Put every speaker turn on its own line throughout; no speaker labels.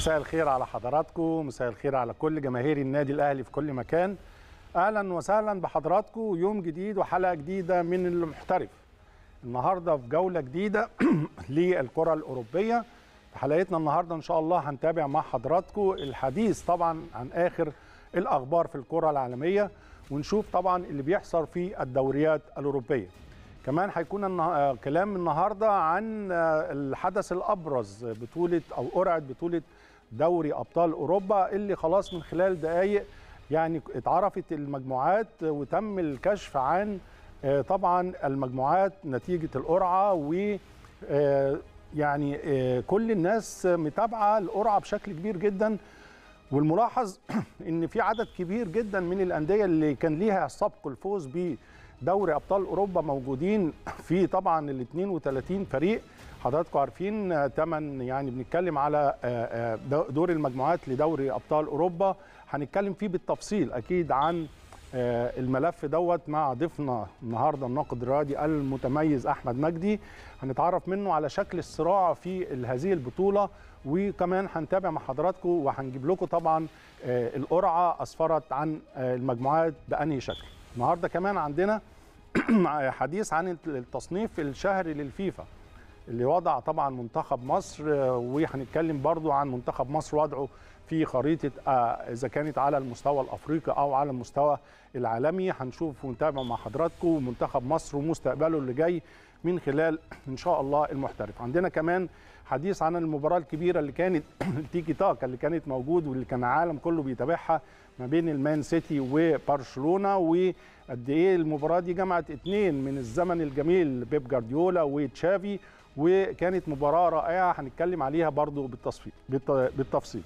مساء الخير على حضراتكم مساء الخير على كل جماهير النادي الاهلي في كل مكان اهلا وسهلا بحضراتكم يوم جديد وحلقه جديده من المحترف النهارده في جوله جديده للكره الاوروبيه في حلقتنا النهارده ان شاء الله هنتابع مع حضراتكم الحديث طبعا عن اخر الاخبار في الكره العالميه ونشوف طبعا اللي بيحصل في الدوريات الاوروبيه كمان هيكون آه، كلام النهارده عن آه، الحدث الابرز بطوله او قرعه بطوله دوري ابطال اوروبا اللي خلاص من خلال دقائق يعني اتعرفت المجموعات وتم الكشف عن آه، طبعا المجموعات نتيجه القرعه و آه، يعني آه، كل الناس متابعه القرعه بشكل كبير جدا والملاحظ ان في عدد كبير جدا من الانديه اللي كان ليها سبق الفوز بدوري ابطال اوروبا موجودين في طبعا ال 32 فريق حضراتكم عارفين تمن يعني بنتكلم على آه، آه، دور المجموعات لدوري ابطال اوروبا هنتكلم فيه بالتفصيل اكيد عن آه، الملف دوت مع ضيفنا النهارده الناقد الرياضي المتميز احمد مجدي هنتعرف منه على شكل الصراع في هذه البطوله وكمان هنتابع مع حضراتكم وهنجيب لكم طبعا القرعه اسفرت عن المجموعات بانهي شكل النهارده كمان عندنا حديث عن التصنيف الشهري للفيفا اللي وضع طبعا منتخب مصر آه، وهنتكلم برضو عن منتخب مصر وضعه في خريطه آه، اذا كانت على المستوى الافريقي او على المستوى العالمي هنشوف ونتابع مع حضراتكم منتخب مصر ومستقبله اللي جاي من خلال ان شاء الله المحترف عندنا كمان حديث عن المباراه الكبيره اللي كانت التيكي تاكا اللي كانت موجود واللي كان العالم كله بيتابعها ما بين المان سيتي وبرشلونه وقد ايه المباراه دي جمعت اتنين من الزمن الجميل بيب جارديولا وتشافي وكانت مباراه رائعه هنتكلم عليها برضو بالتصفيق بالتفصيل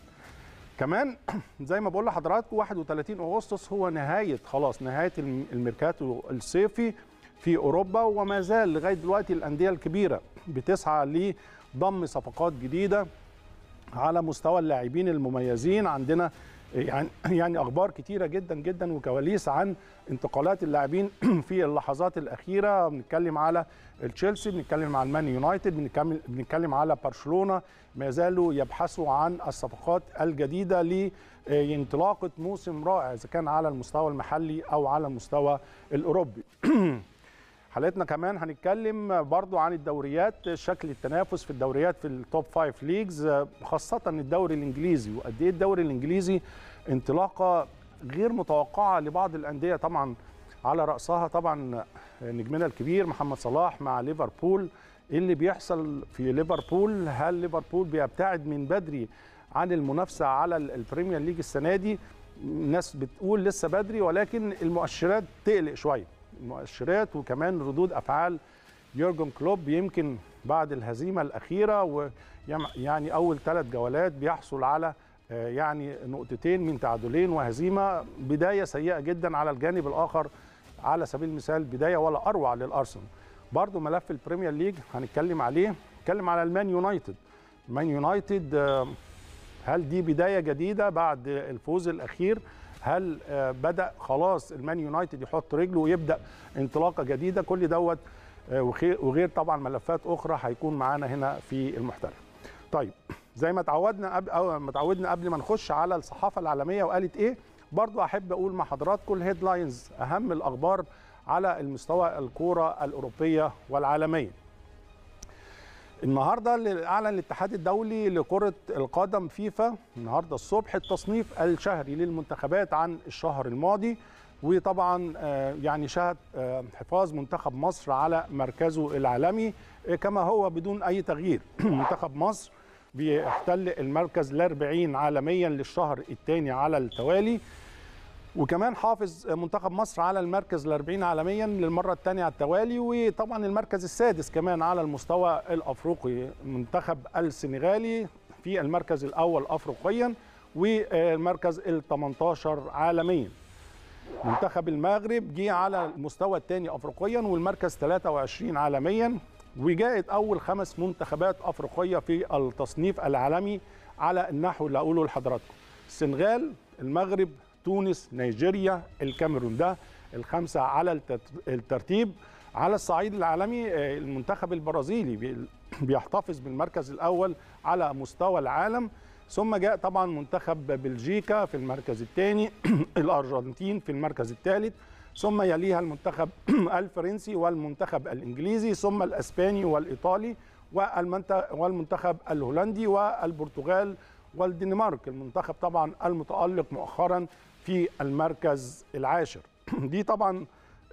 كمان زي ما بقول لحضراتكم 31 اغسطس هو نهايه خلاص نهايه الميركاتو الصيفي في اوروبا وما زال لغايه دلوقتي الانديه الكبيره بتسعى لضم صفقات جديده على مستوى اللاعبين المميزين عندنا يعني يعني اخبار كتيره جدا جدا وكواليس عن انتقالات اللاعبين في اللحظات الاخيره بنتكلم على تشيلسي بنتكلم على المان يونايتد بنتكلم على برشلونه ما زالوا يبحثوا عن الصفقات الجديده لانطلاقه موسم رائع اذا كان على المستوى المحلي او على المستوى الاوروبي حلقتنا كمان هنتكلم برضو عن الدوريات شكل التنافس في الدوريات في التوب فايف ليجز خاصة الدوري الإنجليزي وقد إيه الدوري الإنجليزي انطلاقة غير متوقعة لبعض الأندية طبعا على رأسها طبعا نجمنا الكبير محمد صلاح مع ليفربول إيه اللي بيحصل في ليفربول هل ليفربول بيبتعد من بدري عن المنافسة على البريمير ليج السنة دي الناس بتقول لسه بدري ولكن المؤشرات تقلق شويه المؤشرات وكمان ردود افعال يورجن كلوب يمكن بعد الهزيمه الاخيره ويعني اول ثلاث جولات بيحصل على آه، يعني نقطتين من تعادلين وهزيمه بدايه سيئه جدا على الجانب الاخر على سبيل المثال بدايه ولا اروع للارسنال برضو ملف البريمير ليج هنتكلم عليه نتكلم على المان يونايتد المان يونايتد آه، هل دي بدايه جديده بعد الفوز الاخير هل آه، بدا خلاص المان يونايتد يحط رجله ويبدا انطلاقه جديده كل دوت آه، وغير طبعا ملفات اخرى هيكون معانا هنا في المحترف طيب زي ما اتعودنا قبل ما اتعودنا قبل ما نخش على الصحافه العالميه وقالت ايه برضو احب اقول مع حضراتكم الهيدلاينز اهم الاخبار على المستوى الكوره الاوروبيه والعالميه النهارده اللي اعلن الاتحاد الدولي لكره القدم فيفا النهارده الصبح التصنيف الشهري للمنتخبات عن الشهر الماضي وطبعا آه، يعني شهد آه، حفاظ منتخب مصر على مركزه العالمي آه، كما هو بدون اي تغيير منتخب مصر بيحتل المركز الأربعين عالميا للشهر الثاني على التوالي وكمان حافظ منتخب مصر على المركز الأربعين عالميا للمرة الثانية على التوالي وطبعا المركز السادس كمان على المستوى الأفريقي منتخب السنغالي في المركز الأول أفريقيا والمركز ال 18 عالميا منتخب المغرب جه على المستوى الثاني أفريقيا والمركز 23 عالميا وجاءت أول خمس منتخبات أفريقية في التصنيف العالمي على النحو اللي أقوله لحضراتكم السنغال المغرب تونس نيجيريا الكاميرون ده الخمسة على الترتيب على الصعيد العالمي آه، المنتخب البرازيلي بيحتفظ بالمركز الأول على مستوى العالم ثم جاء طبعا منتخب بلجيكا في المركز الثاني الأرجنتين في المركز الثالث ثم يليها المنتخب الفرنسي والمنتخب الإنجليزي ثم الأسباني والإيطالي والمنتخب الهولندي والبرتغال والدنمارك المنتخب طبعا المتألق مؤخرا في المركز العاشر دي طبعا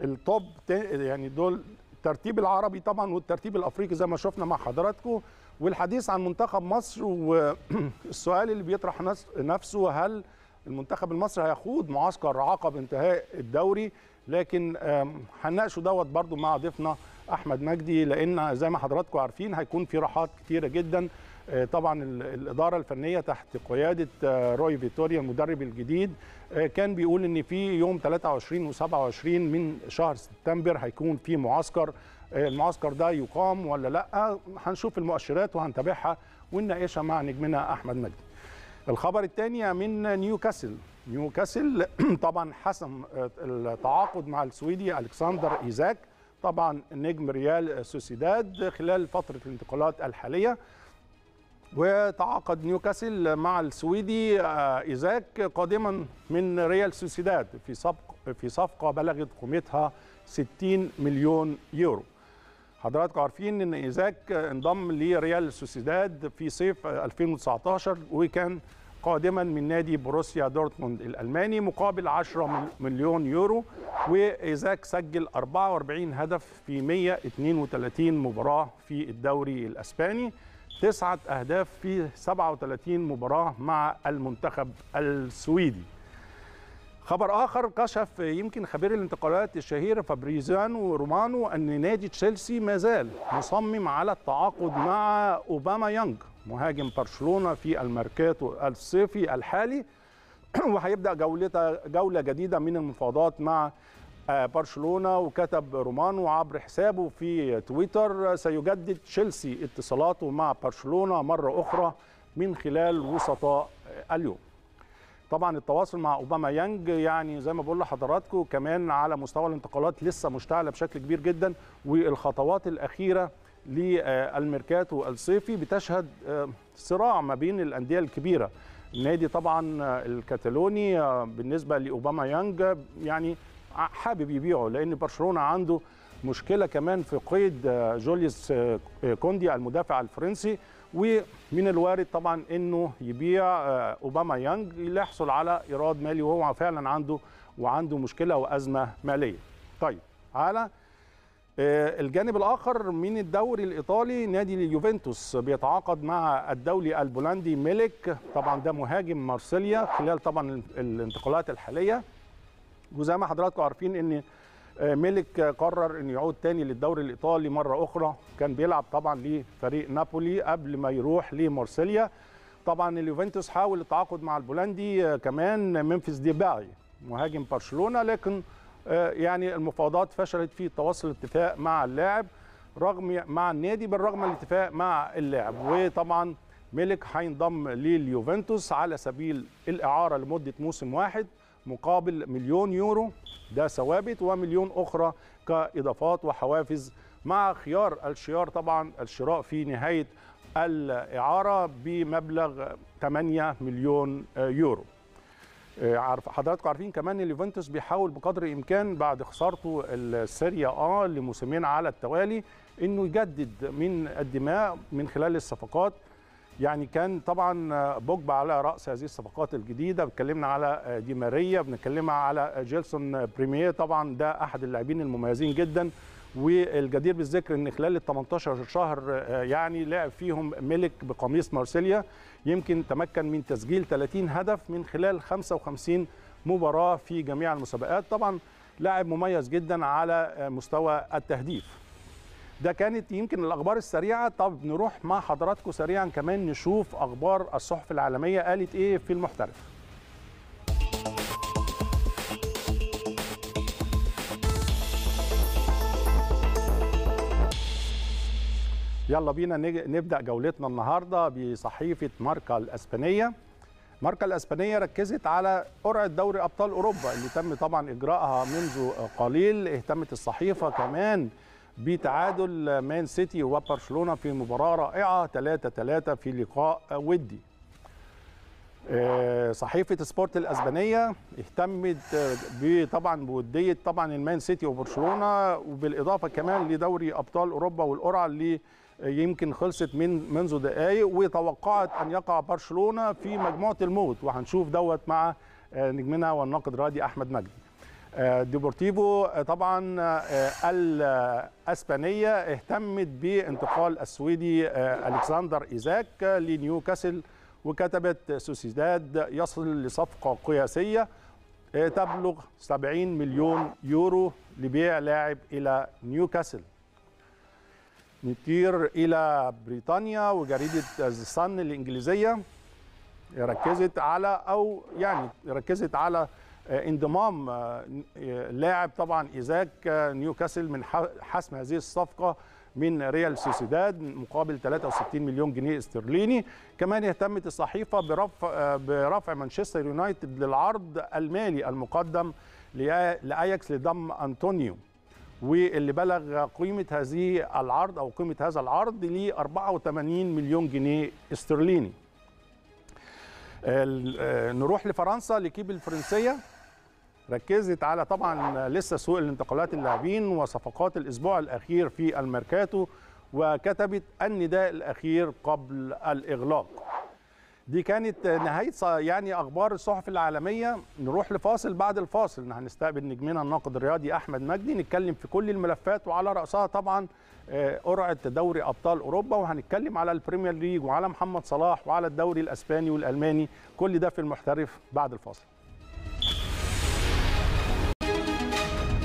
التوب يعني دول الترتيب العربي طبعا والترتيب الافريقي زي ما شفنا مع حضراتكم والحديث عن منتخب مصر والسؤال اللي بيطرح نفسه هل المنتخب المصري هيخوض معسكر عقب انتهاء الدوري لكن هنناقشه دوت برضو مع ضيفنا احمد مجدي لان زي ما حضراتكم عارفين هيكون في راحات كثيره جدا آه، طبعا الاداره الفنيه تحت قياده آه، روي فيتوريا المدرب الجديد آه، كان بيقول ان في يوم 23 و27 من شهر سبتمبر هيكون في معسكر آه، المعسكر ده يقام ولا لا هنشوف المؤشرات وهنتابعها ونناقشها مع نجمنا احمد مجدي الخبر الثاني من نيوكاسل نيوكاسل طبعا حسم آه، التعاقد مع السويدي الكسندر ايزاك طبعا نجم ريال سوسيداد خلال فتره الانتقالات الحاليه وتعاقد نيوكاسل مع السويدي آه، إيزاك قادما من ريال سوسيداد في سبق في صفقة بلغت قيمتها 60 مليون يورو. حضراتكم عارفين ان ايزاك انضم لريال سوسيداد في صيف 2019 وكان قادما من نادي بروسيا دورتموند الالماني مقابل 10 مليون يورو وايزاك سجل 44 هدف في 132 مباراه في الدوري الاسباني تسعة أهداف في 37 مباراة مع المنتخب السويدي خبر آخر كشف يمكن خبير الانتقالات الشهير فابريزانو رومانو أن نادي تشيلسي ما زال مصمم على التعاقد مع أوباما يانج مهاجم برشلونة في الماركاتو الصيفي الحالي وهيبدأ جولة جولة جديدة من المفاوضات مع آه، برشلونه وكتب رومانو عبر حسابه في تويتر سيجدد تشيلسي اتصالاته مع برشلونه مره اخرى من خلال وسطاء اليوم طبعا التواصل مع اوباما يانج يعني زي ما بقول لحضراتكم كمان على مستوى الانتقالات لسه مشتعله بشكل كبير جدا والخطوات الاخيره للميركاتو الصيفي بتشهد آه، صراع ما بين الانديه الكبيره النادي طبعا آه، الكتالوني بالنسبه لاوباما يانج يعني حابب يبيعه لان برشلونه عنده مشكله كمان في قيد آه، جوليوس آه، آه، كوندي المدافع الفرنسي ومن الوارد طبعا انه يبيع اوباما يانج ليحصل على ايراد مالي وهو فعلا عنده وعنده مشكله وازمه ماليه. طيب على الجانب الاخر من الدوري الايطالي نادي اليوفنتوس بيتعاقد مع الدولي البولندي ميلك طبعا ده مهاجم مارسيليا خلال طبعا الانتقالات الحاليه وزي ما حضراتكم عارفين ان آه، ملك قرر انه يعود تاني للدوري الايطالي مره اخرى كان بيلعب طبعا لفريق نابولي قبل ما يروح لمارسيليا طبعا اليوفنتوس حاول التعاقد مع البولندي آه، كمان منفس ديباي مهاجم برشلونه لكن آه، يعني المفاوضات فشلت في توصل اتفاق مع اللاعب رغم مع النادي بالرغم الاتفاق مع اللاعب وطبعا ملك هينضم لليوفنتوس على سبيل الاعاره لمده موسم واحد مقابل مليون يورو ده ثوابت ومليون أخرى كإضافات وحوافز مع خيار الشيار طبعا الشراء في نهاية الإعارة بمبلغ 8 مليون آه، يورو آه، عارف حضراتكم عارفين كمان اليوفنتوس بيحاول بقدر الامكان بعد خسارته السيريا اه لموسمين على التوالي انه يجدد من الدماء من خلال الصفقات يعني كان طبعا بوجبا على راس هذه الصفقات الجديده اتكلمنا على دي ماريا بنتكلمها على جيلسون بريمير طبعا ده احد اللاعبين المميزين جدا والجدير بالذكر ان خلال ال 18 شهر يعني لعب فيهم ملك بقميص مارسيليا يمكن تمكن من تسجيل 30 هدف من خلال 55 مباراه في جميع المسابقات طبعا لاعب مميز جدا على مستوى التهديف ده كانت يمكن الاخبار السريعه طب نروح مع حضراتكم سريعا كمان نشوف اخبار الصحف العالميه قالت ايه في المحترف يلا بينا نبدا جولتنا النهارده بصحيفه ماركا الاسبانيه ماركا الاسبانيه ركزت على قرعه دوري ابطال اوروبا اللي تم طبعا اجراءها منذ قليل اهتمت الصحيفه كمان بتعادل مان سيتي وبرشلونه في مباراه رائعه 3 3 في لقاء ودي. آه، صحيفه سبورت الاسبانيه اهتمت طبعا بوديه طبعا المان سيتي وبرشلونه وبالاضافه كمان لدوري ابطال اوروبا والقرعه اللي يمكن خلصت من منذ دقائق وتوقعت ان يقع برشلونه في مجموعه الموت وهنشوف دوت مع آه، نجمنا والناقد رادي احمد مجدي. آه، ديبورتيفو آه، طبعا آه، الاسبانيه اهتمت بانتقال السويدي الكسندر ايزاك لنيوكاسل وكتبت سوسيداد يصل لصفقه قياسيه تبلغ 70 مليون يورو لبيع لاعب الى نيوكاسل نطير الى بريطانيا وجريده الصن الانجليزيه ركزت على او يعني ركزت على آه، انضمام آه، آه، لاعب طبعا ايزاك نيوكاسل من حسم هذه الصفقه من ريال سوسيداد مقابل 63 مليون جنيه استرليني كمان اهتمت الصحيفه برفع برفع مانشستر يونايتد للعرض المالي المقدم لاياكس لدم انطونيو واللي بلغ قيمه هذه العرض او قيمه هذا العرض ل 84 مليون جنيه استرليني آه، نروح لفرنسا لكيب الفرنسيه ركزت على طبعا لسه سوق الانتقالات اللاعبين وصفقات الاسبوع الاخير في الميركاتو وكتبت النداء الاخير قبل الاغلاق دي كانت نهاية يعني أخبار الصحف العالمية نروح لفاصل بعد الفاصل هنستقبل نجمنا الناقد الرياضي أحمد مجدي نتكلم في كل الملفات وعلى رأسها طبعا آه، قرعة دوري أبطال أوروبا وهنتكلم على البريمير ليج وعلى محمد صلاح وعلى الدوري الأسباني والألماني كل ده في المحترف بعد الفاصل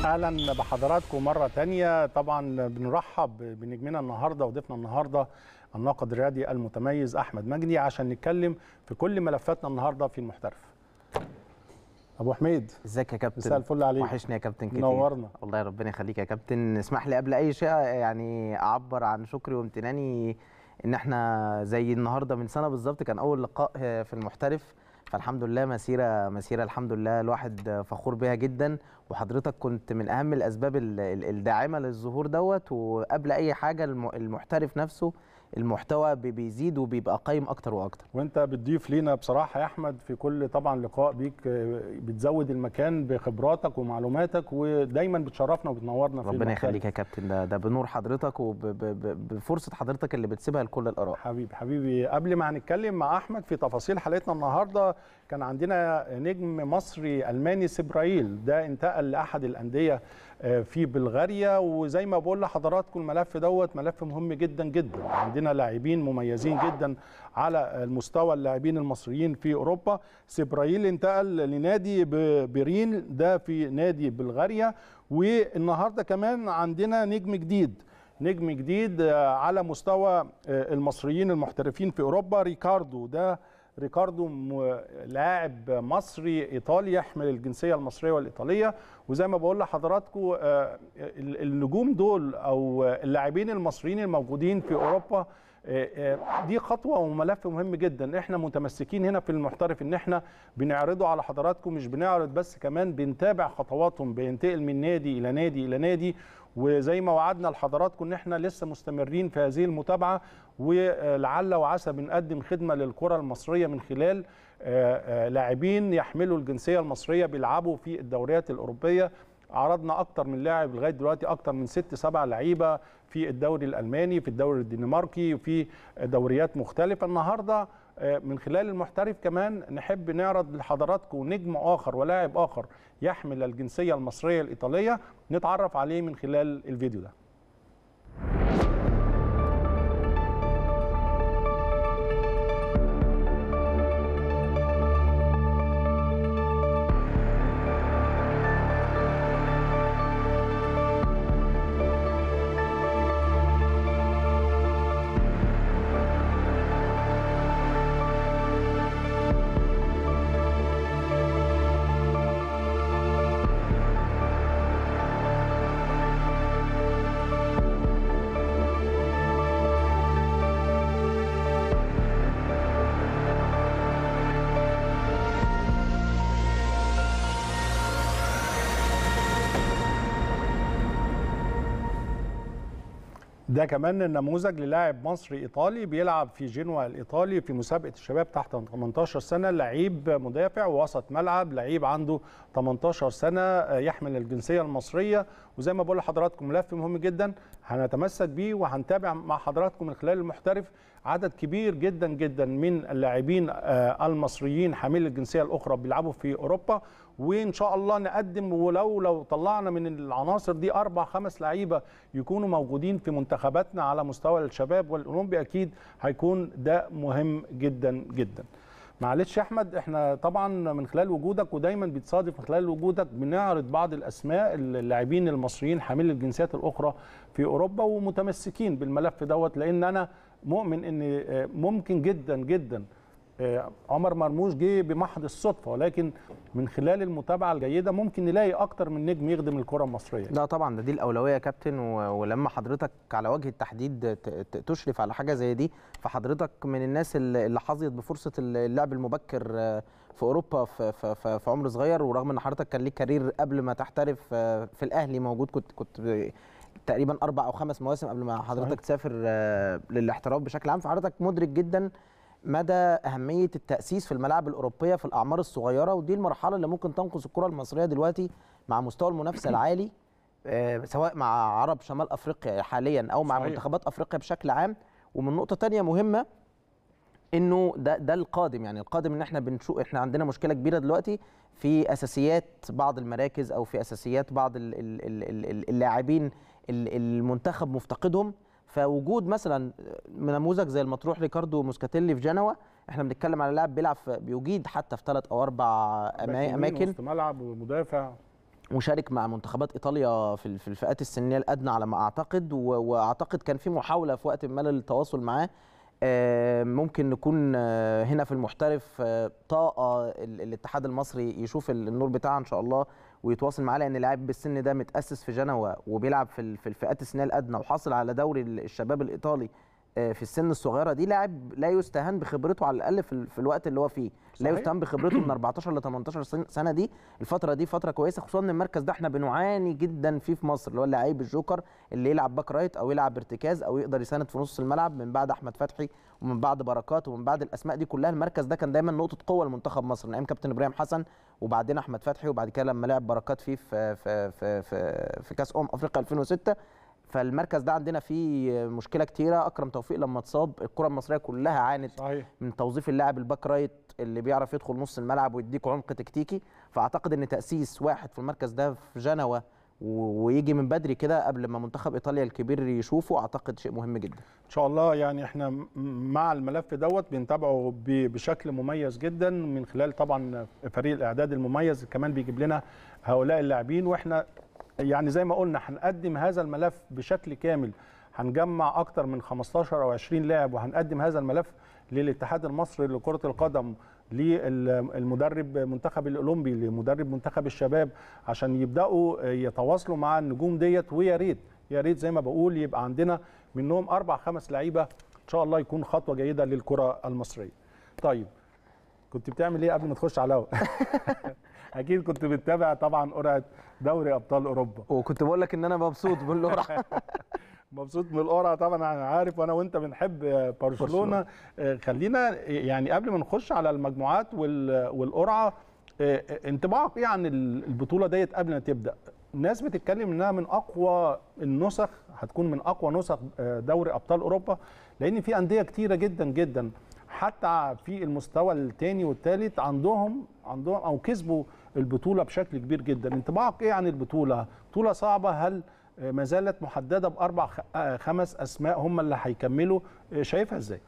اهلا بحضراتكم مره تانية طبعا بنرحب بنجمنا النهارده وضيفنا النهارده الناقد الرياضي المتميز احمد مجدي عشان نتكلم في كل ملفاتنا النهارده في المحترف ابو حميد
ازيك يا كابتن مساء الفل عليك وحشني يا كابتن كتير نورنا والله ربنا يخليك يا كابتن اسمح لي قبل اي شيء يعني اعبر عن شكري وامتناني ان احنا زي النهارده من سنه بالظبط كان اول لقاء في المحترف فالحمد لله مسيره مسيره الحمد لله الواحد فخور بيها جدا وحضرتك كنت من اهم الاسباب الداعمه للظهور دوت وقبل اي حاجه المحترف نفسه المحتوى بيزيد وبيبقى قايم اكتر واكتر
وانت بتضيف لينا بصراحه يا احمد في كل طبعا لقاء بيك آه، بتزود المكان بخبراتك ومعلوماتك ودايما بتشرفنا وبتنورنا في ربنا يخليك يا كابتن ده, ده بنور حضرتك وبفرصه حضرتك اللي بتسيبها لكل الاراء حبيبي حبيبي قبل ما هنتكلم مع احمد في تفاصيل حلقتنا النهارده كان عندنا نجم مصري الماني سبرايل ده انتقل لاحد الانديه آه، في بلغاريا وزي ما بقول لحضراتكم الملف دوت ملف مهم جدا جدا عندنا لاعبين مميزين جدا على المستوى اللاعبين المصريين في اوروبا سبرايل انتقل لنادي برين ده في نادي بلغاريا والنهارده كمان عندنا نجم جديد نجم جديد آه، على مستوى آه، المصريين المحترفين في اوروبا ريكاردو ده ريكاردو لاعب مصري ايطالي يحمل الجنسيه المصريه والايطاليه وزي ما بقول لحضراتكم آه، النجوم دول او اللاعبين المصريين الموجودين في اوروبا آه، آه، دي خطوه وملف مهم جدا احنا متمسكين هنا في المحترف ان احنا بنعرضه على حضراتكم مش بنعرض بس كمان بنتابع خطواتهم بينتقل من نادي الى نادي الى نادي وزي ما وعدنا لحضراتكم ان احنا لسه مستمرين في هذه المتابعه ولعل وعسى بنقدم خدمه للكره المصريه من خلال آه، آه، لاعبين يحملوا الجنسيه المصريه بيلعبوا في الدوريات الاوروبيه عرضنا اكتر من لاعب لغايه دلوقتي اكتر من ست سبع لعيبه في الدوري الالماني في الدوري الدنماركي وفي دوريات مختلفه النهارده آه، من خلال المحترف كمان نحب نعرض لحضراتكم نجم اخر ولاعب اخر يحمل الجنسيه المصريه الايطاليه نتعرف عليه من خلال الفيديو ده ده كمان النموذج للاعب مصري ايطالي بيلعب في جنوا الايطالي في مسابقه الشباب تحت 18 سنه لعيب مدافع وسط ملعب لعيب عنده 18 سنه يحمل الجنسيه المصريه وزي ما بقول لحضراتكم ملف مهم جدا هنتمسك بيه وهنتابع مع حضراتكم من خلال المحترف عدد كبير جدا جدا من اللاعبين آه، المصريين حامل الجنسيه الاخرى بيلعبوا في اوروبا وان شاء الله نقدم ولو لو طلعنا من العناصر دي اربع خمس لعيبه يكونوا موجودين في منتخباتنا على مستوى الشباب والاولمبي اكيد هيكون ده مهم جدا جدا معلش يا احمد احنا طبعا من خلال وجودك ودايما بيتصادف من خلال وجودك بنعرض بعض الاسماء اللاعبين المصريين حامل الجنسيات الاخرى في اوروبا ومتمسكين بالملف دوت لان انا مؤمن ان آه، ممكن جدا جدا آه، عمر مرموش جه بمحض الصدفه ولكن من خلال المتابعه الجيده ممكن نلاقي اكتر من نجم يخدم الكره المصريه
لا طبعا ده دي الاولويه يا كابتن ولما حضرتك على وجه التحديد تشرف على حاجه زي دي فحضرتك من الناس اللي حظيت بفرصه اللعب المبكر آه، في اوروبا في, عمر صغير ورغم ان حضرتك كان ليك كارير قبل ما تحترف في الاهلي موجود كنت كنت تقريبا اربع او خمس مواسم قبل ما حضرتك صحيح. تسافر آه، للاحتراف بشكل عام فحضرتك مدرك جدا مدى اهميه التاسيس في الملاعب الاوروبيه في الاعمار الصغيره ودي المرحله اللي ممكن تنقذ الكره المصريه دلوقتي مع مستوى المنافسه العالي آه، سواء مع عرب شمال افريقيا حاليا او مع صحيح. منتخبات افريقيا بشكل عام ومن نقطه ثانيه مهمه انه ده ده القادم يعني القادم ان احنا بنشوف احنا عندنا مشكله كبيره دلوقتي في اساسيات بعض المراكز او في اساسيات بعض اللاعبين المنتخب مفتقدهم فوجود مثلا نموذج زي المطروح ريكاردو موسكاتيلي في جنوا احنا بنتكلم على لاعب بيلعب بيجيد حتى في ثلاث او اربع اماكن وسط ملعب ومدافع وشارك مع منتخبات ايطاليا في الفئات السنيه الادنى على ما اعتقد واعتقد كان في محاوله في وقت ما للتواصل معاه آه، ممكن نكون آه، هنا في المحترف آه، طاقه الاتحاد المصري يشوف النور بتاعها ان شاء الله ويتواصل معاه لان لاعب بالسن ده متاسس في جنوا وبيلعب في الفئات السنيه الادنى وحاصل على دوري الشباب الايطالي في السن الصغيره دي لاعب لا يستهان بخبرته على الاقل في الوقت اللي هو فيه صحيح. لا يستهان بخبرته من 14 ل 18 سنه دي الفتره دي فتره كويسه خصوصا ان المركز ده احنا بنعاني جدا فيه في مصر اللي هو اللعيب الجوكر اللي يلعب باك رايت او يلعب ارتكاز او يقدر يساند في نص الملعب من بعد احمد فتحي ومن بعد بركات ومن بعد الاسماء دي كلها المركز ده كان دايما نقطه قوه لمنتخب مصر من ايام كابتن ابراهيم حسن وبعدين احمد فتحي وبعد كده لما لعب بركات فيه في في في, في, في كاس ام افريقيا 2006 فالمركز ده عندنا فيه مشكله كتيره اكرم توفيق لما اتصاب الكره المصريه كلها عانت صحيح. من توظيف اللاعب الباك رايت اللي بيعرف يدخل نص الملعب ويديك عمق تكتيكي فاعتقد ان تاسيس واحد في المركز ده في جنوه ويجي من بدري كده قبل ما منتخب ايطاليا الكبير
يشوفه اعتقد شيء مهم جدا ان شاء الله يعني احنا مع الملف دوت بنتابعه بشكل مميز جدا من خلال طبعا فريق الاعداد المميز كمان بيجيب لنا هؤلاء اللاعبين واحنا يعني زي ما قلنا هنقدم هذا الملف بشكل كامل هنجمع اكتر من 15 او 20 لاعب وهنقدم هذا الملف للاتحاد المصري لكره القدم للمدرب منتخب الاولمبي لمدرب منتخب الشباب عشان يبداوا يتواصلوا مع النجوم ديت ويا ريت يا ريت زي ما بقول يبقى عندنا منهم اربع خمس لعيبه ان شاء الله يكون خطوه جيده للكره المصريه. طيب كنت بتعمل ايه قبل ما تخش على اكيد كنت بتتابع طبعا قرعه دوري ابطال اوروبا وكنت بقول لك ان انا مبسوط بالقرعه مبسوط من القرعه طبعا انا عارف وانا وانت بنحب برشلونه آه، خلينا يعني قبل ما نخش على المجموعات والقرعه آه، آه، انطباعك ايه عن البطوله ديت قبل ما تبدا الناس بتتكلم انها من اقوى النسخ هتكون من اقوى نسخ دوري ابطال اوروبا لان في انديه كتيره جدا جدا حتى في المستوى الثاني والثالث عندهم عندهم او كسبوا البطوله بشكل كبير جدا انطباعك ايه عن البطوله بطوله صعبه هل ما زالت محدده باربع آه، خمس اسماء هم اللي هيكملوا آه، شايفها ازاي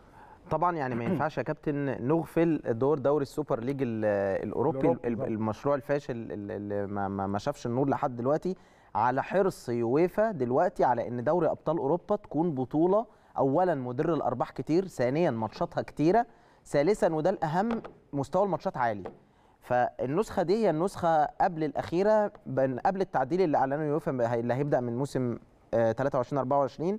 طبعا يعني ما ينفعش يا كابتن
نغفل دور دوري السوبر ليج الاوروبي المشروع الفاشل اللي ما شافش النور لحد دلوقتي على حرص يويفا دلوقتي على ان دوري ابطال اوروبا تكون بطوله اولا مدر الارباح كتير ثانيا ماتشاتها كتيره ثالثا وده الاهم مستوى الماتشات عالي فالنسخه دي هي النسخه قبل الاخيره قبل التعديل اللي اعلنه يوفا اللي هيبدا من موسم 23 آه، 24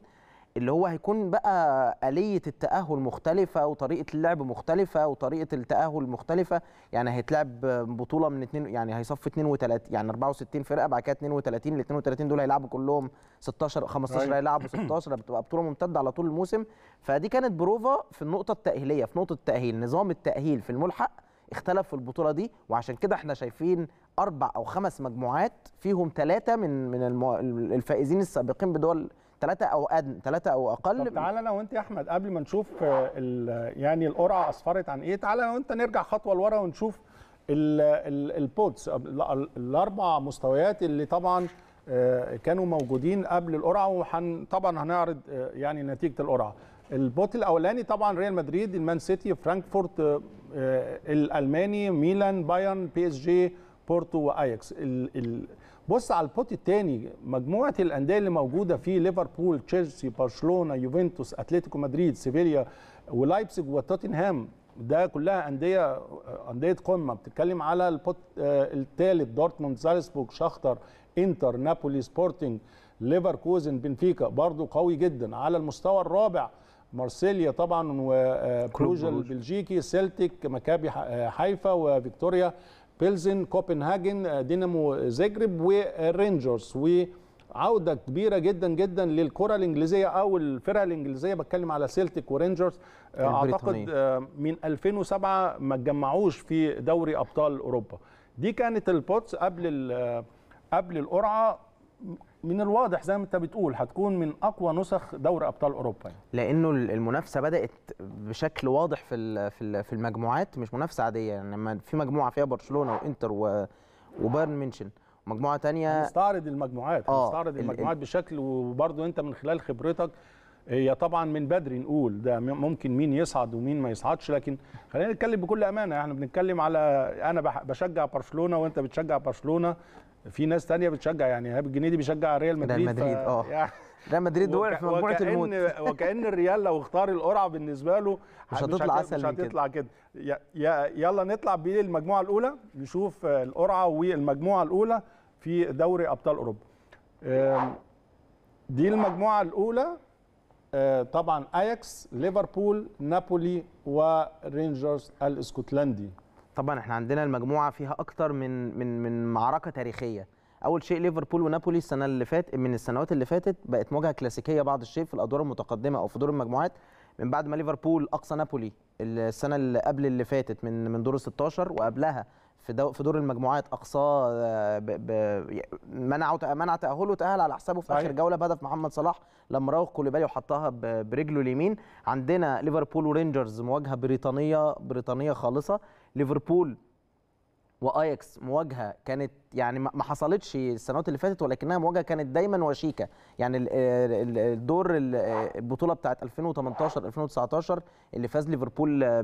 اللي هو هيكون بقى آلية التأهل مختلفة وطريقة اللعب مختلفة وطريقة التأهل مختلفة يعني هيتلعب بطولة من اتنين يعني هيصف 32 يعني 64 فرقة بعد كده 32 ال 32 دول هيلعبوا كلهم 16 15 أيوة. هيلعبوا 16 بتبقى بطولة ممتدة على طول الموسم فدي كانت بروفا في النقطة التأهيلية في نقطة التأهيل نظام التأهيل في الملحق اختلف في البطولة دي وعشان كده احنا شايفين أربع أو خمس مجموعات فيهم ثلاثة من من الفائزين السابقين بدول ثلاثه
او أدنى ثلاثه او اقل طب تعالى انا وانت يا احمد قبل ما نشوف آه، يعني القرعه اسفرت عن ايه تعالى انا وانت نرجع خطوه لورا ونشوف البودز الاربع مستويات اللي طبعا آه، كانوا موجودين قبل القرعه وحن طبعا هنعرض آه، يعني نتيجه القرعه البوت الاولاني طبعا ريال مدريد المان سيتي فرانكفورت الالماني ميلان بايرن بي اس جي بورتو واياكس بص على البوت الثاني مجموعه الانديه اللي موجوده فيه ليفربول تشيلسي برشلونه يوفنتوس اتلتيكو مدريد سيفيليا ولايبزيج وتوتنهام ده كلها انديه انديه قمه بتتكلم على البوت آه، الثالث دورتموند زالسبورج شختر انتر نابولي سبورتنج ليفركوزن بنفيكا برضو قوي جدا على المستوى الرابع مارسيليا طبعا وكلوج آه، البلجيكي سلتيك مكابي آه، حيفا وفيكتوريا بيلزن كوبنهاجن آه، دينامو آه، زاجرب والرينجرز وعوده كبيره جدا جدا للكره الانجليزيه او الفرق الانجليزيه بتكلم على سيلتيك ورينجرز آه، اعتقد من 2007 ما اتجمعوش في دوري ابطال اوروبا دي كانت البوتس قبل قبل القرعه من الواضح زي ما انت بتقول هتكون من اقوى نسخ دوري ابطال اوروبا يعني.
لانه المنافسه بدات بشكل واضح في في المجموعات مش منافسه عاديه يعني لما في مجموعه فيها برشلونه وانتر وبايرن
ميونشن ومجموعه ثانيه هنستعرض المجموعات آه هنستعرض المجموعات بشكل وبرضه انت من خلال خبرتك هي طبعا من بدري نقول ده ممكن مين يصعد ومين ما يصعدش لكن خلينا نتكلم بكل امانه احنا بنتكلم على انا بشجع برشلونه وانت بتشجع برشلونه في ناس تانية بتشجع يعني ايهاب الجنيدي بيشجع ريال مدريد ريال مدريد اه ريال مدريد وقع في مجموعه الموت وكان الريال لو اختار القرعه بالنسبه له مش هتطلع عسل مش هتطلع كده, كده. يلا نطلع بالمجموعه الاولى نشوف القرعه والمجموعه الاولى في دوري ابطال اوروبا دي المجموعه الاولى آه، طبعا اياكس ليفربول نابولي ورينجرز الاسكتلندي طبعا احنا عندنا المجموعه فيها اكتر من من من معركه
تاريخيه اول شيء ليفربول ونابولي السنه اللي فات من السنوات اللي فاتت بقت مواجهه كلاسيكيه بعض الشيء في الادوار المتقدمه او في دور المجموعات من بعد ما ليفربول اقصى نابولي السنه اللي قبل اللي فاتت من من دور 16 وقبلها في في دور المجموعات اقصاه منعه منع تاهله تاهل على حسابه في اخر جوله بهدف محمد صلاح لما راوغ كوليبالي وحطها برجله اليمين عندنا ليفربول ورينجرز مواجهه بريطانيه بريطانيه خالصه ليفربول واياكس مواجهه كانت يعني ما حصلتش السنوات اللي فاتت ولكنها مواجهه كانت دايما وشيكه يعني الدور البطوله بتاعه 2018 2019 اللي فاز ليفربول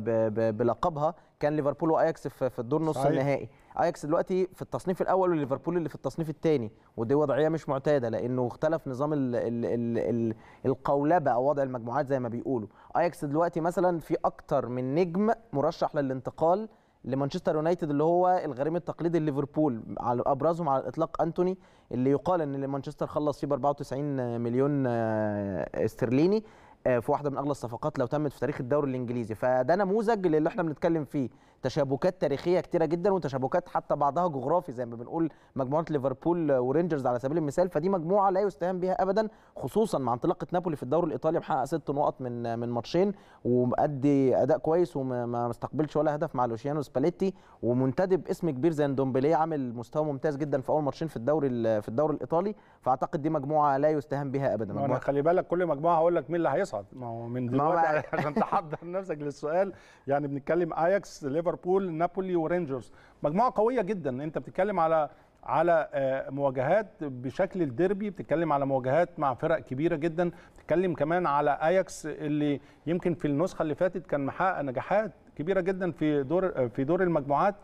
بلقبها كان ليفربول واياكس في الدور نص النهائي اياكس دلوقتي في التصنيف الاول وليفربول اللي في التصنيف الثاني ودي وضعيه مش معتاده لانه اختلف نظام الـ الـ الـ الـ القولبه او وضع المجموعات زي ما بيقولوا اياكس دلوقتي مثلا في اكتر من نجم مرشح للانتقال لمانشستر يونايتد اللي هو الغريم التقليدي لليفربول على ابرزهم على الاطلاق انتوني اللي يقال ان مانشستر خلص فيه ب 94 مليون آه، استرليني آه، في واحده من اغلى الصفقات لو تمت في تاريخ الدوري الانجليزي فده نموذج للي احنا بنتكلم فيه تشابكات تاريخيه كتيره جدا وتشابكات حتى بعضها جغرافي زي ما بنقول مجموعه ليفربول ورينجرز على سبيل المثال فدي مجموعه لا يستهان بها ابدا خصوصا مع انطلاقه نابولي في الدوري الايطالي محقق ست نقط من من ماتشين ومؤدي اداء كويس وما استقبلش ولا هدف مع لوشيانو سباليتي ومنتدب باسم كبير زي دومبلي عامل مستوى ممتاز جدا في اول ماتشين في الدوري في الدوري الايطالي فاعتقد دي مجموعه لا يستهان بها ابدا مجموعة. خلي
بالك كل مجموعه هقول لك مين اللي هيصعد ما هو من دلوقتي عشان تحضر نفسك للسؤال يعني بنتكلم اياكس ليفربول ليفربول نابولي ورينجرز مجموعه قويه جدا انت بتتكلم على على آه، مواجهات بشكل الديربي بتتكلم على مواجهات مع فرق كبيره جدا بتتكلم كمان على اياكس اللي يمكن في النسخه اللي فاتت كان محقق نجاحات كبيره جدا في دور في دور المجموعات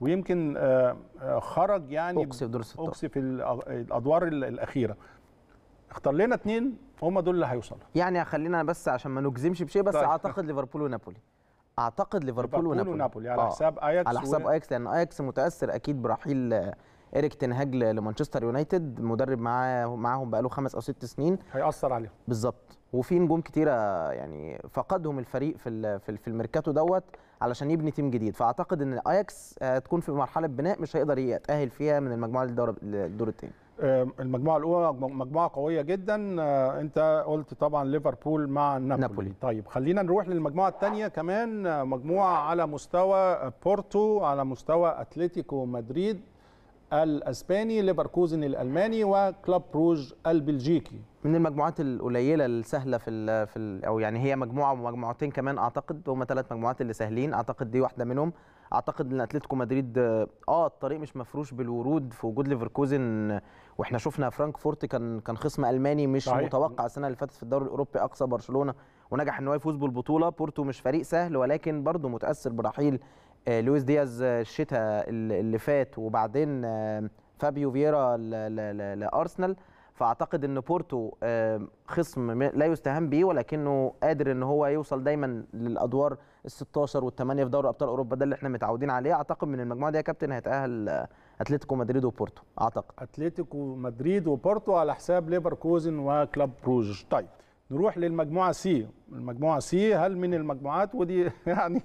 ويمكن آه، آه، خرج يعني اوكسي في دور اوكسي في الادوار الاخيره اختار لنا اثنين هم دول
اللي هيوصلوا يعني خلينا بس عشان ما نجزمش بشيء بس طيب. اعتقد ليفربول ونابولي اعتقد ليفربول ونابولي, ونابولي على آه، حساب اياكس على حساب اياكس لان اياكس متاثر اكيد برحيل اريك آه، تنهاج لمانشستر يونايتد مدرب معاه معاهم بقاله خمس او ست سنين هيأثر عليهم بالظبط وفي نجوم كتيره يعني فقدهم الفريق في في الميركاتو دوت علشان يبني تيم جديد فاعتقد ان اياكس آه، تكون في مرحله بناء مش هيقدر يتاهل فيها من المجموعه
للدور الثاني المجموعه الاولى مجموعه قويه جدا آه، انت قلت طبعا ليفربول مع نابولي, نابولي. طيب خلينا نروح للمجموعه الثانيه كمان آه، مجموعه على مستوى بورتو على مستوى اتلتيكو مدريد الاسباني ليفركوزن الالماني وكلوب بروج البلجيكي من المجموعات القليله
السهله في الـ في الـ او يعني هي مجموعه ومجموعتين كمان اعتقد هما ثلاث مجموعات اللي سهلين اعتقد دي واحده منهم اعتقد ان اتلتيكو مدريد اه الطريق مش مفروش بالورود في وجود ليفركوزن واحنا شفنا فرانكفورت كان كان خصم الماني مش صحيح. متوقع السنه اللي فاتت في الدوري الاوروبي اقصى برشلونه ونجح ان هو يفوز بالبطوله بورتو مش فريق سهل ولكن برضه متاثر برحيل آه، لويس دياز آه، الشتاء اللي فات وبعدين آه، فابيو فييرا لارسنال فاعتقد ان بورتو خصم لا يستهان به ولكنه قادر ان هو يوصل دايما للادوار ال 16 وال 8 في دوري ابطال اوروبا ده اللي احنا متعودين عليه اعتقد من المجموعه دي يا كابتن هيتاهل آه، اتلتيكو مدريد وبورتو
اعتقد اتلتيكو مدريد وبورتو على حساب ليفركوزن وكلاب بروج طيب نروح للمجموعه سي المجموعه سي هل من المجموعات ودي يعني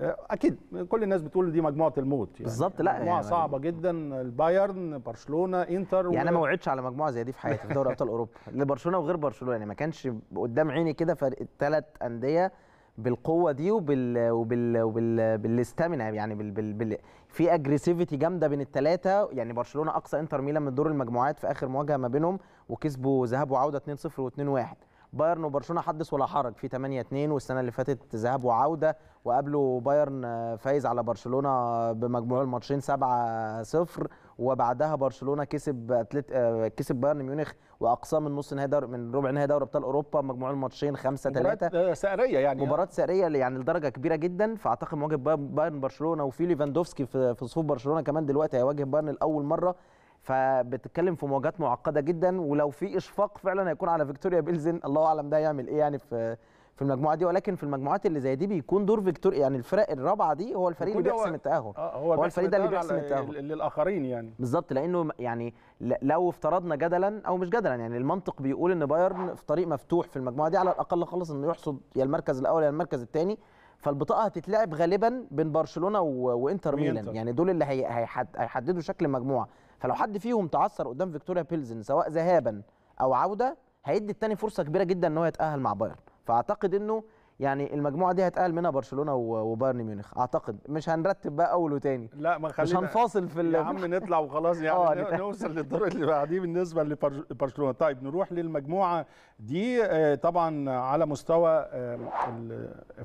آه، اكيد كل الناس بتقول دي مجموعه الموت يعني بالظبط لا مجموعه يعني صعبه جدا البايرن برشلونه انتر يعني و... انا ما وعدتش
على مجموعه زي دي في حياتي في دوري ابطال اوروبا لبرشلونه وغير برشلونه يعني ما كانش قدام عيني كده فرق ثلاث انديه بالقوه دي وبال وبال وبالاستامينا يعني بال... بال... بال... في اجريسيفيتي جامده بين الثلاثه يعني برشلونه اقصى انتر ميلان من دور المجموعات في اخر مواجهه ما بينهم وكسبوا ذهاب وعوده 2-0 و2-1 بايرن وبرشلونه حدث ولا حرج في 8 2 والسنه اللي فاتت ذهاب وعوده وقابله بايرن فايز على برشلونه بمجموع الماتشين 7 0 وبعدها برشلونه كسب أتلت... آه، كسب بايرن ميونخ واقصى من نص نهائي دور... من ربع نهائي دوري ابطال اوروبا مجموع الماتشين 5 3
مباراه آه، سعريه يعني آه. مباراه
سعريه يعني لدرجه كبيره جدا فاعتقد مواجهه بايرن برشلونه وفي ليفاندوفسكي في صفوف برشلونه كمان دلوقتي هيواجه بايرن لاول مره فبتتكلم في مواجهات معقده جدا ولو في اشفاق فعلا هيكون على فيكتوريا بيلزن الله اعلم ده هيعمل ايه يعني في في المجموعه دي ولكن في المجموعات اللي زي دي بيكون دور فيكتور يعني الفرق الرابعه دي هو الفريق اللي بيحسم التاهل
آه هو, هو الفريق ده اللي بيحسم التاهل للاخرين يعني
بالظبط لانه يعني لو افترضنا جدلا او مش جدلا يعني المنطق بيقول ان بايرن في طريق مفتوح في المجموعه دي على الاقل خالص انه يحصد يا المركز الاول يا المركز الثاني فالبطاقه هتتلعب غالبا بين برشلونه و... وانتر ميلان يعني دول اللي هي... هيحد... هيحددوا شكل المجموعه فلو حد فيهم تعثر قدام فيكتوريا بيلزن سواء ذهابا او عوده هيدي الثاني فرصه كبيره جدا ان هو يتاهل مع بايرن فاعتقد انه يعني المجموعه دي هيتقال منها برشلونه وبايرن
ميونخ اعتقد مش هنرتب بقى اول وتاني لا ما خلينا مش هنفاصل في يا عم نطلع وخلاص يعني آه، نوصل للدور اللي بعديه بالنسبه لبرشلونه طيب نروح للمجموعه دي آه، طبعا على مستوى آه،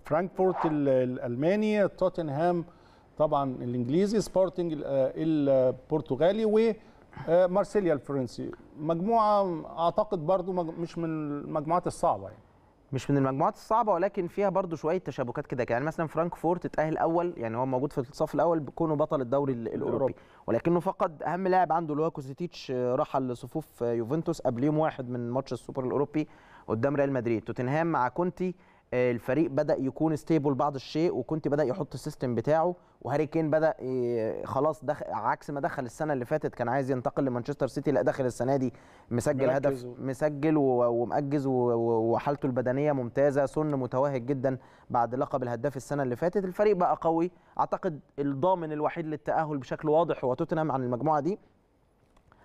فرانكفورت الالماني توتنهام طبعا الانجليزي سبورتنج البرتغالي و مارسيليا الفرنسي مجموعه اعتقد برضو مش من المجموعات
الصعبه يعني مش من المجموعات الصعبه ولكن فيها برضو شويه تشابكات كده يعني مثلا فرانكفورت اتاهل اول يعني هو موجود في الصف الاول بكونه بطل الدوري الاوروبي ولكنه فقد اهم لاعب عنده اللي هو كوزيتيتش آه، رحل لصفوف آه، يوفنتوس قبل يوم واحد من ماتش السوبر الاوروبي قدام ريال مدريد توتنهام مع كونتي الفريق بدا يكون ستيبل بعض الشيء وكنت بدا يحط السيستم بتاعه وهاري كين بدا خلاص دخل عكس ما دخل السنه اللي فاتت كان عايز ينتقل لمانشستر سيتي لا داخل السنه دي مسجل هدف مسجل ومأجز وحالته البدنيه ممتازه سن متوهج جدا بعد لقب الهداف السنه اللي فاتت الفريق بقى قوي اعتقد الضامن الوحيد للتاهل بشكل واضح هو توتنهام عن المجموعه دي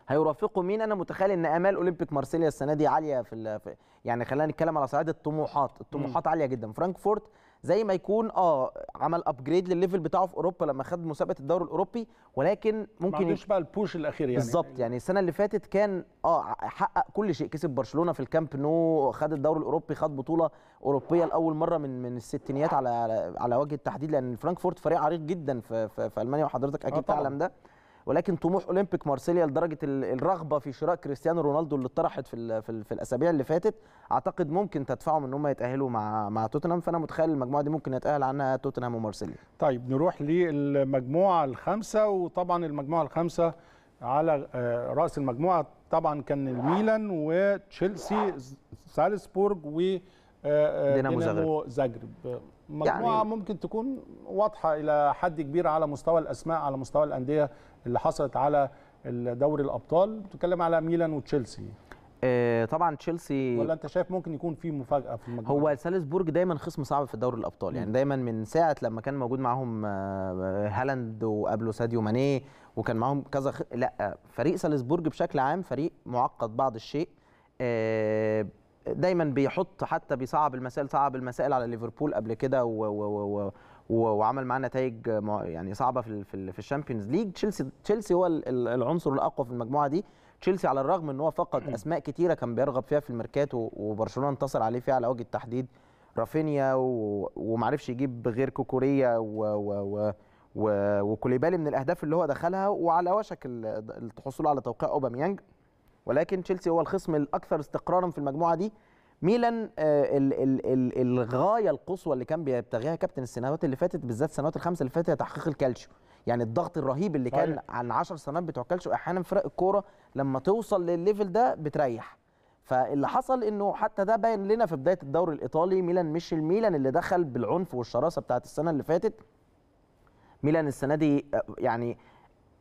هيرافقه مين انا متخيل ان امال اولمبيك مارسيليا السنه دي عاليه في, يعني خلينا نتكلم على صعيد الطموحات الطموحات عاليه جدا فرانكفورت زي ما يكون اه عمل ابجريد للليفل بتاعه في اوروبا لما خد مسابقه الدوري الاوروبي ولكن ممكن ما
بقى البوش الاخير
يعني بالظبط يعني السنه اللي فاتت كان اه حقق كل شيء كسب برشلونه في الكامب نو خد الدوري الاوروبي خد بطوله اوروبيه لاول مره من من الستينيات على على وجه التحديد لان فرانكفورت فريق عريق جدا في, في, في المانيا وحضرتك اكيد آه، تعلم ده ولكن طموح اولمبيك مارسيليا لدرجه الرغبه في شراء كريستيانو رونالدو اللي اتطرحت في في الاسابيع اللي فاتت اعتقد ممكن تدفعهم ان هم يتاهلوا مع مع توتنهام فانا متخيل المجموعه دي ممكن يتاهل عنها توتنهام ومارسيليا
طيب نروح للمجموعه الخامسه وطبعا المجموعه الخامسه على آه، راس المجموعه طبعا كان الميلان وتشيلسي سالسبورج و آه، آه، دينامو زغرب, زغرب. يعني مجموعه يعني ممكن تكون واضحه الى حد كبير على مستوى الاسماء على مستوى الانديه اللي حصلت على دوري الابطال بتتكلم على ميلان وتشيلسي
آه، طبعا تشيلسي ولا انت
شايف ممكن يكون في مفاجاه في المجموعه
هو سالزبورج دايما خصم صعب في دوري الابطال يعني دايما من ساعه لما كان موجود معاهم آه، هالاند وقبله ساديو ماني وكان معاهم كذا خ... لا فريق سالزبورج بشكل عام فريق معقد بعض الشيء آه، دايما بيحط حتى بيصعب المسائل صعب المسائل على ليفربول قبل كده و... و... و... وعمل معاه نتائج يعني صعبه في في الشامبيونز ليج تشيلسي تشيلسي هو العنصر الاقوى في المجموعه دي تشيلسي على الرغم ان هو فقد اسماء كتيره كان بيرغب فيها في الميركاتو وبرشلونه انتصر عليه فيها على وجه التحديد رافينيا ومعرفش يجيب غير كوكوريا و, و, و وكوليبالي من الاهداف اللي هو دخلها وعلى وشك الحصول على توقيع اوباميانج ولكن تشيلسي هو الخصم الاكثر استقرارا في المجموعه دي ميلان آه، الغايه القصوى اللي كان بيبتغيها كابتن السنوات اللي فاتت بالذات السنوات الخمسه اللي فاتت هي تحقيق الكالشيو يعني الضغط الرهيب اللي كان عن 10 سنوات بتوع الكالشيو احيانا فرق الكوره لما توصل للليفل ده بتريح فاللي حصل انه حتى ده باين لنا في بدايه الدوري الايطالي ميلان مش الميلان اللي دخل بالعنف والشراسه بتاعت السنه اللي فاتت ميلان السنه دي آه، يعني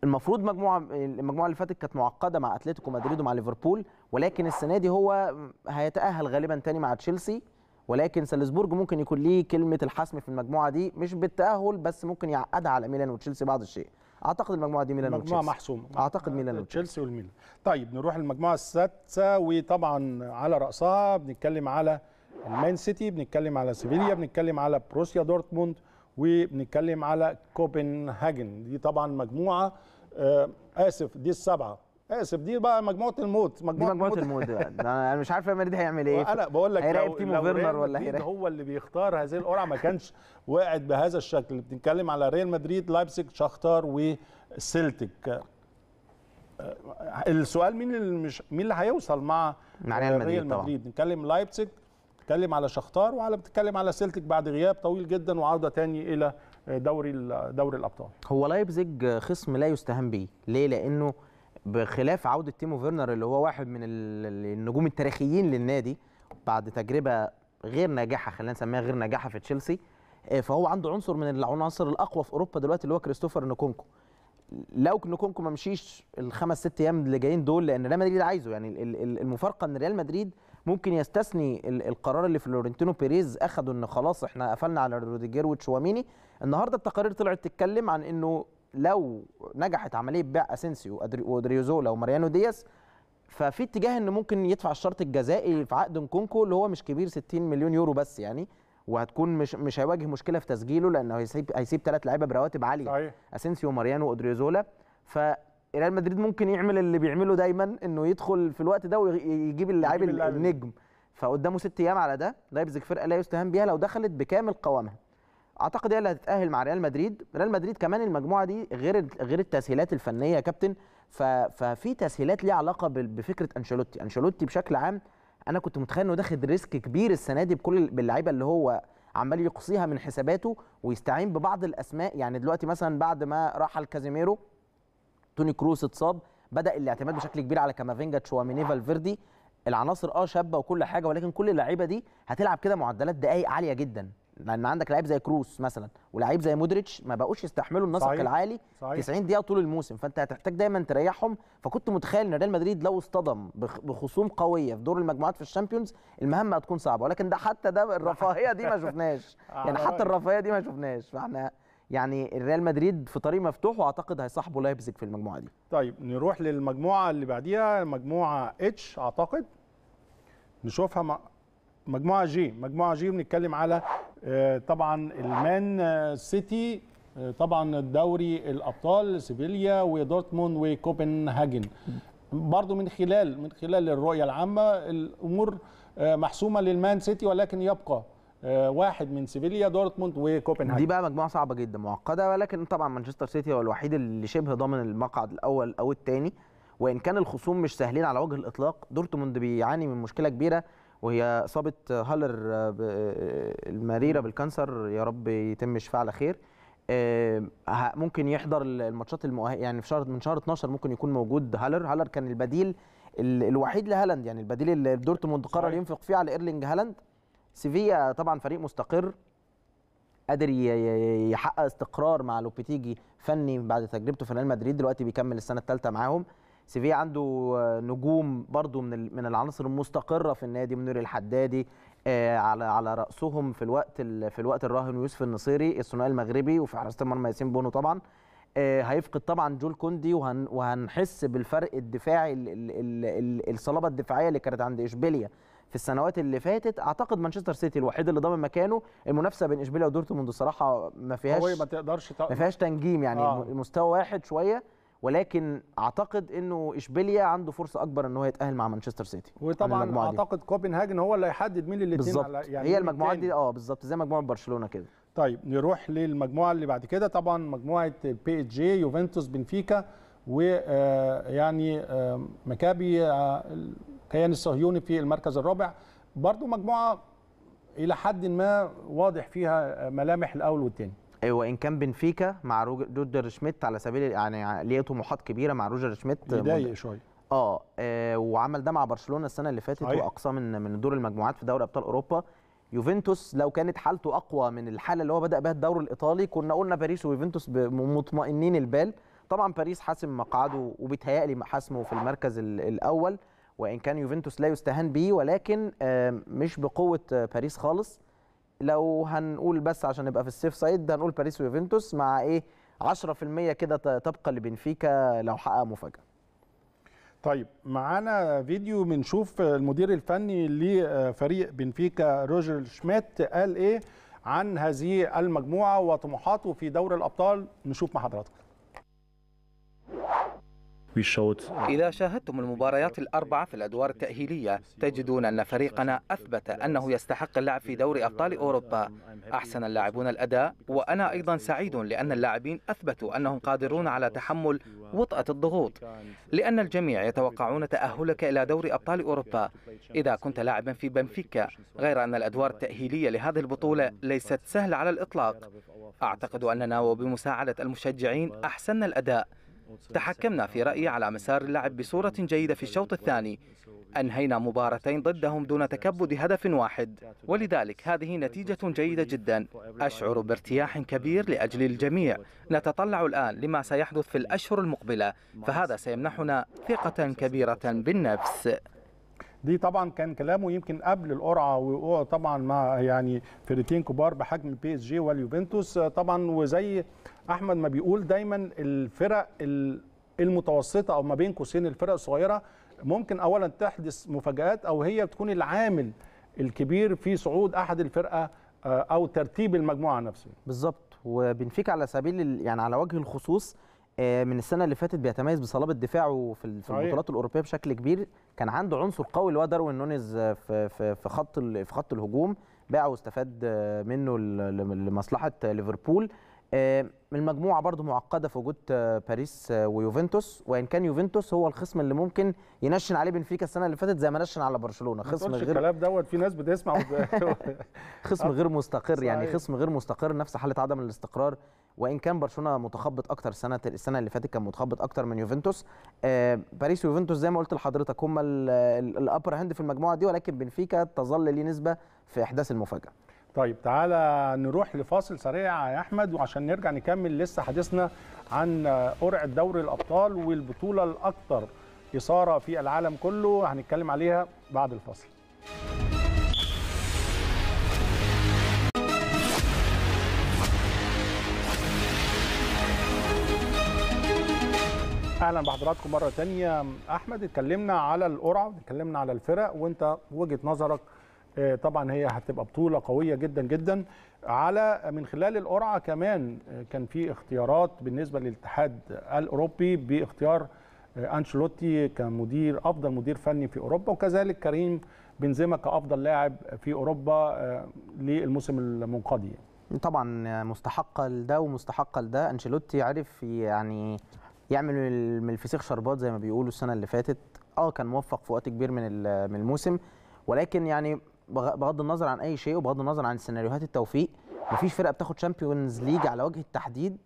المفروض مجموعه المجموعه اللي فاتت كانت معقده مع اتلتيكو مدريد ومع ليفربول ولكن السنه دي هو هيتاهل غالبا تاني مع تشيلسي ولكن سالزبورج ممكن يكون ليه كلمه الحسم في المجموعه دي مش بالتاهل
بس ممكن يعقدها على ميلان وتشيلسي بعض الشيء اعتقد المجموعه دي ميلان وتشيلسي مجموعه محسومه اعتقد ميلان وتشيلسي والميلان طيب نروح للمجموعه السادسه وطبعا على راسها بنتكلم على المان سيتي بنتكلم على سيفيليا بنتكلم على بروسيا دورتموند وبنتكلم على كوبنهاجن دي طبعا مجموعه آه اسف دي السبعه اسف دي بقى مجموعه الموت مجموعه, دي مجموعة الموت, الموت انا مش عارف ريال هيعمل ايه انا بقول لك هيراقب تيمو فيرنر ولا هيراقب هو اللي بيختار هذه القرعه ما كانش واعد بهذا الشكل بنتكلم على ريال مدريد لايبسك شختار وسلتك آه، آه، السؤال مين اللي مش مين اللي هيوصل مع, مع ريال آه، مدريد, مدريد. طبعا. نتكلم لايبسك بتتكلم على شختار وعلى بتتكلم على سلتك بعد غياب طويل جدا وعوده تاني الى دوري دوري الابطال
هو لايبزيج خصم لا يستهان به ليه لانه بخلاف عوده تيمو فيرنر اللي هو واحد من النجوم التاريخيين للنادي بعد تجربه غير ناجحه خلينا نسميها غير ناجحه في تشيلسي آه، فهو عنده عنصر من العناصر الاقوى في اوروبا دلوقتي اللي هو كريستوفر نكونكو لو نكونكو ما مشيش الخمس ست ايام اللي جايين دول لان ريال مدريد عايزه يعني المفارقه ان ريال مدريد ممكن يستثني القرار اللي فلورنتينو بيريز اخده ان خلاص احنا قفلنا على روديجير وتشواميني النهارده التقارير طلعت تتكلم عن انه لو نجحت عمليه بيع اسينسيو وادريوزولا وماريانو دياس ففي اتجاه ان ممكن يدفع الشرط الجزائي في عقد نكونكو اللي هو مش كبير 60 مليون يورو بس يعني وهتكون مش مش هيواجه مشكله في تسجيله لانه هيسيب هيسيب ثلاث لعيبه برواتب عاليه اسينسيو ماريانو وادريوزولا ف ريال مدريد ممكن يعمل اللي بيعمله دايما انه يدخل في الوقت ده ويجيب اللاعب النجم فقدامه ست ايام على ده لايبزيج فرقه لا يستهان بيها لو دخلت بكامل قوامها اعتقد هي اللي هتتاهل مع ريال مدريد ريال مدريد كمان المجموعه دي غير غير التسهيلات الفنيه يا كابتن ففي تسهيلات ليها علاقه بفكره انشيلوتي انشيلوتي بشكل عام انا كنت متخيل انه داخل ريسك كبير السنه دي بكل باللعيبه اللي هو عمال يقصيها من حساباته ويستعين ببعض الاسماء يعني دلوقتي مثلا بعد ما راح الكازيميرو توني كروس اتصاب بدا الاعتماد بشكل كبير على كامافينجا تشواميني فالفيردي العناصر اه شابه وكل حاجه ولكن كل اللعيبه دي هتلعب كده معدلات دقائق عاليه جدا لان عندك لعيب زي كروس مثلا ولاعيب زي مودريتش ما بقوش يستحملوا النسق العالي صحيح. 90 دقيقه طول الموسم فانت هتحتاج دايما تريحهم فكنت متخيل ان ريال مدريد لو اصطدم بخصوم قويه في دور المجموعات في الشامبيونز المهمه هتكون صعبه ولكن ده حتى ده الرفاهيه دي ما شفناش يعني حتى آه. الرفاهيه دي ما شفناش فاحنا يعني الريال مدريد في طريق مفتوح واعتقد هيصاحبه لايبزيج في المجموعه دي
طيب نروح للمجموعه اللي بعديها مجموعه اتش اعتقد نشوفها مع مجموعه جي مجموعه جي بنتكلم على آه، طبعا المان سيتي آه، طبعا الدوري الابطال سيفيليا ودورتموند وكوبنهاجن برضو من خلال من خلال الرؤيه العامه الامور آه، محسومه للمان سيتي ولكن يبقى آه، واحد من سيفيليا دورتموند وكوبنهاجن دي بقى مجموعه صعبه
جدا معقده ولكن طبعا مانشستر سيتي هو الوحيد اللي شبه ضامن المقعد الاول او الثاني وان كان الخصوم مش سهلين على وجه الاطلاق دورتموند بيعاني من مشكله كبيره وهي اصابه هالر آه، المريره بالكانسر يا رب يتم شفاء على خير آه، ممكن يحضر الماتشات المؤه... يعني في شهر من شهر 12 ممكن يكون موجود هالر هالر كان البديل الوحيد لهالاند يعني البديل اللي دورتموند قرر ينفق فيه على ايرلينج هالاند سيفيا طبعا فريق مستقر قادر يحقق استقرار مع لوبيتيجي فني بعد تجربته في ريال مدريد دلوقتي بيكمل السنه الثالثه معاهم سيفيا عنده نجوم برضو من من العناصر المستقره في النادي منير الحدادي آه، على على راسهم في الوقت في الوقت الراهن يوسف النصيري الثنائي المغربي وفي حراسه المرمى ياسين بونو طبعا آه، هيفقد طبعا جول كوندي وهنحس بالفرق الدفاعي الصلابه الدفاعيه اللي كانت عند اشبيليا في السنوات اللي فاتت اعتقد مانشستر سيتي الوحيد اللي ضامن مكانه المنافسه بين اشبيليا ودورتموند الصراحه ما فيهاش ما
تقدرش ما فيهاش
تنجيم يعني آه. مستوى واحد شويه ولكن اعتقد انه اشبيليا عنده فرصه اكبر ان هو يتاهل مع مانشستر سيتي وطبعا اعتقد
كوبنهاجن هو اللي هيحدد مين الاثنين يعني هي المجموعات دي اه بالظبط زي مجموعه برشلونه كده طيب نروح للمجموعه اللي بعد كده طبعا مجموعه بي اتش جي يوفنتوس بنفيكا ويعني آه، آه، مكابي آه، كيان الصهيوني في المركز الرابع برضو مجموعة إلى حد ما واضح فيها ملامح الأول والثاني وان أيوة،
كان بنفيكا مع روجر شميت على سبيل يعني ليه طموحات كبيره مع روجر شميت مضايق شويه آه،, اه وعمل ده مع برشلونه السنه اللي فاتت أيه. واقصى من من دور المجموعات في دوري ابطال اوروبا يوفنتوس لو كانت حالته اقوى من الحاله اللي هو بدا بها الدوري الايطالي كنا قلنا باريس ويوفنتوس مطمئنين البال طبعا باريس حاسم مقعده وبيتهيألي حاسمه في المركز الاول وان كان يوفنتوس لا يستهان به ولكن آه، مش بقوه آه، باريس خالص لو هنقول بس عشان نبقى في السيف سايد هنقول باريس ويوفنتوس مع ايه 10% كده تبقى لبنفيكا لو حقق مفاجاه
طيب معانا فيديو بنشوف المدير الفني لفريق بنفيكا روجر شميت قال ايه عن هذه المجموعه وطموحاته في دوري الابطال نشوف مع حضراتكم
إذا شاهدتم المباريات الأربعة في الأدوار التأهيلية تجدون أن فريقنا أثبت أنه يستحق اللعب في دوري أبطال أوروبا أحسن اللاعبون الأداء وأنا أيضا سعيد لأن اللاعبين أثبتوا أنهم قادرون على تحمل وطأة الضغوط لأن الجميع يتوقعون تأهلك إلى دوري أبطال أوروبا إذا كنت لاعبا في بنفيكا غير أن الأدوار التأهيلية لهذه البطولة ليست سهلة على الإطلاق أعتقد أننا وبمساعدة المشجعين أحسننا الأداء تحكمنا في رأيي على مسار اللعب بصورة جيدة في الشوط الثاني أنهينا مباراتين ضدهم دون تكبد هدف واحد ولذلك هذه نتيجة جيدة جدا أشعر بارتياح كبير لأجل الجميع نتطلع الآن لما سيحدث في الأشهر المقبلة فهذا سيمنحنا ثقة كبيرة بالنفس
دي طبعا كان كلامه يمكن قبل القرعه وقوع طبعا مع يعني فرقتين كبار بحجم بي اس جي واليوفنتوس طبعا وزي احمد ما بيقول دايما الفرق المتوسطه او ما بين قوسين الفرق الصغيره ممكن اولا تحدث مفاجات او هي بتكون العامل الكبير في صعود احد الفرقه آه، او ترتيب المجموعه نفسها بالظبط وبنفيك
على سبيل يعني على وجه الخصوص آه، من السنه اللي فاتت بيتميز بصلابه دفاعه في البطولات الاوروبيه بشكل كبير كان عنده عنصر قوي اللي هو داروين نونيز في في خط في خط الهجوم باع واستفاد آه، منه لمصلحه ليفربول آه، المجموعه برضو معقده في وجود آه، باريس آه، ويوفنتوس وان كان يوفنتوس هو الخصم اللي ممكن ينشن عليه بنفيكا السنه اللي فاتت زي ما نشن على برشلونه خصم غير الكلام
دوت في ناس بتسمع
خصم غير مستقر يعني خصم غير مستقر نفس حاله عدم الاستقرار وان كان برشلونه متخبط اكتر سنه السنه اللي فاتت كان متخبط اكتر من يوفنتوس باريس ويوفنتوس زي ما قلت لحضرتك هما الابر هاند في المجموعه دي ولكن بنفيكا تظل ليه نسبه
في احداث المفاجاه طيب تعالى نروح لفاصل سريع يا احمد وعشان نرجع نكمل لسه حديثنا عن قرعه دوري الابطال والبطوله الاكثر اثاره في العالم كله هنتكلم عليها بعد الفاصل اهلا بحضراتكم مره تانية احمد اتكلمنا على القرعه اتكلمنا على الفرق وانت وجهه نظرك آه، طبعا هي هتبقى بطوله قويه جدا جدا على من خلال القرعه كمان آه، كان في اختيارات بالنسبه للاتحاد الاوروبي باختيار آه، انشيلوتي كمدير افضل مدير فني في اوروبا وكذلك كريم بنزيما كافضل لاعب في اوروبا للموسم المنقضي طبعا مستحقه لده
ومستحقه لده انشيلوتي عرف يعني يعمل من الفسيخ شربات زي ما بيقولوا السنه اللي فاتت اه كان موفق في وقت كبير من من الموسم ولكن يعني بغض النظر عن اي شيء وبغض النظر عن سيناريوهات التوفيق مفيش فرقه بتاخد شامبيونز ليج على وجه التحديد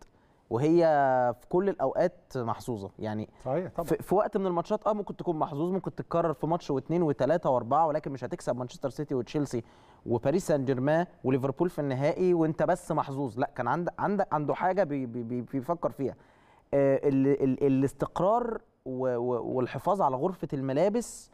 وهي في كل الاوقات محظوظه يعني صحيح طبعا في, في وقت من الماتشات اه ممكن تكون محظوظ ممكن تتكرر في ماتش واثنين وثلاثه واربعه ولكن مش هتكسب مانشستر سيتي وتشيلسي وباريس سان جيرمان وليفربول في النهائي وانت بس محظوظ لا كان عندك عندك عنده حاجه بي بي بيفكر فيها آه، ال ال الاستقرار والحفاظ على غرفه الملابس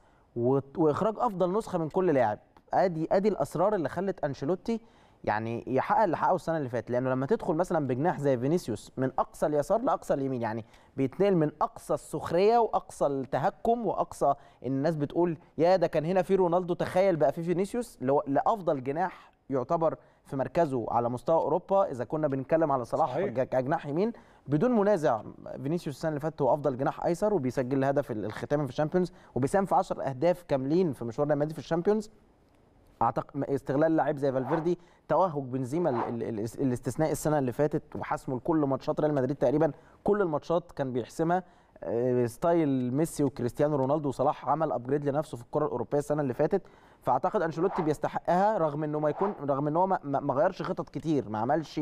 واخراج افضل نسخه من كل لاعب ادي ادي الاسرار اللي خلت انشيلوتي يعني يحقق اللي حققه السنه اللي فاتت لانه لما تدخل مثلا بجناح زي فينيسيوس من اقصى اليسار لاقصى اليمين يعني بيتنقل من اقصى السخريه واقصى التهكم واقصى الناس بتقول يا ده كان هنا في رونالدو تخيل بقى في فينيسيوس لافضل جناح يعتبر في مركزه على مستوى اوروبا اذا كنا بنتكلم على صلاح كجناح يمين بدون منازع فينيسيوس السنه اللي فاتت هو افضل جناح ايسر وبيسجل الهدف الختامي في الشامبيونز وبيساهم في 10 اهداف كاملين في مشوار ريال مدريد في الشامبيونز اعتقد استغلال لعيب زي فالفيردي توهج بنزيما الاستثناء السنه اللي فاتت وحسمه لكل ماتشات ريال مدريد تقريبا كل الماتشات كان بيحسمها آه، ستايل ميسي وكريستيانو رونالدو وصلاح عمل ابجريد لنفسه في الكره الاوروبيه السنه اللي فاتت فاعتقد انشيلوتي بيستحقها رغم انه ما يكون رغم ان هو ما غيرش خطط كتير ما عملش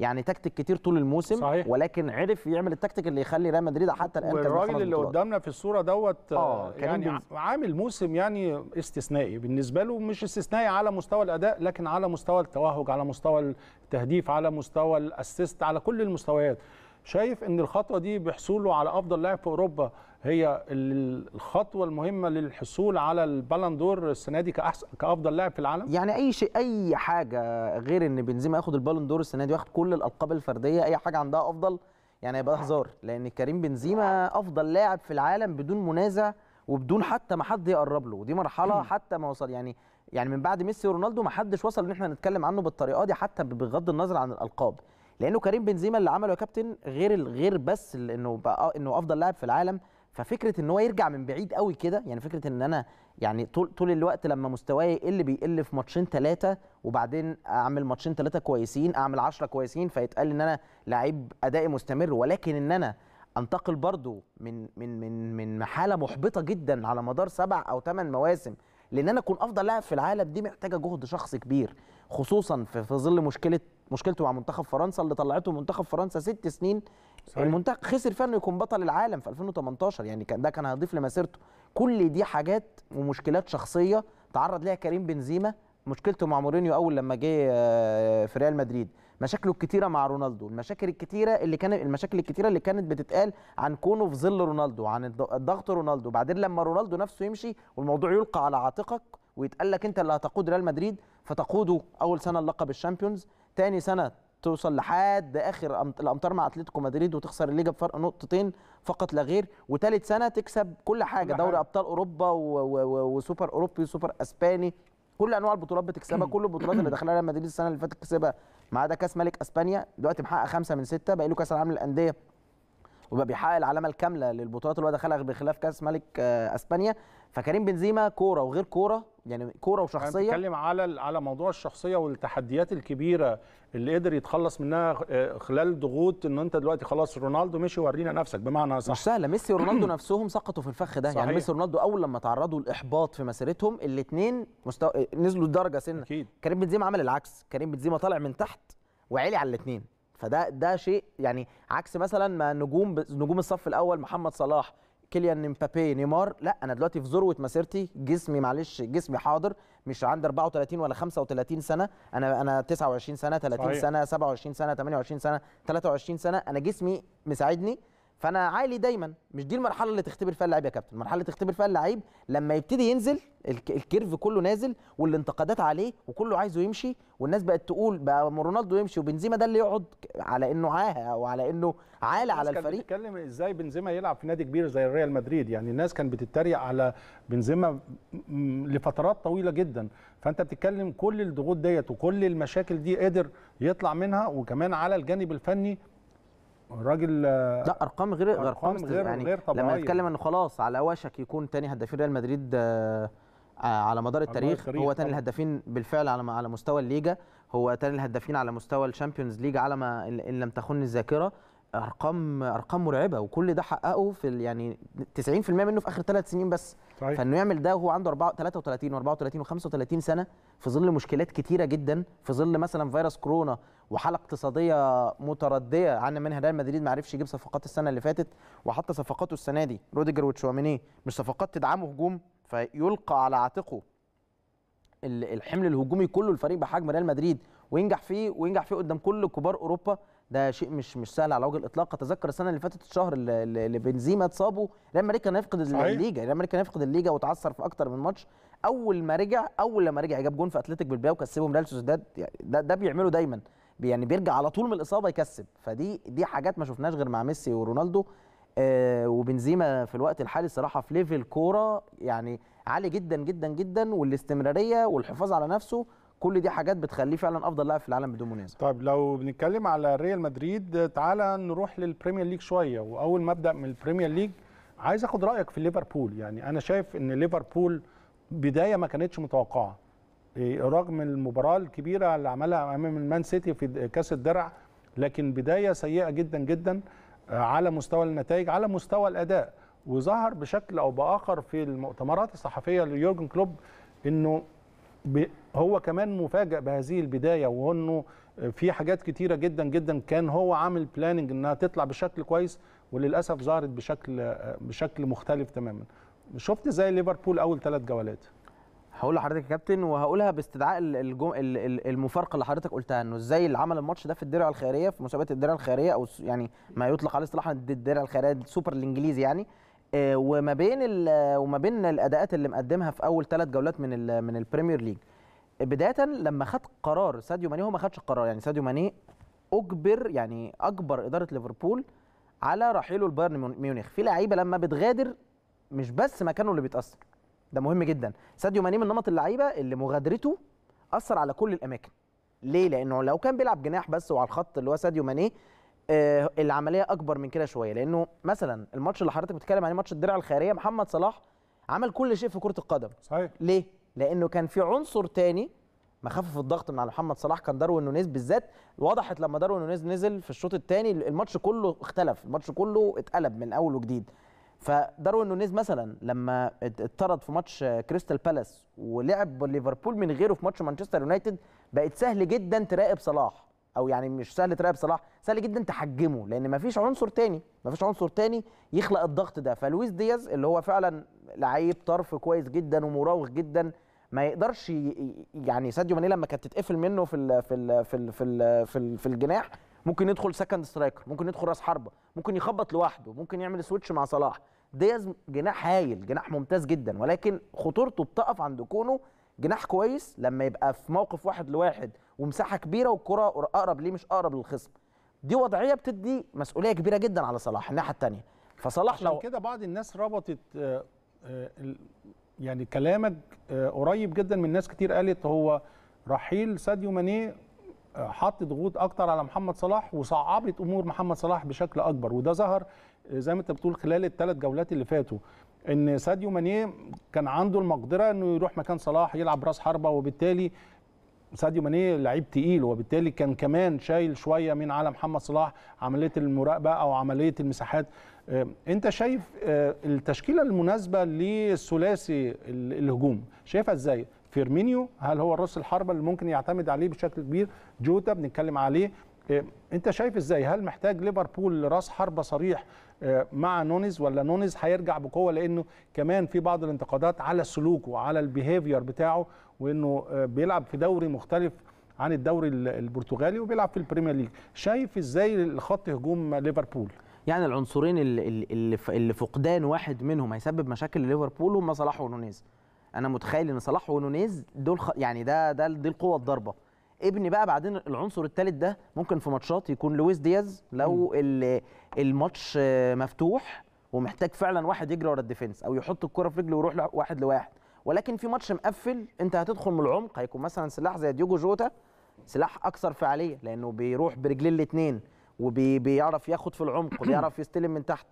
يعني تكتيك كتير طول الموسم صحيح. ولكن عرف يعمل التكتيك اللي يخلي ريال مدريد حتى الان والراجل اللي
قدامنا في الصوره دوت آه, آه، يعني بنز... عامل موسم يعني استثنائي بالنسبه له مش استثنائي على مستوى الاداء لكن على مستوى التوهج على مستوى التهديف على مستوى الاسيست على كل المستويات شايف ان الخطوه دي بحصوله على افضل لاعب في اوروبا هي الخطوه المهمه للحصول على البالندور السنه دي كأحسن كافضل لاعب في العالم
يعني اي شيء اي حاجه غير ان بنزيما ياخد البالندور السنه دي وياخد كل الالقاب الفرديه اي حاجه عندها افضل يعني هيبقى هزار لان كريم بنزيما افضل لاعب في العالم بدون منازع وبدون حتى ما حد يقرب له ودي مرحله حتى ما وصل يعني يعني من بعد ميسي ورونالدو ما حدش وصل ان احنا نتكلم عنه بالطريقه دي حتى بغض النظر عن الالقاب لانه كريم بنزيما اللي عمله يا كابتن غير غير بس انه بقى انه افضل لاعب في العالم ففكره ان هو يرجع من بعيد قوي كده يعني فكره ان انا يعني طول طول الوقت لما مستواي يقل بيقل في ماتشين ثلاثه وبعدين اعمل ماتشين ثلاثه كويسين اعمل 10 كويسين فيتقال ان انا لعيب ادائي مستمر ولكن ان انا انتقل برضو من من من من حاله محبطه جدا على مدار سبع او ثمان مواسم لان انا اكون افضل لاعب في العالم دي محتاجه جهد شخصي كبير خصوصا في ظل مشكله مشكلته مع منتخب فرنسا اللي طلعته منتخب فرنسا ست سنين صحيح. المنتخب خسر فيها انه يكون بطل العالم في 2018 يعني كان ده كان هيضيف لمسيرته كل دي حاجات ومشكلات شخصيه تعرض ليها كريم بنزيما مشكلته مع مورينيو اول لما جه آه، في ريال مدريد مشاكله الكتيره مع رونالدو المشاكل الكتيره اللي كانت المشاكل الكتيره اللي كانت بتتقال عن كونه في ظل رونالدو عن ضغط رونالدو بعدين لما رونالدو نفسه يمشي والموضوع يلقى على عاتقك ويتقال لك انت اللي هتقود ريال مدريد فتقوده اول سنه اللقب الشامبيونز تاني سنه توصل لحد اخر الامتار مع اتلتيكو مدريد وتخسر الليجا بفرق نقطتين فقط لا غير وثالث سنه تكسب كل حاجه دوري ابطال اوروبا وسوبر اوروبي وسوبر اسباني كل انواع البطولات بتكسبها كل البطولات اللي دخلها ريال مدريد السنه اللي فاتت كسبها ما عدا كاس ملك اسبانيا دلوقتي محقق خمسه من سته باقي له كاس العالم للانديه وبقى بيحقق العلامه الكامله للبطولات اللي هو دخلها بخلاف كاس ملك آه، اسبانيا فكريم بنزيما كوره وغير كوره يعني كوره وشخصيه بنتكلم
على على موضوع الشخصيه والتحديات الكبيره اللي قدر يتخلص منها آه، خلال ضغوط ان انت دلوقتي خلاص رونالدو مشي ورينا نفسك بمعنى صح مش سهله ميسي ورونالدو نفسهم سقطوا في الفخ
ده يعني صحيح. يعني ميسي ورونالدو اول لما تعرضوا لاحباط في مسيرتهم الاثنين مستو... آه، نزلوا درجه سنه أكيد. كريم بنزيما عمل العكس كريم بنزيما طالع من تحت وعلي على الاثنين فده ده شيء يعني عكس مثلا ما نجوم نجوم الصف الاول محمد صلاح كيليان مبابي نيمار لا انا دلوقتي في ذروه مسيرتي جسمي معلش جسمي حاضر مش عندي 34 ولا 35 سنه انا انا 29 سنه 30 صحيح. سنه 27 سنه 28 سنه 23 سنه انا جسمي مساعدني فانا عالي دايما مش دي المرحله اللي تختبر فيها اللعيب يا كابتن المرحله اللي تختبر فيها اللعيب لما يبتدي ينزل الكيرف كله نازل والانتقادات عليه وكله عايزه يمشي والناس بقت تقول بقى رونالدو يمشي وبنزيما ده اللي يقعد على انه عاهه
او على انه عالة على الفريق كان بتتكلم ازاي بنزيما يلعب في نادي كبير زي ريال مدريد يعني الناس كانت بتتريق على بنزيما لفترات طويله جدا فانت بتتكلم كل الضغوط ديت وكل المشاكل دي قدر يطلع منها وكمان على الجانب الفني الراجل آه، لا ارقام غير ارقام, أرقام غير, يعني غير طبيعيه لما نتكلم
انه خلاص على وشك يكون تاني هدافين ريال مدريد آه، آه، على مدار التاريخ هو تاني الهدافين بالفعل على على مستوى الليجا هو تاني الهدافين على مستوى الشامبيونز ليج على ما ان لم تخن الذاكره ارقام ارقام مرعبه وكل ده حققه في يعني 90% منه في اخر ثلاث سنين بس صحيح. فانه يعمل ده وهو عنده 33 و34 و35 سنه في ظل مشكلات كتيره جدا في ظل مثلا فيروس كورونا وحاله اقتصاديه مترديه عنا منها ريال مدريد ما عرفش يجيب صفقات السنه اللي فاتت وحتى صفقاته السنه دي روديجر وتشواميني مش صفقات تدعمه هجوم فيلقى على عاتقه الحمل الهجومي كله الفريق بحجم ريال مدريد وينجح فيه وينجح فيه قدام كل كبار اوروبا ده شيء مش مش سهل على وجه الاطلاق اتذكر السنه اللي فاتت الشهر اللي بنزيما اتصابه ريال مدريد كان يفقد الليجا ريال مدريد كان يفقد الليجا وتعثر في اكتر من ماتش اول ما رجع اول لما رجع جاب جون في اتلتيك بالباو وكسبهم ريال سوسيداد يعني ده, ده بيعمله دايما يعني بيرجع على طول من الاصابه يكسب فدي دي حاجات ما شفناش غير مع ميسي ورونالدو آه وبنزيما في الوقت الحالي الصراحه في ليفل كوره يعني عالي جدا جدا جدا والاستمراريه والحفاظ على نفسه
كل دي حاجات بتخليه فعلا افضل لاعب في العالم بدون منازع طيب لو بنتكلم على ريال مدريد تعالى نروح للبريمير ليج شويه واول ما ابدا من البريمير ليج عايز اخد رايك في ليفربول يعني انا شايف ان ليفربول بدايه ما كانتش متوقعه رغم المباراه الكبيره اللي عملها امام المان سيتي في كاس الدرع لكن بدايه سيئه جدا جدا آه، على مستوى النتائج على مستوى الاداء وظهر بشكل او باخر في المؤتمرات الصحفيه ليورجن كلوب انه هو كمان مفاجئ بهذه البدايه وانه في حاجات كتيره جدا جدا كان هو عامل بلاننج انها تطلع بشكل كويس وللاسف ظهرت بشكل آه، بشكل مختلف تماما شفت زي ليفربول اول ثلاث جولات هقول لحضرتك يا كابتن وهقولها باستدعاء
الجم... المفارقه اللي حضرتك قلتها انه ازاي اللي عمل الماتش ده في الدرع الخيريه في مسابقه الدرع الخيريه او يعني ما يطلق عليه اصطلاحا الدرع الخيريه السوبر الانجليزي يعني آه، وما بين وما بين الاداءات اللي مقدمها في اول ثلاث جولات من ال... من البريمير ليج بدايه لما خد قرار ساديو ماني هو ما خدش القرار يعني ساديو ماني اجبر يعني اجبر اداره ليفربول على رحيله لبايرن ميونخ في لعيبه لما بتغادر مش بس مكانه اللي بيتاثر ده مهم جدا ساديو ماني من نمط اللعيبه اللي مغادرته اثر على كل الاماكن ليه لانه لو كان بيلعب جناح بس وعلى الخط اللي هو ساديو ماني آه العمليه اكبر من كده شويه لانه مثلا الماتش اللي حضرتك بتتكلم عليه ماتش الدرع الخيريه محمد صلاح عمل كل شيء في كره القدم صحيح ليه لانه كان في عنصر تاني مخفف الضغط من على محمد صلاح كان داروين نونيز بالذات وضحت لما داروين نونيز نزل في الشوط الثاني الماتش كله اختلف الماتش كله اتقلب من اول وجديد فداروين نونيز مثلا لما اتطرد في ماتش كريستال بالاس ولعب ليفربول من غيره في ماتش مانشستر يونايتد بقت سهل جدا تراقب صلاح او يعني مش سهل تراقب صلاح سهل جدا تحجمه لان مفيش عنصر تاني مفيش عنصر تاني يخلق الضغط ده فلويس دياز اللي هو فعلا لعيب طرف كويس جدا ومراوغ جدا ما يقدرش يعني ساديو ماني لما كانت تتقفل منه في الـ في الـ في الـ في, الـ في, في الجناح ممكن يدخل سكند سترايكر ممكن يدخل راس حربه ممكن يخبط لوحده ممكن يعمل سويتش مع صلاح دياز جناح هايل جناح ممتاز جدا ولكن خطورته بتقف عند كونه جناح كويس لما يبقى في موقف واحد لواحد ومساحه كبيره والكره اقرب ليه مش اقرب للخصم دي وضعيه
بتدي مسؤوليه كبيره جدا على صلاح الناحيه الثانيه فصلاح لو كده بعض الناس ربطت آه، آه، يعني كلامك آه، قريب جدا من ناس كتير قالت هو رحيل ساديو ماني حط ضغوط اكتر على محمد صلاح وصعبت امور محمد صلاح بشكل اكبر وده ظهر زي ما انت بتقول خلال الثلاث جولات اللي فاتوا ان ساديو ماني كان عنده المقدره انه يروح مكان صلاح يلعب راس حربه وبالتالي ساديو ماني لعيب تقيل وبالتالي كان كمان شايل شويه من على محمد صلاح عمليه المراقبه او عمليه المساحات آه، انت شايف آه، التشكيله المناسبه للثلاثي الهجوم شايفها ازاي فيرمينيو هل هو راس الحربه اللي ممكن يعتمد عليه بشكل كبير جوتا بنتكلم عليه آه، انت شايف ازاي هل محتاج ليفربول راس حربه صريح آه، مع نونيز ولا نونيز هيرجع بقوه لانه كمان في بعض الانتقادات على سلوكه على البيهيفير بتاعه وانه آه، بيلعب في دوري مختلف عن الدوري البرتغالي وبيلعب في البريمير ليج شايف ازاي خط هجوم ليفربول يعني العنصرين اللي, اللي فقدان واحد منهم هيسبب مشاكل
لليفربول هم صلاح ونونيز انا متخيل ان صلاح ونونيز دول خ... يعني ده ده دي القوه الضاربه ابني بقى بعدين العنصر الثالث ده ممكن في ماتشات يكون لويس دياز لو الماتش مفتوح ومحتاج فعلا واحد يجري ورا الديفنس او يحط الكره في رجله ويروح واحد لواحد ولكن في ماتش مقفل انت هتدخل من العمق هيكون مثلا سلاح زي ديوجو جوتا سلاح اكثر فعاليه لانه بيروح برجلين الاثنين وبيعرف ياخد في العمق وبيعرف يستلم من تحت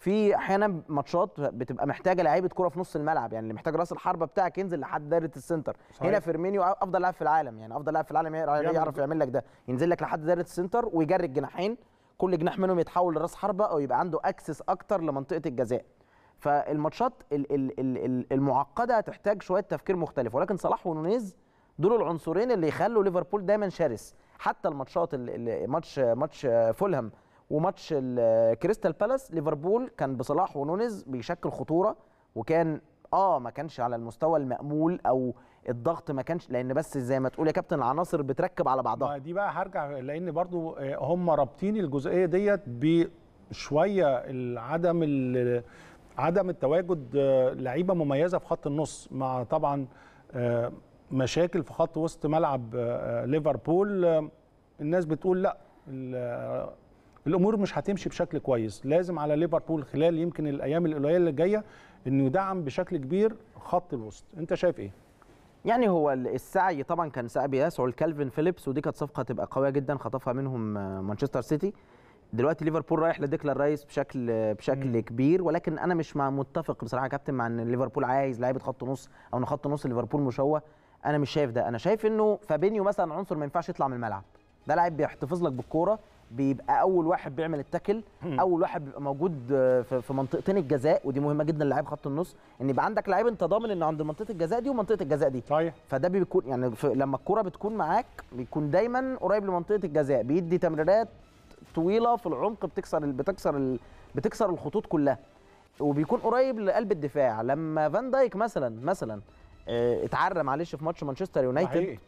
في احيانا ماتشات بتبقى محتاجه لعيبه كره في نص الملعب يعني اللي محتاج راس الحربه بتاعك ينزل لحد دايره السنتر صحيح. هنا فيرمينيو افضل لاعب في العالم يعني افضل لاعب في العالم يعرف يعمل لك ده ينزل لك لحد دايره السنتر ويجري الجناحين كل جناح منهم يتحول لراس حربه او يبقى عنده اكسس اكتر لمنطقه الجزاء فالماتشات المعقده هتحتاج شويه تفكير مختلف ولكن صلاح ونونيز دول العنصرين اللي يخلوا ليفربول دايما شرس حتى الماتشات ماتش ماتش فولهام وماتش كريستال بالاس ليفربول كان بصلاح ونونيز بيشكل خطوره وكان اه ما كانش على المستوى المأمول او الضغط ما كانش لان بس زي ما
تقول يا كابتن العناصر بتركب على بعضها ما دي بقى هرجع لان برضو آه، هم رابطين الجزئيه ديت بشويه عدم عدم التواجد آه، لعيبه مميزه في خط النص مع طبعا آه، مشاكل في خط وسط ملعب ليفربول الناس بتقول لا الامور مش هتمشي بشكل كويس لازم على ليفربول خلال يمكن الايام القليله اللي جايه انه يدعم بشكل كبير خط الوسط انت شايف ايه يعني هو السعي طبعا كان
سعي بيسعوا لكالفين فيليبس ودي كانت صفقه تبقى قويه جدا خطفها منهم آه، مانشستر سيتي دلوقتي ليفربول رايح لديكلان رايس بشكل آه، بشكل م. كبير ولكن انا مش مع متفق بصراحه يا كابتن مع ان ليفربول عايز لعيبه خط نص او ان خط نص ليفربول مشوه انا مش شايف ده انا شايف انه فابينيو مثلا عنصر ما ينفعش يطلع من الملعب ده لاعب بيحتفظ لك بالكوره بيبقى اول واحد بيعمل التاكل اول واحد بيبقى موجود في منطقتين الجزاء ودي مهمه جدا للاعيب خط النص ان يبقى عندك لعيب انت ضامن انه عند منطقه الجزاء دي ومنطقه الجزاء دي صحيح فده بيكون يعني لما الكره بتكون معاك بيكون دايما قريب لمنطقه الجزاء بيدي تمريرات طويله في العمق بتكسر بتكسر بتكسر الخطوط كلها وبيكون قريب لقلب الدفاع لما فان دايك مثلا مثلا آه، اتعرى معلش في ماتش مانشستر يونايتد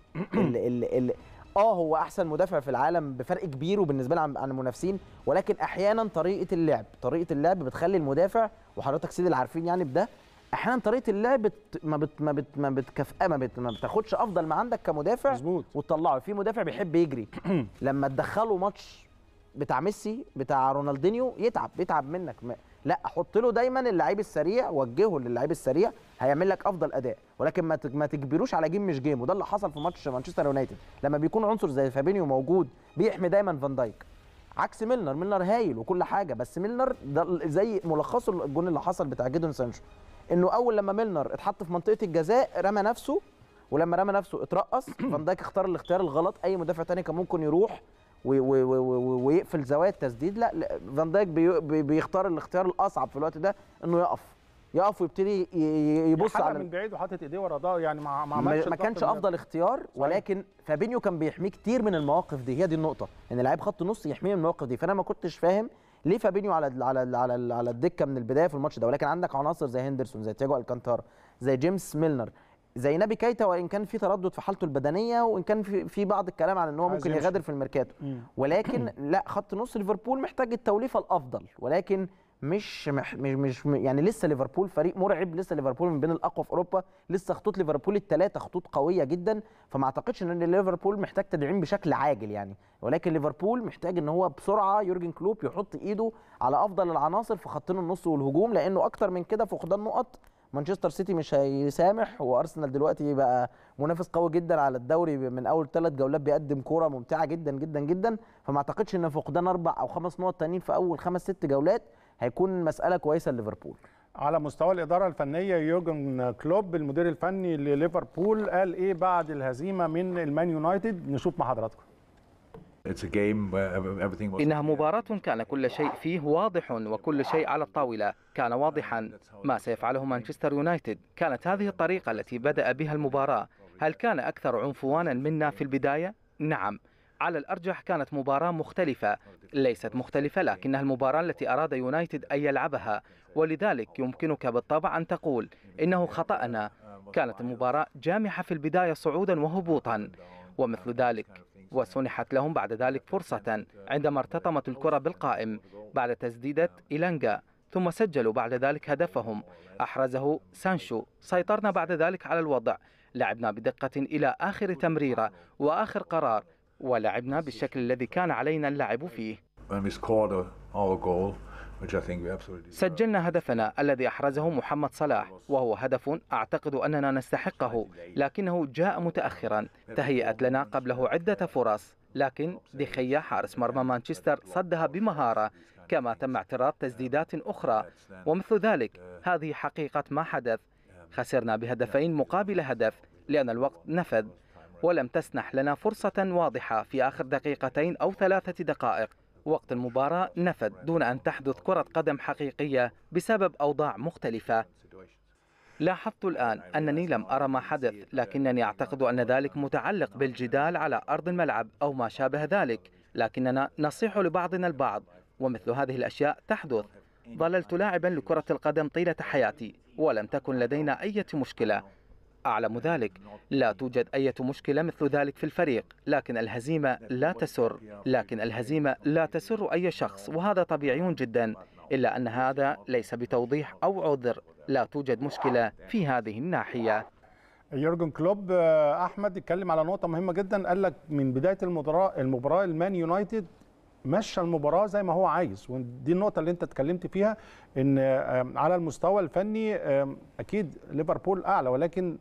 اه هو احسن مدافع في العالم بفرق كبير وبالنسبه لنا عن المنافسين ولكن احيانا طريقه اللعب طريقه اللعب بتخلي المدافع وحضرتك سيدي العارفين يعني بده احيانا طريقه اللعب ما بت... ما بت... ما بتكف... ما, بت... ما بتاخدش افضل ما عندك كمدافع مظبوط وتطلعه في مدافع بيحب يجري لما تدخله ماتش بتاع ميسي بتاع رونالدينيو يتعب بيتعب منك لا حط له دايما اللعيب السريع وجهه للعيب السريع هيعمل لك افضل اداء ولكن ما ما تجبروش على جيم مش جيم وده اللي حصل في ماتش مانشستر يونايتد لما بيكون عنصر زي فابينيو موجود بيحمي دايما فان دايك عكس ميلنر ميلنر هايل وكل حاجه بس ميلنر ده زي ملخصه الجون اللي حصل بتاع جيدون سانشو انه اول لما ميلنر اتحط في منطقه الجزاء رمى نفسه ولما رمى نفسه اترقص فان دايك اختار الاختيار الغلط اي مدافع تاني كان ممكن يروح ويقفل زوايا التسديد لا فان دايك بيختار الاختيار الاصعب في الوقت ده انه يقف يقف ويبتدي يبص على من
بعيد وحاطط ايديه ورا ده يعني ما عملش ما كانش افضل اختيار
ولكن فابينيو كان بيحميه كتير من المواقف دي هي دي النقطه ان لعيب خط نص يحميه من المواقف دي فانا ما كنتش فاهم ليه فابينيو على على على على الدكه من البدايه في الماتش ده ولكن عندك عناصر زي هندرسون زي تياجو الكانتارا زي جيمس ميلنر زينبي كايتا وان كان في تردد في حالته البدنيه وان كان في, في بعض الكلام عن ان هو ممكن يغادر في الميركاتو ولكن لا خط نص ليفربول محتاج التوليفه الافضل ولكن مش مش مش يعني لسه ليفربول فريق مرعب لسه ليفربول من بين الاقوى في اوروبا لسه خطوط ليفربول الثلاثه خطوط قويه جدا فما اعتقدش ان ليفربول محتاج تدعيم بشكل عاجل يعني ولكن ليفربول محتاج ان هو بسرعه يورجن كلوب يحط ايده على افضل العناصر في خطين النص والهجوم لانه اكتر من كده فقدان نقط مانشستر سيتي مش هيسامح وارسنال دلوقتي بقى منافس قوي جدا على الدوري من اول ثلاث جولات بيقدم كوره ممتعه جدا جدا جدا فما اعتقدش ان فقدان اربع او خمس نقط تانيين في اول خمس ست جولات هيكون مساله كويسه لليفربول
على مستوى الإدارة الفنية يوجن كلوب المدير الفني لليفربول قال إيه بعد الهزيمة من المان يونايتد نشوف مع حضراتكم إنها مباراة
كان كل شيء فيه واضح وكل شيء على الطاولة كان واضحا ما سيفعله مانشستر يونايتد كانت هذه الطريقة التي بدأ بها المباراة هل كان أكثر عنفوانا منا في البداية؟ نعم على الأرجح كانت مباراة مختلفة ليست مختلفة لكنها المباراة التي أراد يونايتد أن يلعبها ولذلك يمكنك بالطبع أن تقول إنه خطأنا كانت المباراة جامحة في البداية صعودا وهبوطا ومثل ذلك وسنحت لهم بعد ذلك فرصة عندما ارتطمت الكرة بالقائم بعد تسديدة إيلانجا ثم سجلوا بعد ذلك هدفهم أحرزه سانشو سيطرنا بعد ذلك على الوضع لعبنا بدقة إلى آخر تمريرة وآخر قرار ولعبنا بالشكل الذي كان علينا اللعب فيه سجلنا هدفنا الذي أحرزه محمد صلاح وهو هدف أعتقد أننا نستحقه لكنه جاء متأخرا تهيأت لنا قبله عدة فرص لكن دخية حارس مرمى مانشستر صدها بمهارة كما تم اعتراض تسديدات أخرى ومثل ذلك هذه حقيقة ما حدث خسرنا بهدفين مقابل هدف لأن الوقت نفذ ولم تسنح لنا فرصة واضحة في آخر دقيقتين أو ثلاثة دقائق وقت المباراة نفد دون أن تحدث كرة قدم حقيقية بسبب أوضاع مختلفة لاحظت الآن أنني لم أرى ما حدث لكنني أعتقد أن ذلك متعلق بالجدال على أرض الملعب أو ما شابه ذلك لكننا نصيح لبعضنا البعض ومثل هذه الأشياء تحدث ظللت لاعبا لكرة القدم طيلة حياتي ولم تكن لدينا أي مشكلة أعلم ذلك لا توجد أي مشكلة مثل ذلك في الفريق لكن الهزيمة لا تسر لكن الهزيمة لا تسر أي شخص وهذا طبيعي جدا إلا أن هذا ليس بتوضيح أو عذر لا توجد مشكلة في هذه
الناحية يورجن كلوب احمد اتكلم على نقطه مهمه جدا قال لك من بدايه المباراه المان يونايتد مشى المباراه زي ما هو عايز ودي النقطه اللي انت اتكلمت فيها ان على المستوى الفني اكيد ليفربول اعلى ولكن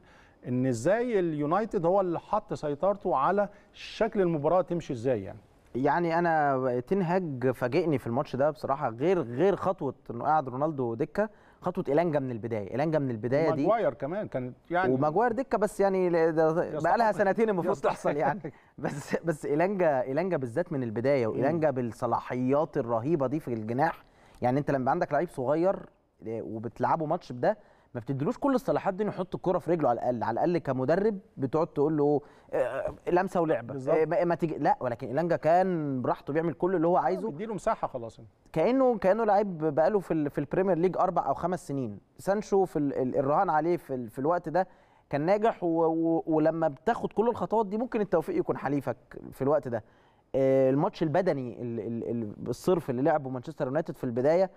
ان ازاي اليونايتد هو اللي حط سيطرته على شكل المباراه تمشي ازاي يعني
يعني انا تنهج فاجئني في الماتش ده بصراحه غير غير خطوه انه قاعد رونالدو دكه خطوه إلانجا من البدايه إلانجا من البدايه دي وماجواير
كمان كانت يعني وماجواير
دكه بس يعني بقى لها سنتين المفروض تحصل يعني بس بس إلانجا إلانجا بالذات من البدايه وإلانجا بالصلاحيات الرهيبه دي في الجناح يعني انت لما عندك لعيب صغير آه، وبتلعبه ماتش بده ما بتدلوش كل الصلاحيات دي انه يحط الكرة في رجله على الاقل على الاقل كمدرب بتقعد تقول له آه، آه، لمسه ولعبه آه، ما, ما تيجي لا ولكن إلانجا كان براحته بيعمل كل اللي هو عايزه بيديله مساحه خلاص كانه كانه لعيب بقاله في في البريمير ليج اربع او خمس سنين سانشو في الرهان عليه في, في الوقت ده كان ناجح ولما بتاخد كل الخطوات دي ممكن التوفيق يكون حليفك في الوقت ده الماتش البدني الصرف اللي لعبه مانشستر يونايتد في البدايه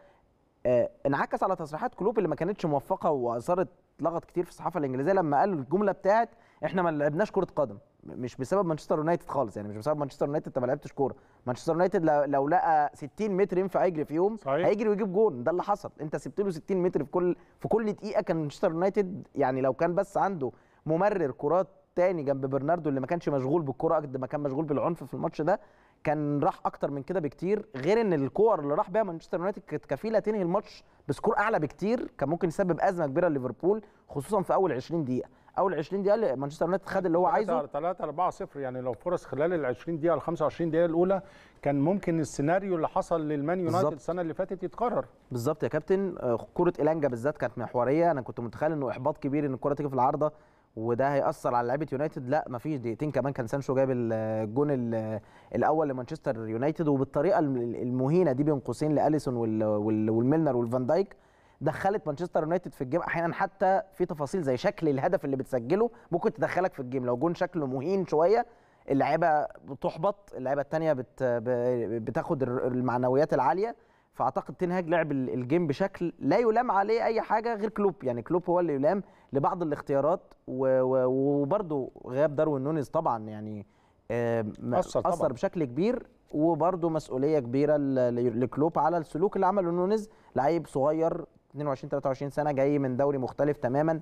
آه، انعكس على تصريحات كلوب اللي ما كانتش موفقه واثارت لغط كتير في الصحافه الانجليزيه لما قالوا الجمله بتاعت احنا ما لعبناش كره قدم مش بسبب مانشستر يونايتد خالص يعني مش بسبب مانشستر يونايتد انت ما لعبتش كوره مانشستر يونايتد لو لقى 60 متر ينفع يجري في يوم صحيح. هيجري ويجيب جون ده اللي حصل انت سبت له 60 متر في كل في كل دقيقه كان مانشستر يونايتد يعني لو كان بس عنده ممرر كرات تاني جنب برناردو اللي ما كانش مشغول بالكره قد ما كان مشغول بالعنف في الماتش ده كان راح اكتر من كده بكتير غير ان الكور اللي راح بيها مانشستر يونايتد كانت كفيله تنهي الماتش بسكور اعلى بكتير كان ممكن يسبب ازمه كبيره
لليفربول خصوصا في اول 20 دقيقه اول 20 دقيقه مانشستر يونايتد خد اللي هو عايزه 3 4 0 يعني لو فرص خلال ال 20 دقيقه ال 25 دقيقه الاولى كان ممكن السيناريو اللي حصل للمان يونايتد السنه اللي فاتت يتكرر بالظبط يا كابتن آه، كره الانجا بالذات كانت محوريه انا كنت
متخيل انه احباط كبير ان الكره تيجي في العارضه وده هياثر على لعيبه يونايتد لا مفيش دقيقتين كمان كان سانشو جايب الجون الاول لمانشستر يونايتد وبالطريقه المهينه دي بين قوسين لاليسون والميلنر والفان دايك دخلت مانشستر يونايتد في الجيم احيانا حتى في تفاصيل زي شكل الهدف اللي بتسجله ممكن تدخلك في الجيم لو جون شكله مهين شويه اللعيبه بتحبط اللعيبه الثانيه بتاخد المعنويات العاليه فاعتقد تنهاج لعب الجيم بشكل لا يلام عليه اي حاجه غير كلوب يعني كلوب هو اللي يلام لبعض الاختيارات وبرده غياب داروين نونيز طبعا يعني آه، اثر طبعا. اثر بشكل كبير وبرده مسؤوليه كبيره لكلوب على السلوك اللي عمله نونيز لعيب صغير 22 23 سنه جاي من دوري مختلف تماما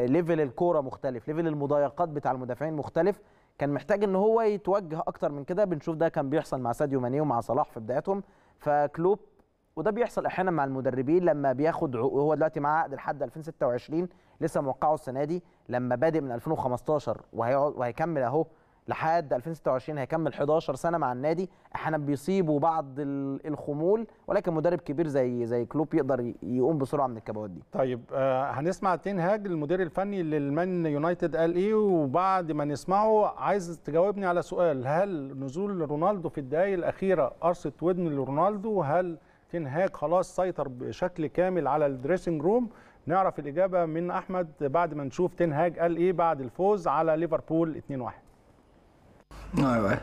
ليفل الكوره مختلف ليفل المضايقات بتاع المدافعين مختلف كان محتاج ان هو يتوجه اكتر من كده بنشوف ده كان بيحصل مع ساديو ماني ومع صلاح في بداياتهم فكلوب وده بيحصل احيانا مع المدربين لما بياخد عقود هو دلوقتي معاه عقد لحد 2026 لسه موقعه السنه دي لما بادئ من 2015 وهيقعد وهيكمل اهو لحد 2026 هيكمل 11 سنه مع النادي احيانا بيصيبوا بعض الخمول ولكن مدرب كبير زي زي كلوب يقدر يقوم بسرعه من الكبوات دي
طيب آه هنسمع تين هاج المدير الفني للمان يونايتد قال ايه وبعد ما نسمعه عايز تجاوبني على سؤال هل نزول رونالدو في الدقائق الاخيره قرصه ودن لرونالدو هل تنهاك خلاص سيطر بشكل كامل على الدريسنج روم نعرف الاجابه من احمد بعد ما نشوف تنهاج قال ايه بعد الفوز على ليفربول 2-1
نعم،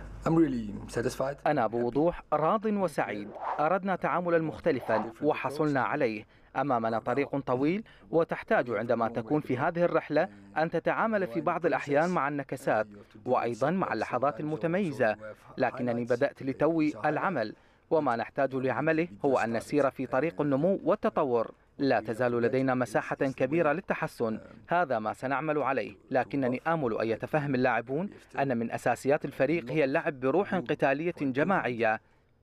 أنا بوضوح راض وسعيد أردنا تعاملا مختلفا وحصلنا عليه أمامنا طريق طويل وتحتاج عندما تكون في هذه الرحلة أن تتعامل في بعض الأحيان مع النكسات وأيضا مع اللحظات المتميزة لكنني بدأت لتوي العمل وما نحتاج لعمله هو أن نسير في طريق النمو والتطور لا تزال لدينا مساحة كبيرة للتحسن هذا ما سنعمل عليه لكنني آمل أن يتفهم اللاعبون أن من أساسيات الفريق هي اللعب بروح قتالية جماعية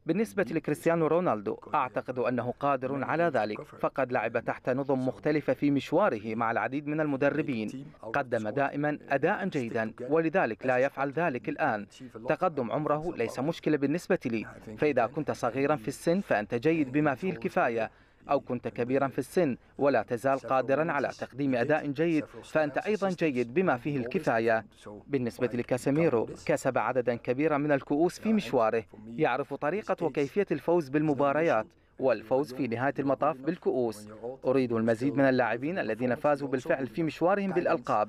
بالنسبة لكريستيانو رونالدو أعتقد أنه قادر على ذلك فقد لعب تحت نظم مختلفة في مشواره مع العديد من المدربين قدم دائما أداء جيدا ولذلك لا يفعل ذلك الآن تقدم عمره ليس مشكلة بالنسبة لي فإذا كنت صغيرا في السن فأنت جيد بما فيه الكفاية أو كنت كبيرا في السن ولا تزال قادرا على تقديم أداء جيد فأنت أيضا جيد بما فيه الكفاية بالنسبة لكاسيميرو كسب عددا كبيرا من الكؤوس في مشواره يعرف طريقة وكيفية الفوز بالمباريات والفوز في نهاية المطاف بالكؤوس أريد المزيد من اللاعبين الذين فازوا بالفعل في مشوارهم بالألقاب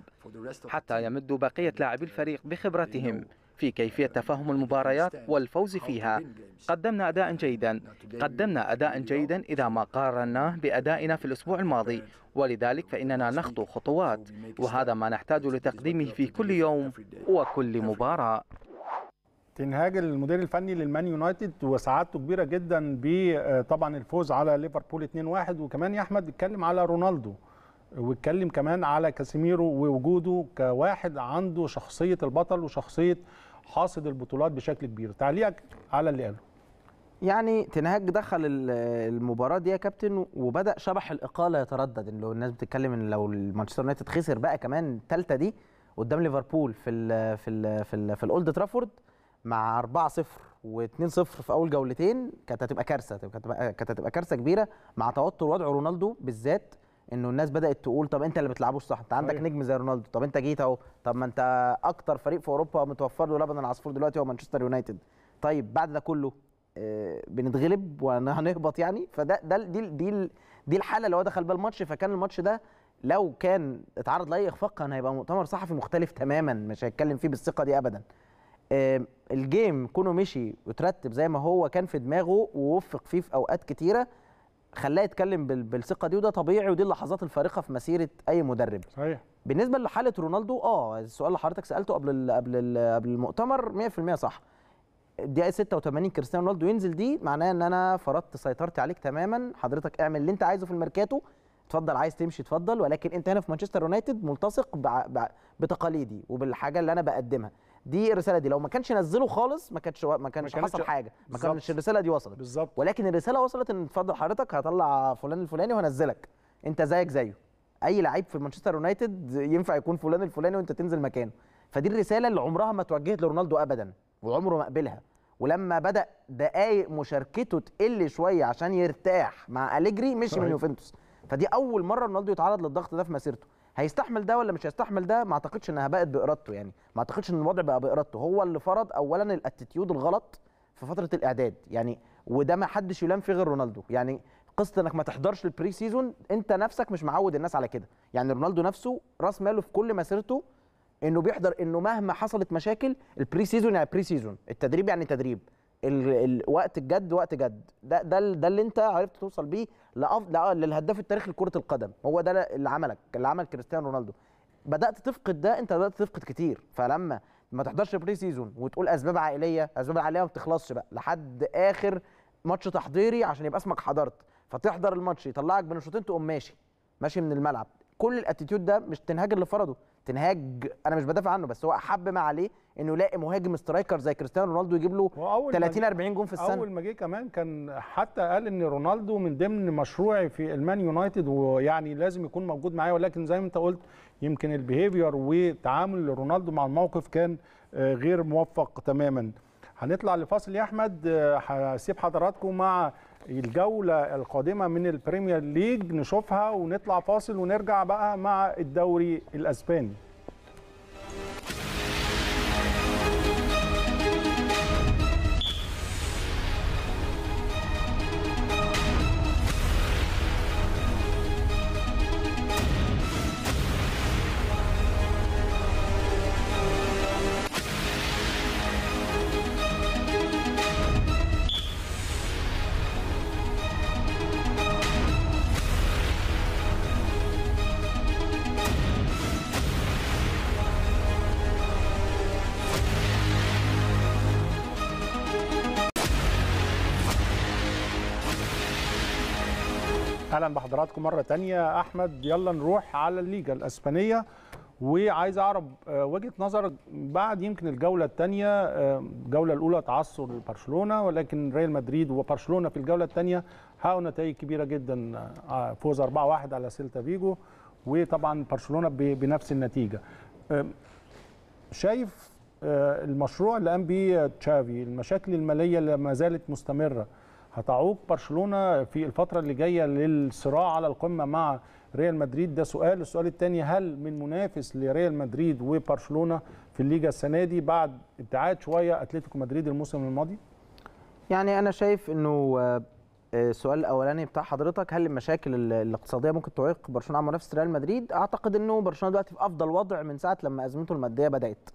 حتى يمدوا بقية لاعبي الفريق بخبرتهم في كيفية تفهم المباريات والفوز فيها قدمنا أداء جيدا قدمنا أداء جيدا إذا ما قارناه بأدائنا في الأسبوع الماضي ولذلك فإننا نخطو خطوات وهذا ما نحتاج لتقديمه في كل يوم وكل مباراة
تنهاج المدير الفني للمان يونايتد وسعادته كبيره جدا بطبعا آه، الفوز على ليفربول 2-1 وكمان يا احمد اتكلم على رونالدو واتكلم كمان على كاسيميرو ووجوده كواحد عنده شخصيه البطل وشخصيه حاصد البطولات بشكل كبير تعليقك على اللي قاله يعني تنهاج دخل
المباراه دي يا كابتن وبدا شبح الاقاله يتردد اللي الناس بتتكلم ان لو مانشستر يونايتد خسر بقى كمان الثالثه دي قدام ليفربول في الـ في الـ في الـ في الاولد ترافورد مع 4-0 و2-0 في اول جولتين كانت هتبقى كارثه كانت هتبقى كارثه كبيره مع توتر وضع رونالدو بالذات انه الناس بدات تقول طب انت اللي بتلعبوش صح انت عندك نجم زي رونالدو طب انت جيت اهو طب ما انت اكتر فريق في اوروبا متوفر له لبن العصفور دلوقتي هو مانشستر يونايتد طيب بعد ده كله آه، بنتغلب وهنهبط يعني فده ده دي دي دي الحاله اللي هو دخل بيها الماتش فكان الماتش ده لو كان اتعرض لاي اخفاق كان هيبقى مؤتمر صحفي مختلف تماما مش هيتكلم فيه بالثقه دي ابدا الجيم كونه مشي وترتب زي ما هو كان في دماغه ووفق فيه في اوقات كتيره خلاه يتكلم بالثقه دي وده طبيعي ودي اللحظات الفارقه في مسيره اي مدرب صحيح بالنسبه لحاله رونالدو اه السؤال اللي حضرتك سالته قبل الـ قبل الـ قبل المؤتمر 100% صح الدقيقه 86 كريستيانو رونالدو ينزل دي معناها ان انا فرضت سيطرتي عليك تماما حضرتك اعمل اللي انت عايزه في الميركاتو اتفضل عايز تمشي اتفضل ولكن انت هنا في مانشستر يونايتد ملتصق بتقاليدي وبالحاجه اللي انا بقدمها دي الرساله دي لو ما كانش نزله خالص ما كانش ما كانش حصل حاجه ما كانش الرساله دي وصلت بالظبط ولكن الرساله وصلت ان اتفضل حضرتك هطلع فلان الفلاني وهنزلك انت زيك زيه اي لعيب في مانشستر يونايتد ينفع يكون فلان الفلاني وانت تنزل مكانه فدي الرساله اللي عمرها ما توجهت لرونالدو ابدا وعمره ما قبلها ولما بدا دقائق مشاركته تقل شويه عشان يرتاح مع اليجري مشي من يوفنتوس فدي اول مره رونالدو يتعرض للضغط ده في مسيرته هيستحمل ده ولا مش هيستحمل ده ما اعتقدش انها بقت بارادته يعني ما اعتقدش ان الوضع بقى بارادته هو اللي فرض اولا الاتيتيود الغلط في فتره الاعداد يعني وده ما حدش يلام فيه غير رونالدو يعني قصه انك ما تحضرش البري سيزون انت نفسك مش معود الناس على كده يعني رونالدو نفسه راس ماله في كل مسيرته انه بيحضر انه مهما حصلت مشاكل البري سيزون يعني بري سيزون التدريب يعني تدريب وقت الجد وقت جد ده ده ده اللي انت عرفت توصل بيه للهداف التاريخي لكره القدم هو ده اللي عملك اللي عمل كريستيانو رونالدو بدات تفقد ده انت بدات تفقد كتير فلما ما تحضرش بري سيزون وتقول اسباب عائليه اسباب عائليه ما بتخلصش بقى لحد اخر ماتش تحضيري عشان يبقى اسمك حضرت فتحضر الماتش يطلعك بين الشوطين تقوم ماشي ماشي من الملعب كل الاتيتيود ده مش تنهاج اللي فرضه تنهاج انا مش بدافع عنه بس هو احب ما عليه انه يلاقي مهاجم
سترايكر زي كريستيانو رونالدو يجيب له 30 40 جون في السنه اول ما جه كمان كان حتى قال ان رونالدو من ضمن مشروعي في المان يونايتد ويعني لازم يكون موجود معايا ولكن زي ما انت قلت يمكن البيهيفير وتعامل رونالدو مع الموقف كان آه، غير موفق تماما هنطلع لفاصل يا احمد آه، هسيب حضراتكم مع الجولة القادمة من البريمير ليج نشوفها ونطلع فاصل ونرجع بقى مع الدوري الأسباني اهلا بحضراتكم مره تانية احمد يلا نروح على الليجا الاسبانيه وعايز اعرف آه، وجهه نظرك بعد يمكن الجوله الثانيه آه، الجوله الاولى تعثر برشلونه ولكن ريال مدريد وبرشلونه في الجوله الثانيه حققوا نتائج كبيره جدا آه، فوز 4-1 على سيلتا فيجو وطبعا برشلونه بنفس النتيجه شايف المشروع اللي قام بيه تشافي المشاكل الماليه اللي ما زالت مستمره هتعوق برشلونه في الفتره اللي جايه للصراع على القمه مع ريال مدريد ده سؤال السؤال الثاني هل من منافس لريال مدريد وبرشلونه في الليجا السنه دي بعد ابتعاد شويه اتلتيكو مدريد الموسم الماضي يعني انا شايف انه آه،
السؤال الاولاني بتاع حضرتك هل المشاكل الاقتصاديه ممكن تعيق برشلونه عن منافسه ريال مدريد اعتقد انه برشلونه دلوقتي في افضل وضع من ساعه لما ازمته الماديه بدات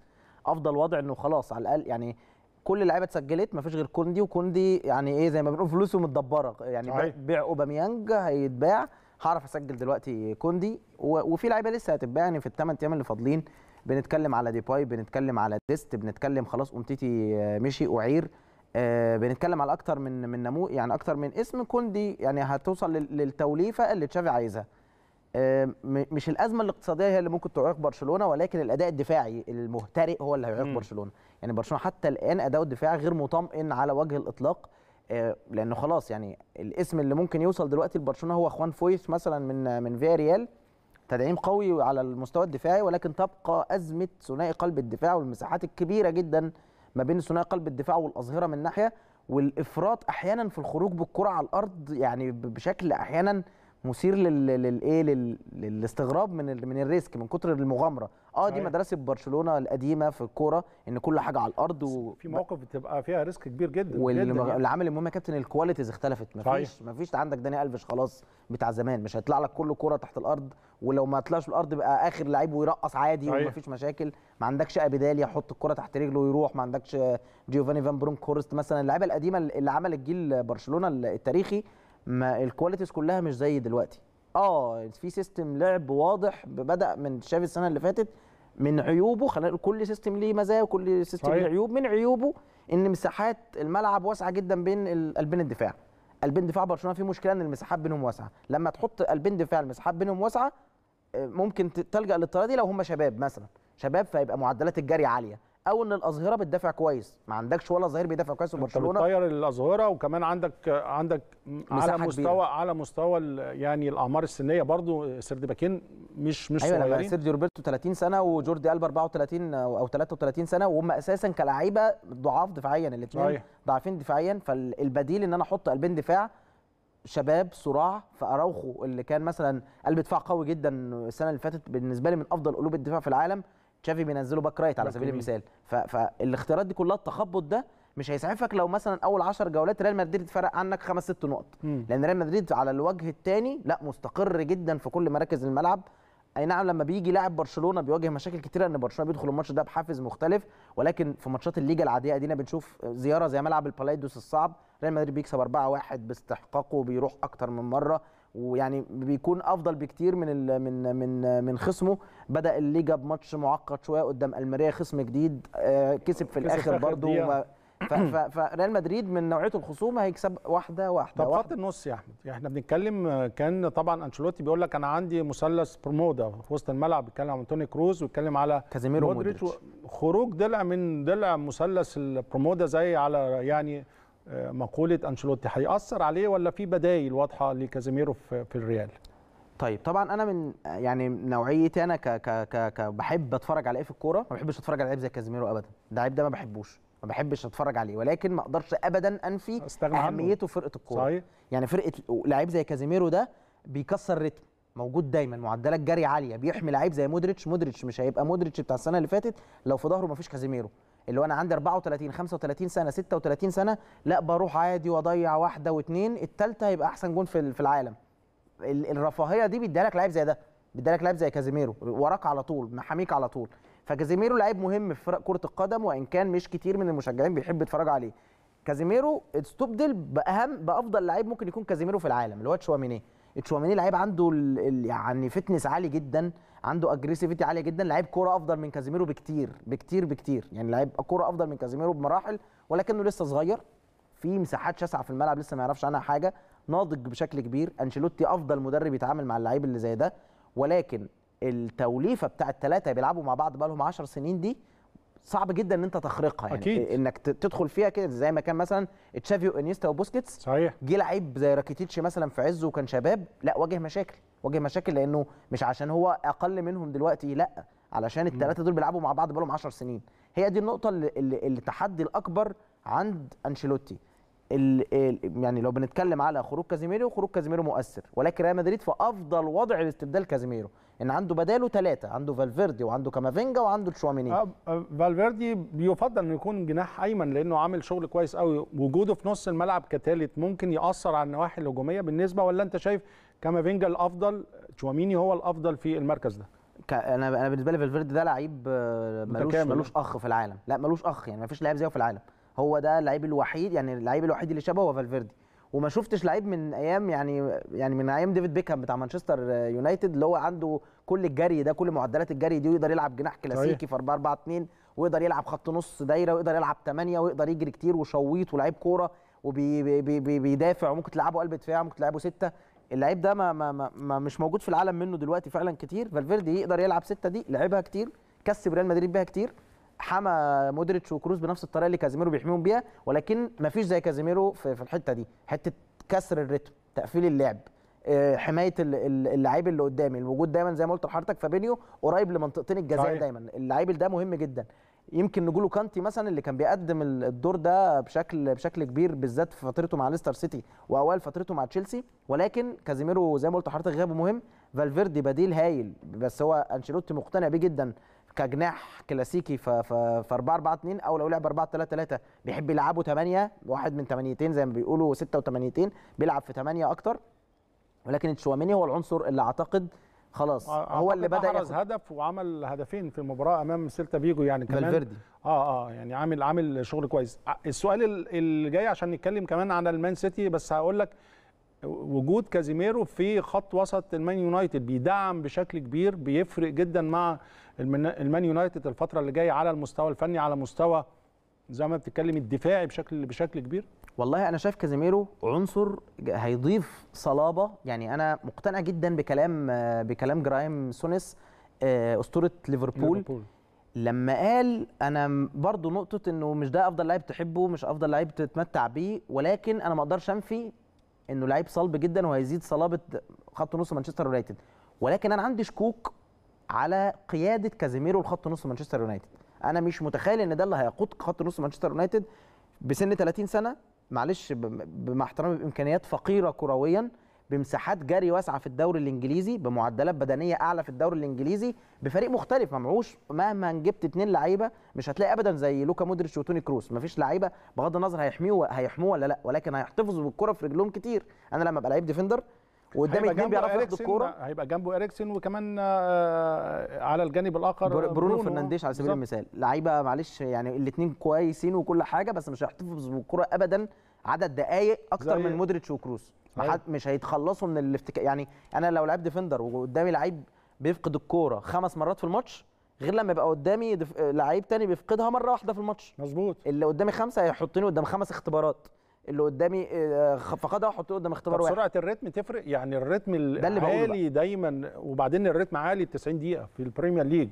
افضل وضع انه خلاص على الاقل يعني كل اللعيبه اتسجلت ما فيش غير كوندي وكوندي يعني ايه زي ما بنقول فلوسه متدبره يعني بيع اوباميانج هيتباع هعرف اسجل دلوقتي كوندي وفي لعيبه لسه هتتباع يعني في الثمان ايام اللي فاضلين بنتكلم على ديباي بنتكلم على ديست بنتكلم خلاص امتيتي مشي اعير آه بنتكلم على اكتر من من نمو يعني اكتر من اسم كوندي يعني هتوصل للتوليفه اللي تشافي عايزها آه، مش الازمه الاقتصاديه هي اللي ممكن تعيق برشلونه ولكن الاداء الدفاعي المهترئ هو اللي هيعيق برشلونه يعني برشلونه حتى الان اداؤه الدفاعي غير مطمئن على وجه الاطلاق آه، لانه خلاص يعني الاسم اللي ممكن يوصل دلوقتي لبرشلونه هو خوان فويس مثلا من من فيا ريال تدعيم قوي على المستوى الدفاعي ولكن تبقى ازمه ثنائي قلب الدفاع والمساحات الكبيره جدا ما بين ثنائي قلب الدفاع والاظهره من ناحيه والافراط احيانا في الخروج بالكره على الارض يعني بشكل احيانا مثير للايه للاستغراب من من الريسك من كتر المغامره اه دي مدرسه برشلونه القديمه في الكوره ان كل حاجه على الارض وفي في مواقف
بتبقى فيها ريسك كبير جدا والعامل يعني. المهم يا كابتن الكواليتيز اختلفت مفيش
مفيش عندك داني الفيش خلاص بتاع زمان مش هيطلع لك كله كوره تحت الارض ولو ما طلعش الارض بقى اخر لعيب ويرقص عادي صحيح. ومفيش مشاكل ما عندكش ابيدال يحط الكوره تحت رجله ويروح ما عندكش جيوفاني فان برونك هورست مثلا اللعيبه القديمه اللي عملت جيل برشلونه التاريخي ما الكواليتيز كلها مش زي دلوقتي اه في سيستم لعب واضح بدا من شاف السنه اللي فاتت من عيوبه خلينا كل سيستم ليه مزايا وكل سيستم ليه عيوب من عيوبه ان مساحات الملعب واسعه جدا بين قلبين الدفاع قلبين دفاع برشلونه في مشكله ان المساحات بينهم واسعه لما تحط قلبين دفاع المساحات بينهم واسعه آه، ممكن تلجا للطريقه دي لو هم شباب مثلا شباب فيبقى معدلات الجري عاليه او ان الاظهره بتدافع
كويس ما عندكش ولا ظهير بيدافع كويس في برشلونه انت بتطير الاظهره وكمان عندك عندك على مستوى كبيرة. على مستوى يعني الاعمار السنيه برضو سيردي باكين مش مش أيوة صغيرين سيردي
روبرتو 30 سنه وجوردي البا 34 او 33 سنه وهم اساسا كلاعيبه ضعاف دفاعيا الاثنين ضعافين دفاعيا فالبديل ان انا احط قلبين دفاع شباب صراع فاراوخو اللي كان مثلا قلب دفاع قوي جدا السنه اللي فاتت بالنسبه لي من افضل قلوب الدفاع في العالم تشافي بينزله باك رايت على سبيل المثال فالاختيارات دي كلها التخبط ده مش هيسعفك لو مثلا اول 10 جولات ريال مدريد فرق عنك خمس ست نقط لان ريال مدريد على الوجه الثاني لا مستقر جدا في كل مراكز الملعب اي نعم لما بيجي لاعب برشلونه بيواجه مشاكل كتيره ان برشلونه بيدخل الماتش ده بحافز مختلف ولكن في ماتشات الليجا العاديه ادينا بنشوف زياره زي ملعب البلايدوس الصعب ريال مدريد بيكسب 4-1 باستحقاقه وبيروح اكتر من مره ويعني بيكون افضل بكتير من من من من خصمه بدا الليجا بماتش معقد شويه قدام الماريا خصم جديد آه، كسب في الاخر برضه فريال مدريد من نوعيه الخصومه هيكسب واحده واحده طب واحدة. خط
النص يا احمد احنا بنتكلم كان طبعا انشيلوتي بيقول لك انا عندي مثلث برمودا في وسط الملعب بيتكلم عن توني كروز وبيتكلم على كازيميرو مودريتش خروج ضلع من ضلع مثلث البرمودا زي على يعني مقوله انشلوتي هيأثر عليه ولا في بدايل واضحه لكازيميرو في الريال؟ طيب طبعا انا من يعني نوعيتي
انا ك ك ك, ك بحب اتفرج على ايه في الكوره ما بحبش اتفرج على لعيب زي كازيميرو ابدا ده لعيب ده ما بحبوش ما بحبش اتفرج عليه ولكن ما اقدرش ابدا انفي اهميته في فرقه الكوره صحيح يعني فرقه لعيب زي كازيميرو ده بيكسر رتم موجود دايما معدلات جري عاليه بيحمي لعيب زي مودريتش مودريتش مش هيبقى مودريتش بتاع السنه اللي فاتت لو في ظهره ما فيش كازيميرو اللي هو انا عندي 34 35 سنه 36 سنه لا بروح عادي واضيع واحده واثنين الثالثه هيبقى احسن جون في في العالم الرفاهيه دي بيديها لك لعيب زي ده بيديها لك لعيب زي كازيميرو وراك على طول محاميك على طول فكازيميرو لعيب مهم في فرق كره القدم وان كان مش كتير من المشجعين بيحب يتفرج عليه كازيميرو استبدل باهم بافضل لعيب ممكن يكون كازيميرو في العالم اللي هو تشواميني تشواميني لعيب عنده يعني فتنس عالي جدا عنده اجريسيفيتي عاليه جدا لعيب كوره افضل من كازيميرو بكتير بكتير بكتير يعني لعيب كوره افضل من كازيميرو بمراحل ولكنه لسه صغير في مساحات شاسعه في الملعب لسه ما يعرفش عنها حاجه ناضج بشكل كبير انشيلوتي افضل مدرب يتعامل مع اللعيب اللي زي ده ولكن التوليفه بتاع الثلاثه بيلعبوا مع بعض بقالهم 10 سنين دي صعب جدا ان انت تخرقها يعني أكيد. انك تدخل فيها كده زي ما كان مثلا تشافي وانيستا وبوسكيتس صحيح جه لعيب زي راكيتيتش مثلا في عزه وكان شباب لا واجه مشاكل واجه مشاكل لانه مش عشان هو اقل منهم دلوقتي لا علشان الثلاثه دول بيلعبوا مع بعض بقالهم 10 سنين هي دي النقطه اللي التحدي الاكبر عند انشيلوتي يعني لو بنتكلم على خروج كازيميرو خروج كازيميرو مؤثر ولكن ريال مدريد في افضل وضع لاستبدال كازيميرو ان عنده بداله
ثلاثه عنده فالفيردي وعنده كامافينجا وعنده تشواميني آه فالفيردي بيفضل انه يكون جناح ايمن لانه عامل شغل كويس قوي وجوده في نص الملعب كثالث ممكن ياثر على النواحي الهجوميه بالنسبه ولا انت شايف كامافينجا الافضل تشواميني هو الافضل في المركز ده انا انا بالنسبه لي فالفيردي ده لعيب آه، ملوش ملوش اخ في العالم لا ملوش اخ يعني ما فيش
لعيب زيه في العالم هو ده اللعيب الوحيد يعني اللعيب الوحيد اللي شبهه هو فالفيردي وما شفتش لعيب من ايام يعني يعني من ايام ديفيد بيكهام بتاع مانشستر يونايتد اللي هو عنده كل الجري ده كل معدلات الجري دي ويقدر يلعب جناح كلاسيكي في 4 4 2 ويقدر يلعب خط نص دايره ويقدر يلعب 8 ويقدر يجري كتير وشويط ولاعيب كوره وبيدافع وممكن تلعبه قلب دفاع ممكن تلعبه سته اللعيب ده ما, ما, ما مش موجود في العالم منه دلوقتي فعلا كتير فالفيردي يقدر يلعب سته دي لعبها كتير كسب ريال مدريد بيها كتير حمى مودريتش وكروس بنفس الطريقه اللي كازيميرو بيحميهم بيها ولكن ما فيش زي كازيميرو في, في الحته دي حته كسر الريتم تقفيل اللعب آه، حمايه اللعيب اللي قدامي الوجود دايما زي ما قلت لحضرتك فابينيو قريب لمنطقتين الجزاء دايما اللعيب ده مهم جدا يمكن نجولو كانتي مثلا اللي كان بيقدم الدور ده بشكل بشكل كبير بالذات في فترته مع ليستر سيتي واوائل فترته مع تشيلسي ولكن كازيميرو زي ما قلت لحضرتك غيابه مهم فالفيردي بديل هايل بس هو انشيلوتي مقتنع بيه جدا كجناح كلاسيكي في 4 4 2 او لو لعب 4 3 3 بيحب يلعبه 8 واحد من 8 زي ما بيقولوا 6 و8 بيلعب في 8 اكتر
ولكن تشواميني
هو العنصر اللي اعتقد خلاص هو اللي بدا يحرز
هدف وعمل هدفين في المباراه امام سيلتا فيجو يعني كمان بالفردي. اه اه يعني عامل عامل شغل كويس السؤال اللي جاي عشان نتكلم كمان عن المان سيتي بس هقول لك وجود كازيميرو في خط وسط المان يونايتد بيدعم بشكل كبير بيفرق جدا مع المان يونايتد الفتره اللي جايه على المستوى الفني على مستوى زي ما بتتكلم الدفاعي بشكل بشكل كبير والله انا شايف كازيميرو عنصر
هيضيف صلابه يعني انا مقتنع جدا بكلام بكلام جرايم سونس آه، اسطوره ليفربول, ليفربول. لما قال انا برضو نقطه انه مش ده افضل لعيب تحبه مش افضل لعيب تتمتع بيه ولكن انا ما اقدرش انفي انه لعيب صلب جدا وهيزيد صلابه خط نص مانشستر يونايتد ولكن انا عندي شكوك على قياده كازيميرو لخط نص مانشستر يونايتد انا مش متخيل ان ده اللي هيقود خط نص مانشستر يونايتد بسن 30 سنه معلش مع احترامي بامكانيات فقيره كرويا بمساحات جري واسعه في الدوري الانجليزي بمعدلات بدنيه اعلى في الدوري الانجليزي بفريق مختلف ما معوش مهما جبت اتنين لعيبه مش هتلاقي ابدا زي لوكا مودريتش وتوني كروس ما فيش لعيبه بغض النظر هيحميه هيحموه ولا لا ولكن هيحتفظوا بالكره في رجلهم كتير انا لما ابقى لعيب ديفندر وقدامي اتنين بيعرفوا ياخدوا الكوره آه،
هيبقى جنبه اريكسن وكمان آه، آه، على الجانب الاخر برونو, برونو فرنانديش على سبيل المثال
لعيبه معلش يعني الاثنين كويسين وكل حاجه بس مش هيحتفظوا بالكوره ابدا عدد دقائق اكتر من مودريتش وكروس مش هيتخلصوا من الافتكا يعني انا لو لعبت ديفندر وقدامي لعيب بيفقد الكوره خمس مرات في الماتش غير لما يبقى قدامي دف... لعيب تاني بيفقدها مره واحده في الماتش مظبوط اللي قدامي خمسه هيحطني قدام خمس اختبارات اللي قدامي آه، فقدها احطه قدام اختبار واحد
سرعه الريتم تفرق يعني الريتم العالي دايما وبعدين الريتم عالي 90 دقيقه في البريمير ليج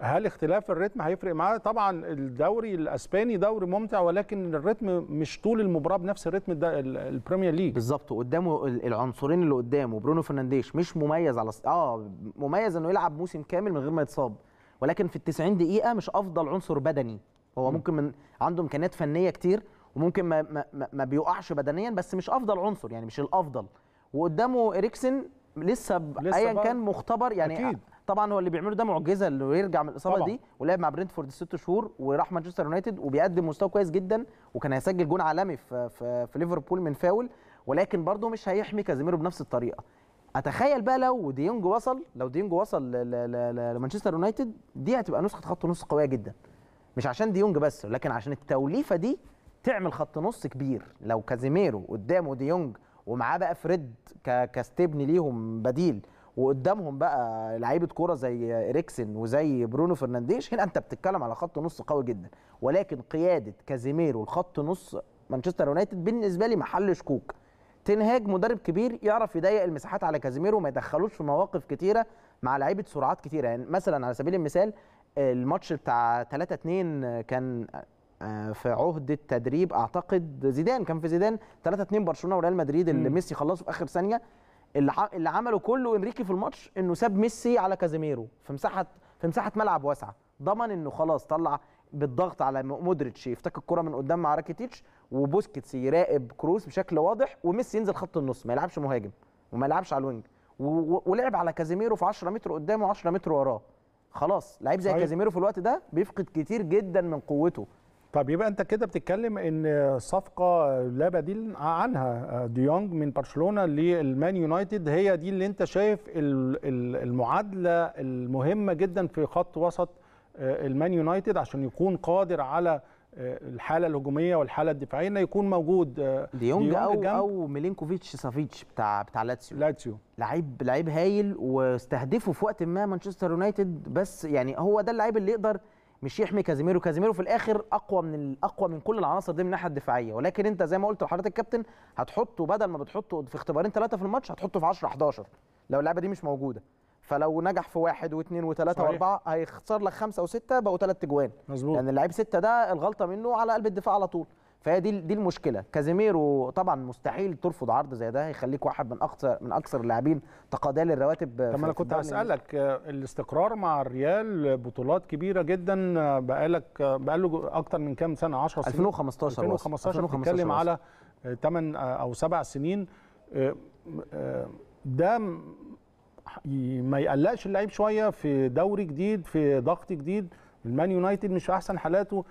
هل اختلاف الريتم هيفرق معاه طبعا الدوري الاسباني دوري ممتع ولكن الريتم مش طول المباراه بنفس الريتم البريمير ليج بالظبط وقدامه
العنصرين اللي قدامه برونو فرنانديش مش مميز على اه مميز انه يلعب موسم كامل من غير ما يتصاب ولكن في ال 90 دقيقه مش افضل عنصر بدني هو ممكن من عنده امكانيات فنيه كتير وممكن ما, ما, ما بيقعش بدنيا بس مش افضل عنصر يعني مش الافضل وقدامه اريكسن لسه, لسه ايا كان مختبر يعني أكيد. طبعا هو اللي بيعمله ده معجزه انه يرجع من الاصابه طبعا. دي ولعب مع برنتفورد ست شهور وراح مانشستر يونايتد وبيقدم مستوى كويس جدا وكان هيسجل جون عالمي في في, في ليفربول من فاول ولكن برده مش هيحمي كازيميرو بنفس الطريقه اتخيل بقى لو ديونج وصل لو ديونج وصل لمانشستر يونايتد دي هتبقى نسخه خط نص قويه جدا مش عشان ديونج بس لكن عشان التوليفه دي تعمل خط نص كبير لو كازيميرو قدامه ديونج ومعاه بقى فريد كاستبني ليهم بديل وقدامهم بقى لعيبه كوره زي اريكسن وزي برونو فرنانديش هنا انت بتتكلم على خط نص قوي جدا ولكن قياده كازيميرو الخط نص مانشستر يونايتد بالنسبه لي محل شكوك تنهاج مدرب كبير يعرف يضيق المساحات على كازيميرو وما يدخلوش في مواقف كتيره مع لعيبه سرعات كتيره يعني مثلا على سبيل المثال الماتش بتاع 3 2 كان آه، في عهده تدريب اعتقد زيدان كان في زيدان 3 2 برشلونه وريال مدريد اللي ميسي خلصه في اخر ثانيه اللي اللي عمله كله انريكي في الماتش انه ساب ميسي على كازيميرو في مساحه في مساحه ملعب واسعه ضمن انه خلاص طلع بالضغط على مودريتش يفتك الكره من قدام مع راكيتيتش وبوسكيتس يراقب كروس بشكل واضح وميسي ينزل خط النص ما يلعبش مهاجم وما يلعبش على الوينج ولعب على كازيميرو في 10 متر قدامه و10 متر وراه
خلاص لعيب زي كازيميرو في الوقت ده بيفقد كتير جدا من قوته طب يبقى انت كده بتتكلم ان صفقه لا بديل عنها ديونج من برشلونه للمان يونايتد هي دي اللي انت شايف المعادله المهمه جدا في خط وسط آه، المان يونايتد عشان يكون قادر على آه، الحاله الهجوميه والحاله الدفاعيه انه يكون موجود ديونج آه، دي او
او ميلينكوفيتش سافيتش بتاع بتاع لاتسيو لاتسيو لعيب لعيب هايل واستهدفه في وقت ما مانشستر يونايتد بس يعني هو ده اللعيب اللي يقدر مش يحمي كازيميرو كازيميرو في الاخر اقوى من اقوى من كل العناصر دي من الناحيه الدفاعيه ولكن انت زي ما قلت لحضرتك كابتن هتحطه بدل ما بتحطه في اختبارين ثلاثه في الماتش هتحطه في 10 11 لو اللعبه دي مش موجوده فلو نجح في واحد واثنين وثلاثه واربعه هيخسر لك خمسه وسته بقوا ثلاث اجوان مظبوط لان يعني اللعيب سته ده الغلطه منه على قلب الدفاع على طول فهي دي دي المشكله كازيميرو طبعا مستحيل ترفض عرض زي ده هيخليك واحد من اكثر من اكثر اللاعبين تقاضيا للرواتب طب انا كنت هسالك
آه، الاستقرار مع الريال بطولات كبيره جدا آه، بقالك آه، بقاله اكتر من كام سنه 10 سنين 2015 2015 بنتكلم على 8 او 7 سنين ده ما يقلقش اللعيب شويه في دوري جديد في ضغط جديد المان يونايتد مش في احسن حالاته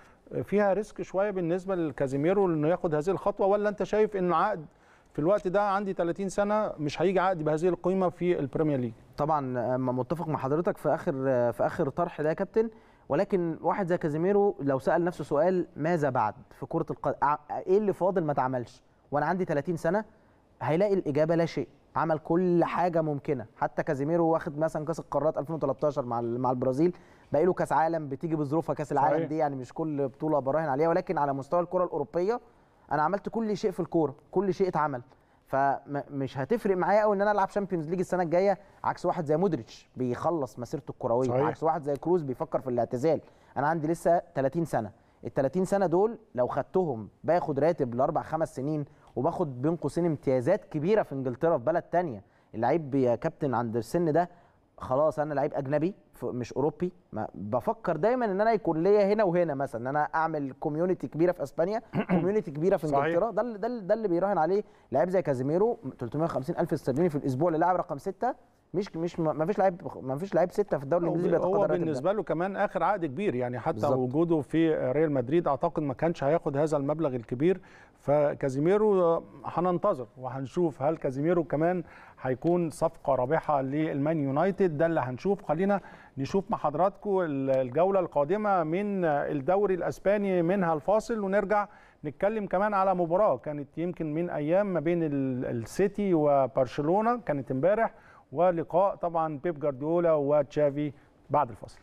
فيها ريسك شويه بالنسبه لكازيميرو انه ياخد هذه الخطوه ولا انت شايف ان عقد في الوقت ده عندي 30 سنه مش هيجي عقد بهذه القيمه في البريمير ليج طبعا متفق مع حضرتك في اخر
في اخر طرح ده يا كابتن ولكن واحد زي كازيميرو لو سال نفسه سؤال ماذا بعد في كره القدم ايه اللي فاضل ما اتعملش وانا عندي 30 سنه هيلاقي الاجابه لا شيء عمل كل حاجه ممكنه حتى كازيميرو واخد مثلا كاس القارات 2013 مع مع البرازيل بقى له كاس عالم بتيجي بظروفها كاس العالم دي يعني مش كل بطوله براهن عليها ولكن على مستوى الكره الاوروبيه انا عملت كل شيء في الكوره كل شيء اتعمل فمش هتفرق معايا قوي ان انا العب شامبيونز ليج السنه الجايه عكس واحد زي مودريتش بيخلص مسيرته الكرويه صحيح. عكس واحد زي كروز بيفكر في الاعتزال انا عندي لسه 30 سنه ال 30 سنه دول لو خدتهم باخد راتب لاربع خمس سنين وباخد بين قوسين امتيازات كبيره في انجلترا في بلد ثانيه اللعيب يا كابتن عند السن ده خلاص انا لعيب اجنبي مش اوروبي ما بفكر دايما ان انا يكون ليا هنا وهنا مثلا ان انا اعمل كوميونتي كبيره في اسبانيا كوميونتي كبيره في انجلترا ده ده ده اللي بيراهن عليه لعيب زي كازيميرو 350 الف استرليني في الاسبوع للاعب رقم 6 مش مش ما فيش لعيب ما فيش لعيب سته في الدوري الانجليزي بيتقدر هو بالنسبه
له كمان اخر عقد كبير يعني حتى بالزبط. وجوده في ريال مدريد اعتقد ما كانش هياخد هذا المبلغ الكبير فكازيميرو هننتظر وهنشوف هل كازيميرو كمان هيكون صفقه رابحه للمان يونايتد ده اللي هنشوف خلينا نشوف مع حضراتكم الجوله القادمه من الدوري الاسباني منها الفاصل ونرجع نتكلم كمان على مباراه كانت يمكن من ايام ما بين السيتي وبرشلونه كانت امبارح ولقاء طبعا بيب جارديولا وتشافي بعد الفاصل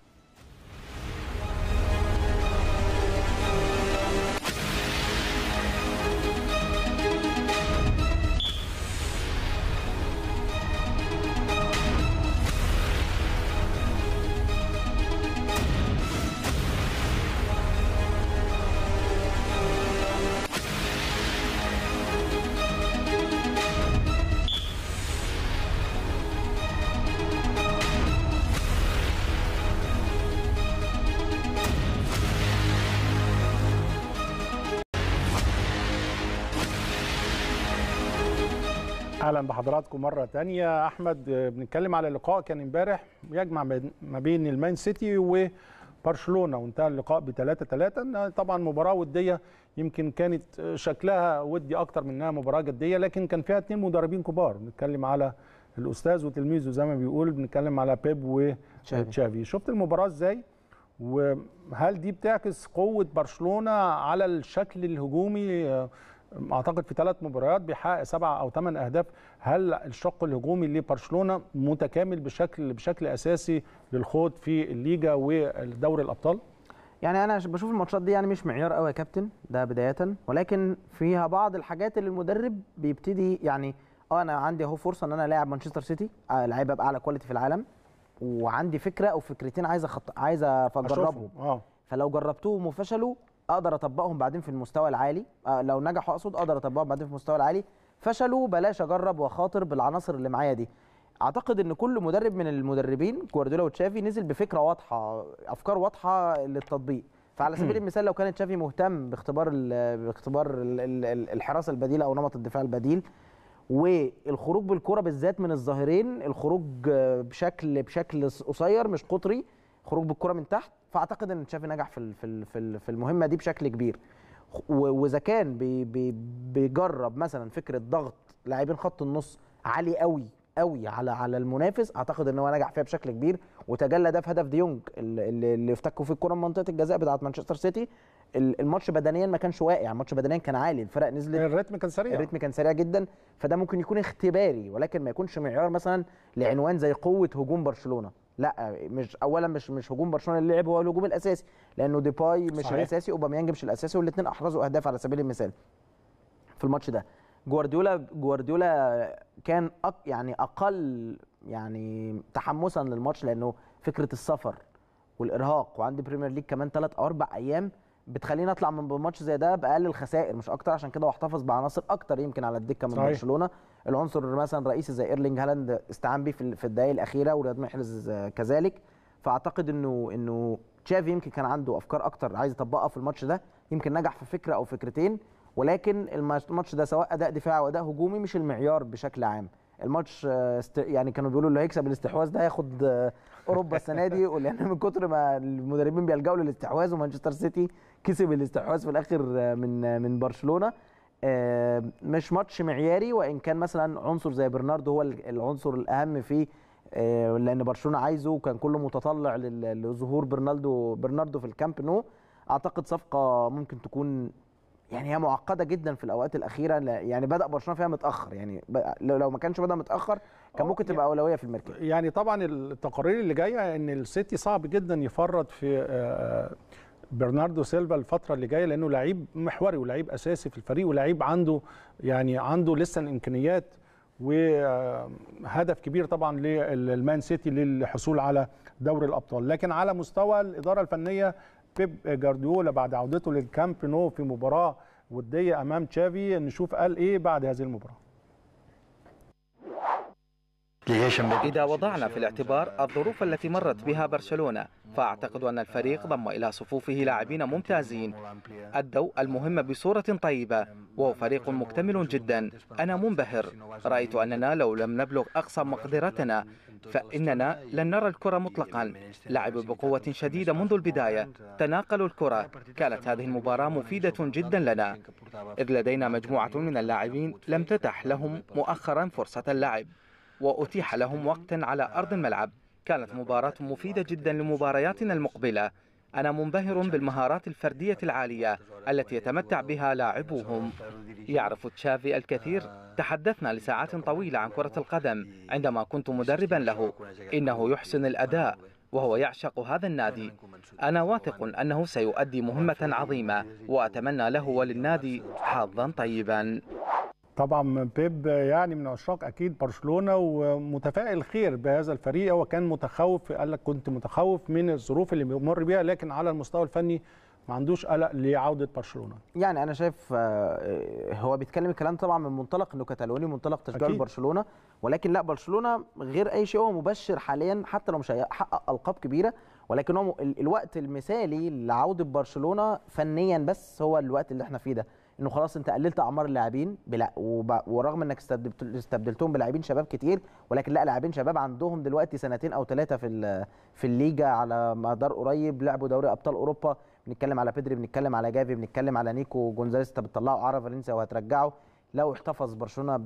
اهلا بحضراتكم مره تانية احمد بنتكلم على لقاء كان امبارح يجمع ما بين المان سيتي وبرشلونه وانتهى اللقاء ب 3 3 طبعا مباراه وديه يمكن كانت شكلها ودي اكتر من انها مباراه جديه لكن كان فيها اثنين مدربين كبار بنتكلم على الاستاذ وتلميذه زي ما بيقول بنتكلم على بيب وتشافي شفت المباراه ازاي وهل دي بتعكس قوه برشلونه على الشكل الهجومي اعتقد في ثلاث مباريات بيحقق سبعة او ثمان اهداف هل الشق الهجومي لبرشلونه متكامل بشكل بشكل اساسي للخوض في الليجا ودوري الابطال يعني انا بشوف الماتشات دي يعني مش معيار قوي يا كابتن
ده بدايه ولكن فيها بعض الحاجات اللي المدرب بيبتدي يعني اه انا عندي اهو فرصه ان انا لاعب مانشستر سيتي آه، لعيبه باعلى كواليتي في العالم وعندي فكره او فكرتين عايز أخط... عايز اجربهم آه. فلو جربتهم وفشلوا اقدر اطبقهم بعدين في المستوى العالي آه، لو نجحوا اقصد اقدر اطبقهم بعدين في المستوى العالي فشلوا بلاش اجرب واخاطر بالعناصر اللي معايا دي اعتقد ان كل مدرب من المدربين جوارديولا وتشافي نزل بفكره واضحه افكار واضحه للتطبيق فعلى سبيل المثال لو كان تشافي مهتم باختبار الـ باختبار الـ الحراسه البديله او نمط الدفاع البديل والخروج بالكره بالذات من الظاهرين الخروج بشكل بشكل قصير مش قطري خروج بالكره من تحت فاعتقد ان تشافي نجح في في في المهمه دي بشكل كبير واذا كان بي بي بيجرب مثلا فكره ضغط لاعبين خط النص عالي قوي قوي على على المنافس اعتقد ان هو نجح فيها بشكل كبير وتجلى ده في هدف ديونج دي اللي, اللي افتكوا فيه الكره من منطقه الجزاء بتاعه مانشستر سيتي الماتش بدنيا ما كانش واقع الماتش بدنيا كان عالي الفرق نزلت الريتم كان سريع الريتم كان سريع جدا فده ممكن يكون اختباري ولكن ما يكونش معيار مثلا لعنوان زي قوه هجوم برشلونه لا مش اولا مش مش هجوم برشلونه اللي لعب هو الهجوم الاساسي لانه ديباي مش صحيح. الاساسي اوباميانج مش الاساسي والاثنين احرزوا اهداف على سبيل المثال في الماتش ده جوارديولا جوارديولا كان أق يعني اقل يعني تحمسا للماتش لانه فكره السفر والارهاق وعندي بريمير ليج كمان ثلاث او اربع ايام بتخليني اطلع من ماتش زي ده باقل الخسائر مش اكتر عشان كده واحتفظ بعناصر اكتر يمكن على الدكه من صحيح. برشلونه العنصر مثلا الرئيسي زي ايرلينج هالاند استعان بيه في الدقائق الاخيره ورياض محرز آه، كذلك فاعتقد انه انه تشافي يمكن كان عنده افكار اكتر عايز يطبقها في الماتش ده يمكن نجح في فكره او فكرتين ولكن الماتش ده سواء اداء دفاعي او اداء هجومي مش المعيار بشكل عام الماتش آه، يعني كانوا بيقولوا اللي هيكسب الاستحواذ ده هياخد آه، اوروبا السنه دي لان من كتر ما المدربين بيلجأوا للاستحواذ ومانشستر سيتي كسب الاستحواذ في الاخر من من برشلونه آه، مش ماتش معياري وان كان مثلا عنصر زي برناردو هو العنصر الاهم فيه آه، لان برشلونه عايزه وكان كله متطلع لظهور برناردو برناردو في الكامب نو اعتقد صفقه ممكن تكون يعني هي معقده جدا في الاوقات الاخيره يعني بدا برشلونه فيها متاخر يعني لو ما كانش بدا متاخر كان آه، ممكن تبقى يعني اولويه في المركز
يعني طبعا التقارير اللي جايه ان السيتي صعب جدا يفرط في برناردو سيلفا الفتره اللي جايه لانه لعيب محوري ولعيب اساسي في الفريق ولعيب عنده يعني عنده لسه الامكانيات وهدف كبير طبعا للمان سيتي للحصول على دوري الابطال لكن على مستوى الاداره الفنيه بيب جارديولا بعد عودته للكامب نو في مباراه وديه امام تشافي نشوف قال ايه بعد هذه المباراه
إذا وضعنا في الاعتبار الظروف التي مرت بها برشلونة فأعتقد أن الفريق ضم إلى صفوفه لاعبين ممتازين أدوا المهمة بصورة طيبة وهو فريق مكتمل جدا أنا منبهر رأيت أننا لو لم نبلغ أقصى مقدرتنا فإننا لن نرى الكرة مطلقا لعبوا بقوة شديدة منذ البداية تناقلوا الكرة كانت هذه المباراة مفيدة جدا لنا إذ لدينا مجموعة من اللاعبين لم تتح لهم مؤخرا فرصة اللعب وأتيح لهم وقت على أرض الملعب كانت مباراة مفيدة جدا لمبارياتنا المقبلة أنا منبهر بالمهارات الفردية العالية التي يتمتع بها لاعبوهم يعرف تشافي الكثير تحدثنا لساعات طويلة عن كرة القدم عندما كنت مدربا له إنه يحسن الأداء وهو يعشق هذا النادي أنا واثق أنه سيؤدي مهمة عظيمة وأتمنى له وللنادي حظا طيبا
طبعا بيب يعني من عشاق اكيد برشلونه ومتفائل خير بهذا الفريق هو كان متخوف قال لك كنت متخوف من الظروف اللي بيمر بيها لكن على المستوى الفني ما عندوش قلق لعوده برشلونه
يعني انا شايف آه، آه، هو بيتكلم الكلام طبعا من منطلق انه كتالوني منطلق تشجيع برشلونه ولكن لا برشلونه غير اي شيء هو مبشر حاليا حتى لو مش هيحقق القاب كبيره ولكن هو الوقت المثالي لعوده برشلونه فنيا بس هو الوقت اللي احنا فيه ده انه خلاص انت قللت اعمار اللاعبين بلا ورغم انك استبدلتهم بلاعبين شباب كتير ولكن لا لاعبين شباب عندهم دلوقتي سنتين او ثلاثه في في الليجا على مدار قريب لعبوا دوري ابطال اوروبا بنتكلم على بيدري بنتكلم على جافي بنتكلم على نيكو جونزاليس انت بتطلعه عرفه فالنسيا وهترجعه لو احتفظ برشلونه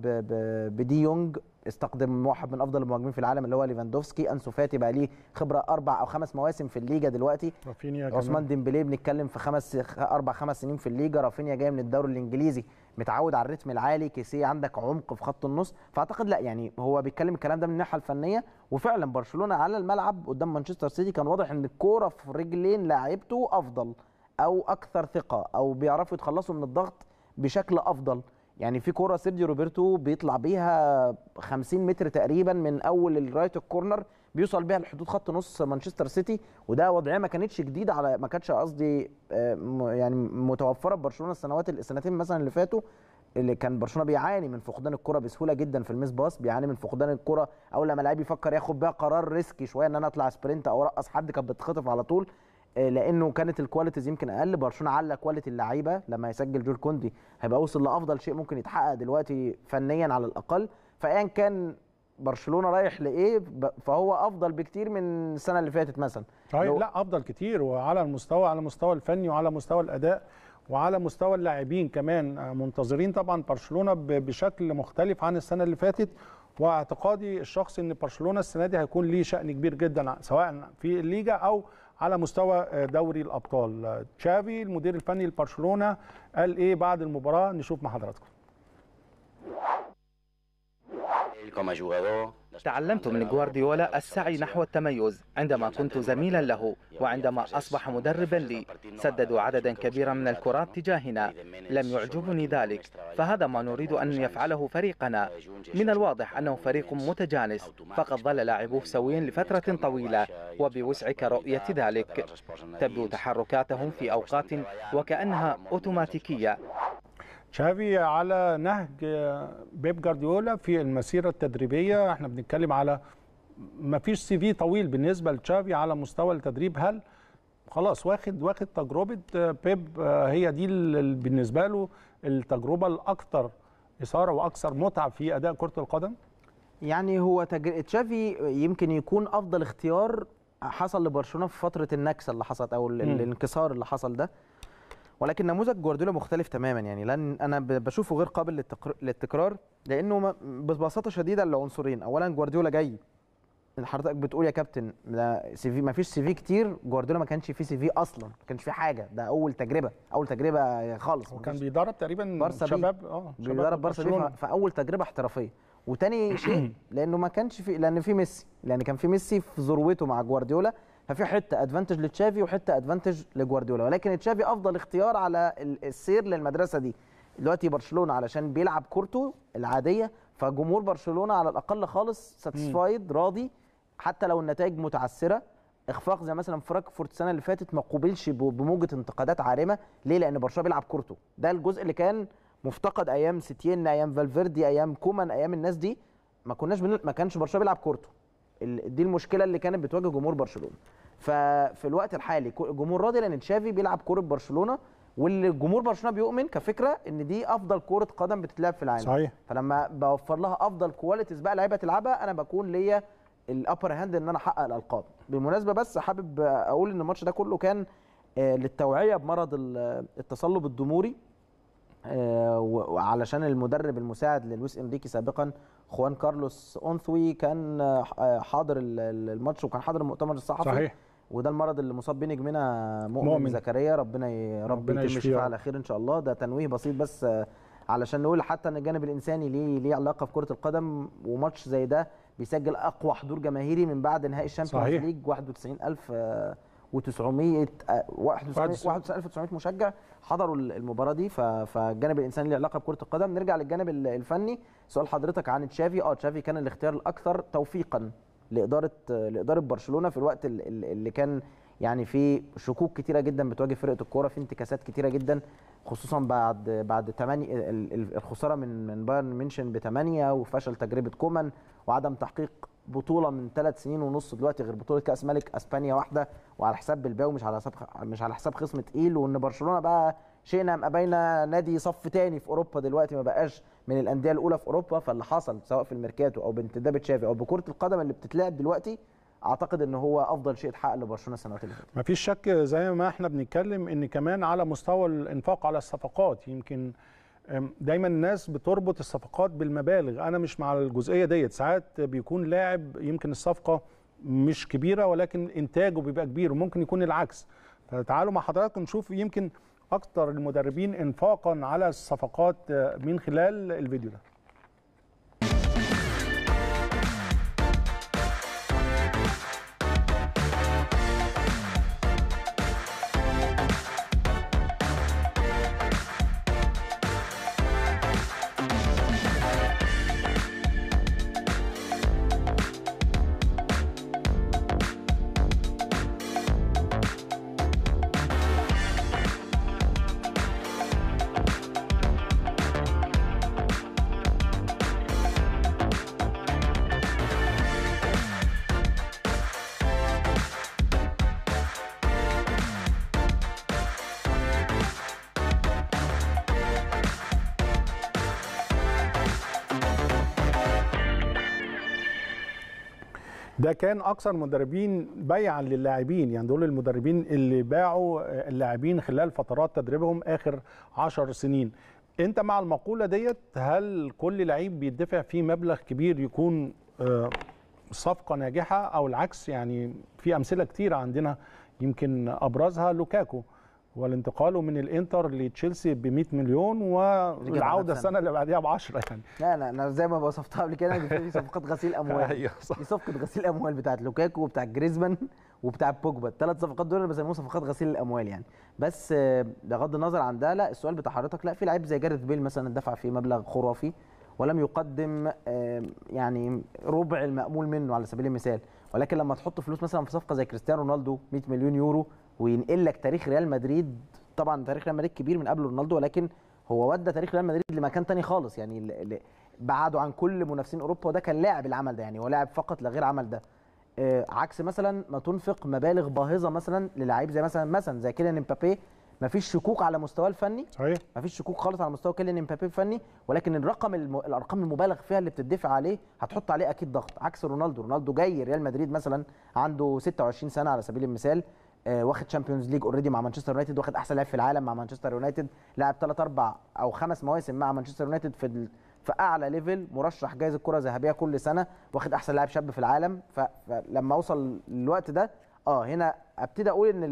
بدي يونج استقدم واحد من افضل المهاجمين في العالم اللي هو ليفاندوفسكي انسو فاتي بقى ليه خبره اربع او خمس مواسم في الليجا دلوقتي عثمان ديمبلي بنتكلم في خمس اربع خمس سنين في الليجا رافينيا جاي من الدوري الانجليزي متعود على الريتم العالي كيسيه عندك عمق في خط النص فاعتقد لا يعني هو بيتكلم الكلام ده من الناحيه الفنيه وفعلا برشلونه على الملعب قدام مانشستر سيتي كان واضح ان الكوره في رجلين لاعيبته افضل او اكثر ثقه او بيعرفوا يتخلصوا من الضغط بشكل افضل يعني في كوره سيرجيو روبرتو بيطلع بيها 50 متر تقريبا من اول الرايت الكورنر بيوصل بيها لحدود خط نص مانشستر سيتي وده وضعيه ما كانتش جديده على ما كانتش قصدي آه، يعني متوفره ببرشلونه السنوات السنتين مثلا اللي فاتوا اللي كان برشلونه بيعاني من فقدان الكره بسهوله جدا في الميس باس بيعاني من فقدان الكره اول لما لعيب يفكر ياخد بيها قرار ريسكي شويه ان انا اطلع سبرنت او ارقص حد كانت بتخطف على طول آه، لانه كانت الكواليتيز يمكن اقل برشلونه على كواليتي اللعيبه لما يسجل جول كوندي هيبقى وصل لافضل شيء ممكن يتحقق دلوقتي فنيا على الاقل فايا
كان برشلونه رايح لايه فهو افضل بكتير من السنه اللي فاتت مثلا طيب لا افضل كتير وعلى المستوى على المستوى الفني وعلى مستوى الاداء وعلى مستوى اللاعبين كمان آه، منتظرين طبعا برشلونه بشكل مختلف عن السنه اللي فاتت واعتقادي الشخصي ان برشلونه السنه دي هيكون ليه شأن كبير جدا سواء في الليجا او على مستوى آه، دوري الابطال تشافي المدير الفني لبرشلونه قال ايه بعد المباراه نشوف مع حضراتكم
تعلمت من جوارديولا السعي نحو التميز عندما كنت زميلا له وعندما أصبح مدربا لي سددوا عددا كبيرا من الكرات تجاهنا لم يعجبني ذلك فهذا ما نريد أن يفعله فريقنا من الواضح أنه فريق متجانس فقد ظل لاعبوه سويا لفترة طويلة وبوسعك رؤية ذلك تبدو تحركاتهم في أوقات وكأنها أوتوماتيكية
تشافي على نهج بيب جارديولا في المسيره التدريبيه احنا بنتكلم على ما فيش سي في طويل بالنسبه لتشافي على مستوى التدريب هل خلاص واخد واخد تجربه بيب هي دي بالنسبه له التجربه الاكثر اثاره واكثر متعه في اداء كره القدم
يعني هو تجر... تشافي يمكن يكون افضل اختيار حصل لبرشلونه في فتره النكسه اللي حصلت او الانكسار اللي حصل ده ولكن نموذج جوارديولا مختلف تماما يعني لان انا بشوفه غير قابل للتكرار لانه ببساطه شديده العنصرين اولا جوارديولا جاي حضرتك بتقول يا كابتن ده سي في ما فيش سي في كتير جوارديولا ما كانش فيه سي في اصلا ما كانش فيه حاجه ده اول تجربه اول تجربه خالص وكان بيدرب
تقريبا بارسا شباب اه بيدرب بارسا في
فاول تجربه احترافيه وتاني شيء لانه ما كانش في لان في ميسي لان كان في ميسي في ذروته مع جوارديولا ففي حته ادفانتج لتشافي وحته ادفانتج لجوارديولا ولكن تشافي افضل اختيار على السير للمدرسه دي دلوقتي برشلونه علشان بيلعب كورته العاديه فجمهور برشلونه على الاقل خالص ساتسفايد راضي حتى لو النتائج متعثره اخفاق زي مثلا فرانكفورت السنه اللي فاتت ما قوبلش بموجه انتقادات عارمه ليه لان برشلونه بيلعب كورته ده الجزء اللي كان مفتقد ايام سيتيين ايام فالفيردي ايام كومان ايام الناس دي ما كناش بنل... ما كانش برشلونه بيلعب كورته دي المشكله اللي كانت بتواجه جمهور برشلونه ففي الوقت الحالي الجمهور راضي لان تشافي بيلعب كوره برشلونه واللي جمهور برشلونه بيؤمن كفكره ان دي افضل كوره قدم بتتلعب في العالم صحيح فلما بوفر لها افضل كواليتيز بقى لعيبه تلعبها انا بكون ليا الابر هاند ان انا احقق الالقاب بالمناسبه بس حابب اقول ان الماتش ده كله كان آه، للتوعيه بمرض التصلب الدموري آه، وعلشان المدرب المساعد للويس انريكي سابقا خوان كارلوس انثوي كان آه، حاضر الماتش وكان حاضر المؤتمر الصحفي صحيح وده المرض اللي مصاب بيه نجمنا مؤمن, مؤمن. زكريا ربنا ي... ربنا يشفيه على خير ان شاء الله ده تنويه بسيط بس آه، علشان نقول حتى ان الجانب الانساني ليه ليه علاقه في كره القدم وماتش زي ده بيسجل اقوى حضور جماهيري من بعد نهائي الشامبيونز ليج 91000 و900 1900 آه، مشجع حضروا المباراه دي فالجانب الانساني له علاقه بكره القدم نرجع للجانب الفني سؤال حضرتك عن تشافي اه تشافي كان الاختيار الاكثر توفيقا لاداره آه، لاداره برشلونه في الوقت اللي كان يعني في شكوك كتيره جدا بتواجه فرقه الكوره في انتكاسات كتيره جدا خصوصا بعد بعد 8 الخساره من من بايرن ميونشن ب 8 وفشل تجربه كومان وعدم تحقيق بطوله من ثلاث سنين ونص دلوقتي غير بطوله كاس ملك اسبانيا واحده وعلى حساب بلباو مش على حساب مش على حساب خصم تقيل وان برشلونه بقى شئنا ام ابينا نادي صف تاني في اوروبا دلوقتي ما بقاش من الانديه الاولى في اوروبا فاللي حصل سواء في الميركاتو او بانتداب تشافي او بكره القدم اللي بتتلعب دلوقتي اعتقد ان هو افضل شيء اتحقق لبرشلونه السنوات اللي فاتت
مفيش شك زي ما احنا بنتكلم ان كمان على مستوى الانفاق على الصفقات يمكن دايما الناس بتربط الصفقات بالمبالغ انا مش مع الجزئيه ديت ساعات بيكون لاعب يمكن الصفقه مش كبيره ولكن انتاجه بيبقى كبير وممكن يكون العكس فتعالوا مع حضراتكم نشوف يمكن اكتر المدربين انفاقا على الصفقات آه، من خلال الفيديو ده كان اكثر مدربين بيعا للاعبين يعني دول المدربين اللي باعوا اللاعبين خلال فترات تدريبهم اخر 10 سنين انت مع المقوله ديت هل كل لعيب بيدفع فيه مبلغ كبير يكون آه، صفقه ناجحه او العكس يعني في امثله كتير عندنا يمكن ابرزها لوكاكو والانتقال من الانتر لتشيلسي ب 100 مليون والعوده السنه اللي بعديها ب 10 يعني
لا لا انا زي ما وصفتها قبل كده دي صفقات غسيل اموال ايوه صح دي صفقه غسيل اموال بتاعت لوكاكو وبتاعت جريزمان وبتاع بوجبا الثلاث صفقات دول انا بسميهم صفقات غسيل الاموال يعني بس آه، بغض النظر عن ده لا السؤال بتاع حضرتك لا في لعيب زي جاريث بيل مثلا دفع فيه مبلغ خرافي ولم يقدم آه، يعني ربع المأمول منه على سبيل المثال ولكن لما تحط فلوس مثلا في صفقه زي كريستيانو رونالدو 100 مليون يورو وينقل لك تاريخ ريال مدريد طبعا تاريخ ريال مدريد كبير من قبل رونالدو ولكن هو ودى تاريخ ريال مدريد لمكان تاني خالص يعني بعده عن كل منافسين اوروبا وده كان لاعب العمل ده يعني هو لاعب فقط لا غير عمل ده آه، عكس مثلا ما تنفق مبالغ باهظه مثلا للاعيب زي مثلا مثلا زي كيليان امبابي ما فيش شكوك على مستواه الفني صحيح ما فيش شكوك خالص على مستوى كيليان امبابي الفني ولكن الرقم الم... الارقام المبالغ فيها اللي بتدفع عليه هتحط عليه اكيد ضغط عكس رونالدو رونالدو جاي ريال مدريد مثلا عنده 26 سنه على سبيل المثال آه، واخد تشامبيونز ليج اوريدي مع مانشستر يونايتد واخد احسن لاعب في العالم مع مانشستر يونايتد لاعب ثلاث اربع او خمس مواسم مع مانشستر يونايتد في في اعلى ليفل مرشح جائزه الكره ذهبيه كل سنه واخد احسن لاعب شاب في العالم فلما اوصل للوقت ده اه هنا ابتدي اقول ان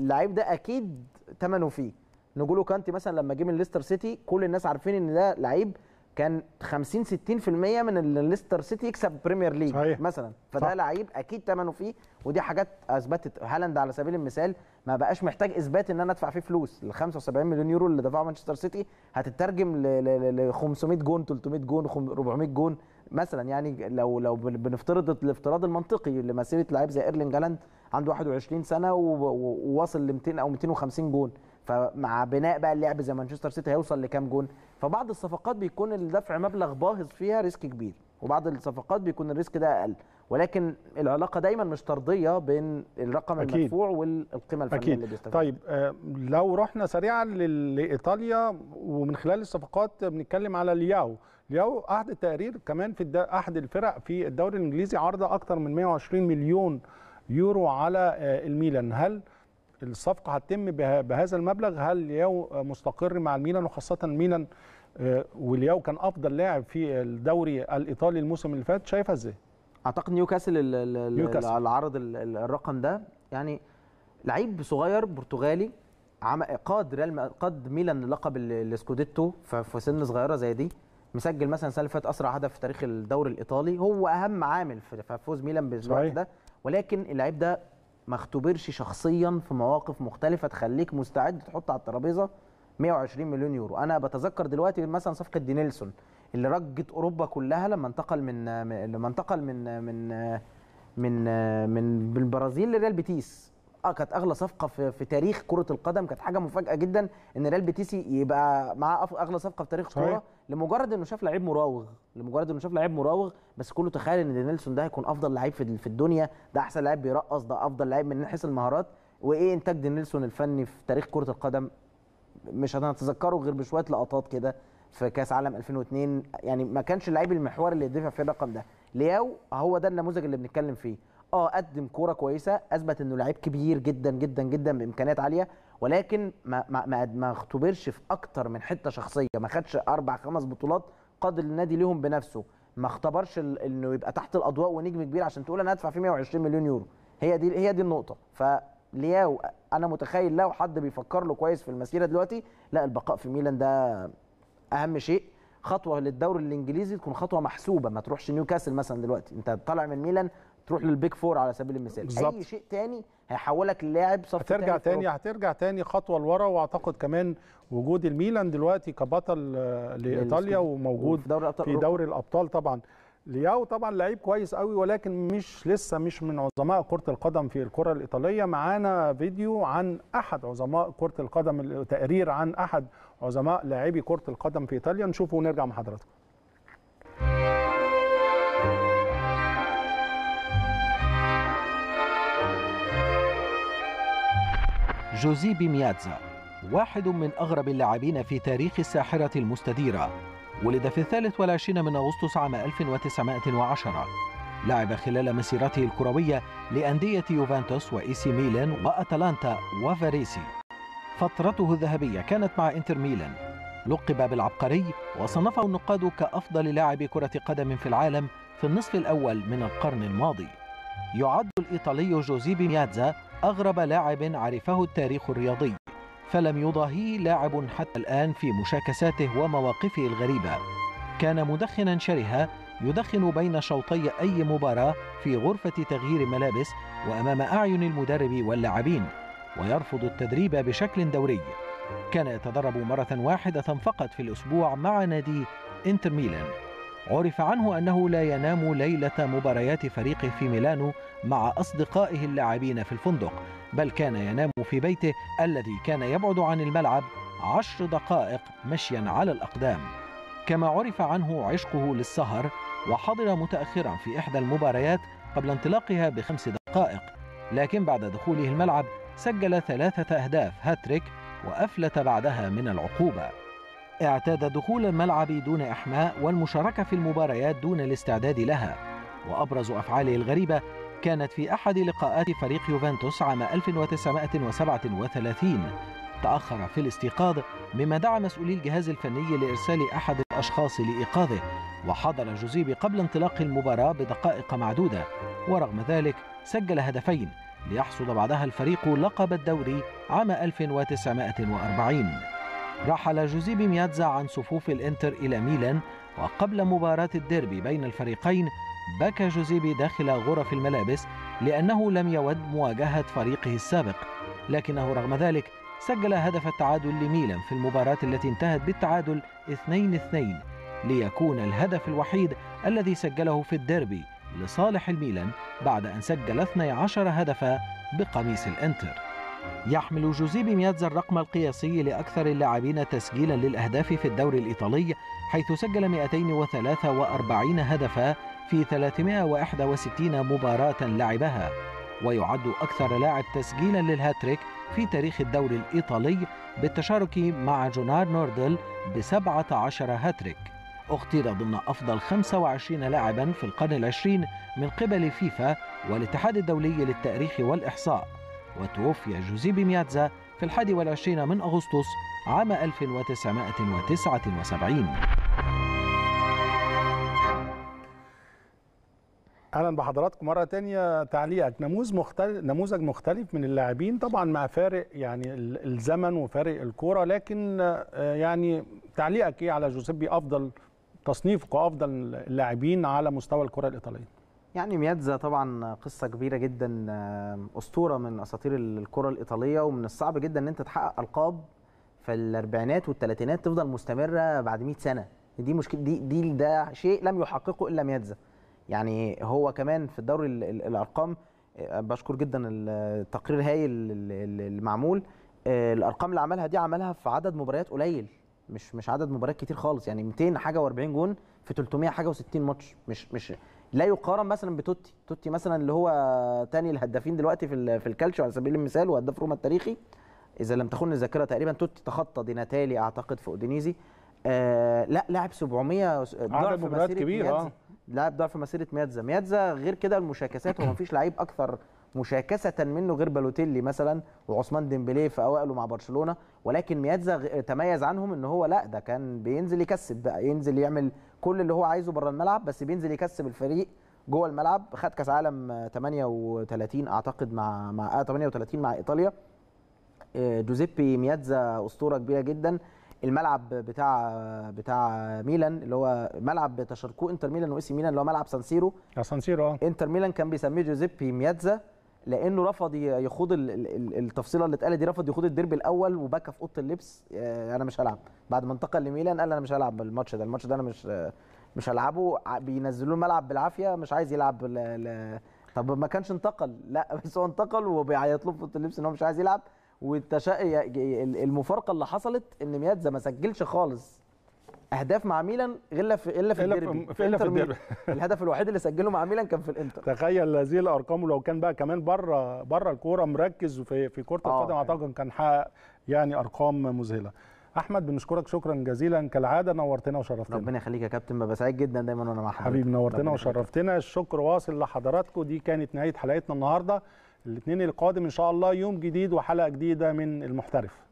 اللعيب ده اكيد ثمنه فيه نجولو كانتي مثلا لما جه من ليستر سيتي كل الناس عارفين ان ده لعيب كان 50 60% من اللي ليستر سيتي يكسب بريمير ليج صحيح. مثلا فده لعيب اكيد ثمنه فيه ودي حاجات اثبتت هالاند على سبيل المثال ما بقاش محتاج اثبات ان انا ادفع فيه فلوس ال 75 مليون يورو اللي دفعه مانشستر سيتي هتترجم ل 500 جون 300 جون 400 جون مثلا يعني لو لو بنفترض الافتراض المنطقي لمسيره لعيب زي ايرلينج هالاند عنده 21 سنه وواصل ل 200 او 250 جون فمع بناء بقى اللعب زي مانشستر سيتي هيوصل لكام جون فبعض الصفقات بيكون الدفع مبلغ باهظ فيها ريسك كبير وبعض الصفقات بيكون الريسك ده اقل ولكن العلاقه دايما مش طرديه بين الرقم أكيد. المدفوع
والقيمه الفنيه أكيد. اللي بيستفيد طيب آه لو رحنا سريعا لايطاليا ومن خلال الصفقات بنتكلم على لياو لياو احد التقرير كمان في احد الفرق في الدوري الانجليزي عرضه اكثر من 120 مليون يورو على آه الميلان هل الصفقه هتتم بهذا المبلغ هل لياو مستقر مع الميلان وخاصه الميلان آه، ولياو كان افضل لاعب في الدوري الايطالي الموسم اللي فات شايفها ازاي؟ اعتقد نيوكاسل العرض الرقم ده يعني
لعيب صغير برتغالي قاد ريال قاد ميلان لقب السكوديتو في سن صغيره زي دي مسجل مثلا السنه اللي فاتت اسرع هدف في تاريخ الدوري الايطالي هو اهم عامل في فوز ميلان بالوقت ده ولكن اللعيب ده ما اختبرش شخصيا في مواقف مختلفه تخليك مستعد تحط على الترابيزه 120 مليون يورو انا بتذكر دلوقتي مثلا صفقه دي نيلسون اللي رجت اوروبا كلها لما انتقل من لما انتقل من من من من البرازيل لريال بيتيس اه كانت اغلى صفقه في, في تاريخ كره القدم كانت حاجه مفاجاه جدا ان ريال بيتيس يبقى معاه اغلى صفقه في تاريخ الكوره لمجرد انه شاف لعيب مراوغ لمجرد انه شاف لعيب مراوغ بس كله تخيل ان نيلسون ده هيكون افضل لعيب في في الدنيا ده احسن لعيب بيرقص ده افضل لعيب من حيث المهارات وايه انتاج دينيلسون الفني في تاريخ كره القدم مش هنتذكره غير بشويه لقطات كده في كاس عالم 2002 يعني ما كانش اللعيب المحور اللي يدفع فيه الرقم ده لياو هو ده النموذج اللي بنتكلم فيه اه قدم كوره كويسه اثبت انه لعيب كبير جدا جدا جدا بامكانيات عاليه ولكن ما ما ما اختبرش في اكتر من حته شخصيه ما خدش اربع خمس بطولات قاد النادي ليهم بنفسه ما اختبرش انه يبقى تحت الاضواء ونجم كبير عشان تقول انا هدفع فيه 120 مليون يورو هي دي هي دي النقطه فلياو انا متخيل لو حد بيفكر له كويس في المسيره دلوقتي لا البقاء في ميلان ده اهم شيء خطوه للدوري الانجليزي تكون خطوه محسوبه ما تروحش نيوكاسل
مثلا دلوقتي انت طالع من ميلان تروح للبيك فور على سبيل المثال بالزبط. اي
شيء تاني
هيحولك للاعب صف هترجع تاني, تاني هترجع تاني خطوه لورا واعتقد كمان وجود الميلان دلوقتي كبطل آه، لايطاليا وموجود في دوري الابطال, دور الأبطال طبعا لياو طبعا لعيب كويس قوي ولكن مش لسه مش من عظماء كره القدم في الكره الايطاليه معانا فيديو عن احد عظماء كره القدم تقرير عن احد عظماء لاعبي كره القدم في ايطاليا نشوفه ونرجع مع حضراتكم
جوزيبي مياتزا واحد من أغرب اللاعبين في تاريخ الساحرة المستديرة ولد في الثالث والعشرين من أغسطس عام 1910 لعب خلال مسيرته الكروية لأندية يوفنتوس وإيسي ميلان وأتلانتا وفاريسي فترته الذهبية كانت مع إنتر ميلان لقب بالعبقري وصنفه النقاد كأفضل لاعب كرة قدم في العالم في النصف الأول من القرن الماضي يعد الإيطالي جوزيبي مياتزا أغرب لاعب عرفه التاريخ الرياضي فلم يضاهيه لاعب حتى الآن في مشاكساته ومواقفه الغريبة كان مدخنا شرها يدخن بين شوطي أي مباراة في غرفة تغيير الملابس وأمام أعين المدرب واللاعبين ويرفض التدريب بشكل دوري كان يتدرب مرة واحدة فقط في الأسبوع مع نادي إنتر ميلان عرف عنه أنه لا ينام ليلة مباريات فريقه في ميلانو مع أصدقائه اللاعبين في الفندق بل كان ينام في بيته الذي كان يبعد عن الملعب عشر دقائق مشيا على الأقدام كما عرف عنه عشقه للسهر وحضر متأخرا في إحدى المباريات قبل انطلاقها بخمس دقائق لكن بعد دخوله الملعب سجل ثلاثة أهداف هاتريك وأفلت بعدها من العقوبة اعتاد دخول الملعب دون إحماء والمشاركة في المباريات دون الاستعداد لها وأبرز أفعاله الغريبة كانت في أحد لقاءات فريق يوفنتوس عام 1937 تأخر في الاستيقاظ مما دعا مسؤولي الجهاز الفني لإرسال أحد الأشخاص لإيقاظه وحضر جوزيبي قبل انطلاق المباراة بدقائق معدودة ورغم ذلك سجل هدفين ليحصد بعدها الفريق لقب الدوري عام 1940 رحل جوزيبي ميادزا عن صفوف الانتر إلى ميلان وقبل مباراة الديربي بين الفريقين بكى جوزيبي داخل غرف الملابس لأنه لم يود مواجهة فريقه السابق لكنه رغم ذلك سجل هدف التعادل لميلان في المباراة التي انتهت بالتعادل 2-2 ليكون الهدف الوحيد الذي سجله في الديربي لصالح الميلان بعد أن سجل 12 هدفا بقميص الانتر يحمل جوزيبي ميادزا الرقم القياسي لأكثر اللاعبين تسجيلا للأهداف في الدوري الإيطالي حيث سجل 243 هدفا في 361 مباراة لعبها ويعد أكثر لاعب تسجيلا للهاتريك في تاريخ الدوري الإيطالي بالتشارك مع جونار نوردل ب 17 هاتريك اختير ضمن أفضل 25 لاعبا في القرن العشرين من قبل فيفا والاتحاد الدولي للتأريخ والإحصاء وتوفي جوزيبي مياتزا في الحادي والعشرين من أغسطس عام 1979
اهلا بحضراتكم مره تانية تعليقك نموذج مختلف نموذج مختلف من اللاعبين طبعا مع فارق يعني الزمن وفارق الكوره لكن آه، يعني تعليقك ايه على جوزيبي افضل تصنيفك افضل اللاعبين على مستوى الكره الايطاليه يعني ميادزا طبعا قصه كبيره جدا آه، اسطوره من اساطير
الكره الايطاليه ومن الصعب جدا ان انت تحقق القاب في الاربعينات والثلاثينات تفضل مستمره بعد 100 سنه دي مشكله دي دي ده شيء لم يحققه الا ميادزا يعني هو كمان في الدوري الارقام آه، بشكر جدا التقرير هايل المعمول آه، الارقام اللي عملها دي عملها في عدد مباريات قليل مش مش عدد مباريات كتير خالص يعني 200 حاجه و40 جون في 300 حاجه و60 ماتش مش مش لا يقارن مثلا بتوتي توتي مثلا اللي هو تاني الهدافين دلوقتي في في الكالتشو على سبيل المثال وهداف روما التاريخي اذا لم تخن الذاكره تقريبا توتي تخطى ديناتالي اعتقد في اودينيزي آه لا لاعب 700 آه، ضعف مسيره كبير اه لاعب ضعف مسيره ميادزا ميادزا غير كده المشاكسات هو فيش لعيب اكثر مشاكسه منه غير بالوتيلي مثلا وعثمان ديمبلي في اوائله مع برشلونه ولكن ميادزا تميز عنهم ان هو لا ده كان بينزل يكسب بقى ينزل يعمل كل اللي هو عايزه بره الملعب بس بينزل يكسب الفريق جوه الملعب خد كاس عالم 38 آه، اعتقد مع مع 38 آه، مع ايطاليا آه، جوزيبي ميادزا اسطوره كبيره جدا الملعب بتاع بتاع ميلان اللي هو ملعب تشاركوه انتر ميلان واسي ميلان اللي هو ملعب سانسيرو سانسيرو اه انتر ميلان كان بيسميه جوزيبي ميادزا لانه رفض يخوض التفصيله اللي اتقالت دي رفض يخوض الديربي الاول وبكى في اوضه اللبس آه، انا مش هلعب بعد ما انتقل لميلان قال انا مش هلعب الماتش ده الماتش ده انا مش آه، مش هلعبه بينزلوا الملعب بالعافيه مش عايز يلعب ل... ل... طب ما كانش انتقل لا بس هو انتقل وبيعيط له في اوضه اللبس ان هو مش عايز يلعب والتشا المفارقه اللي حصلت ان ميادزا ما سجلش خالص
اهداف مع ميلان غير في الا في الديربي الا في الديربي الهدف الوحيد اللي سجله مع ميلان كان في الانتر تخيل هذه الارقام ولو كان بقى كمان بره بره الكوره مركز في في كره آه، القدم اعتقد كان حقق يعني ارقام مذهله احمد بنشكرك شكرا جزيلا كالعاده نورتنا وشرفتنا ربنا يخليك يا كابتن ببقى سعيد جدا دايما وانا مع حضرتك حبيبي نورتنا وشرفتنا الشكر واصل لحضراتكم دي كانت نهايه حلقتنا النهارده الاثنين القادم ان شاء الله يوم جديد وحلقه جديده من المحترف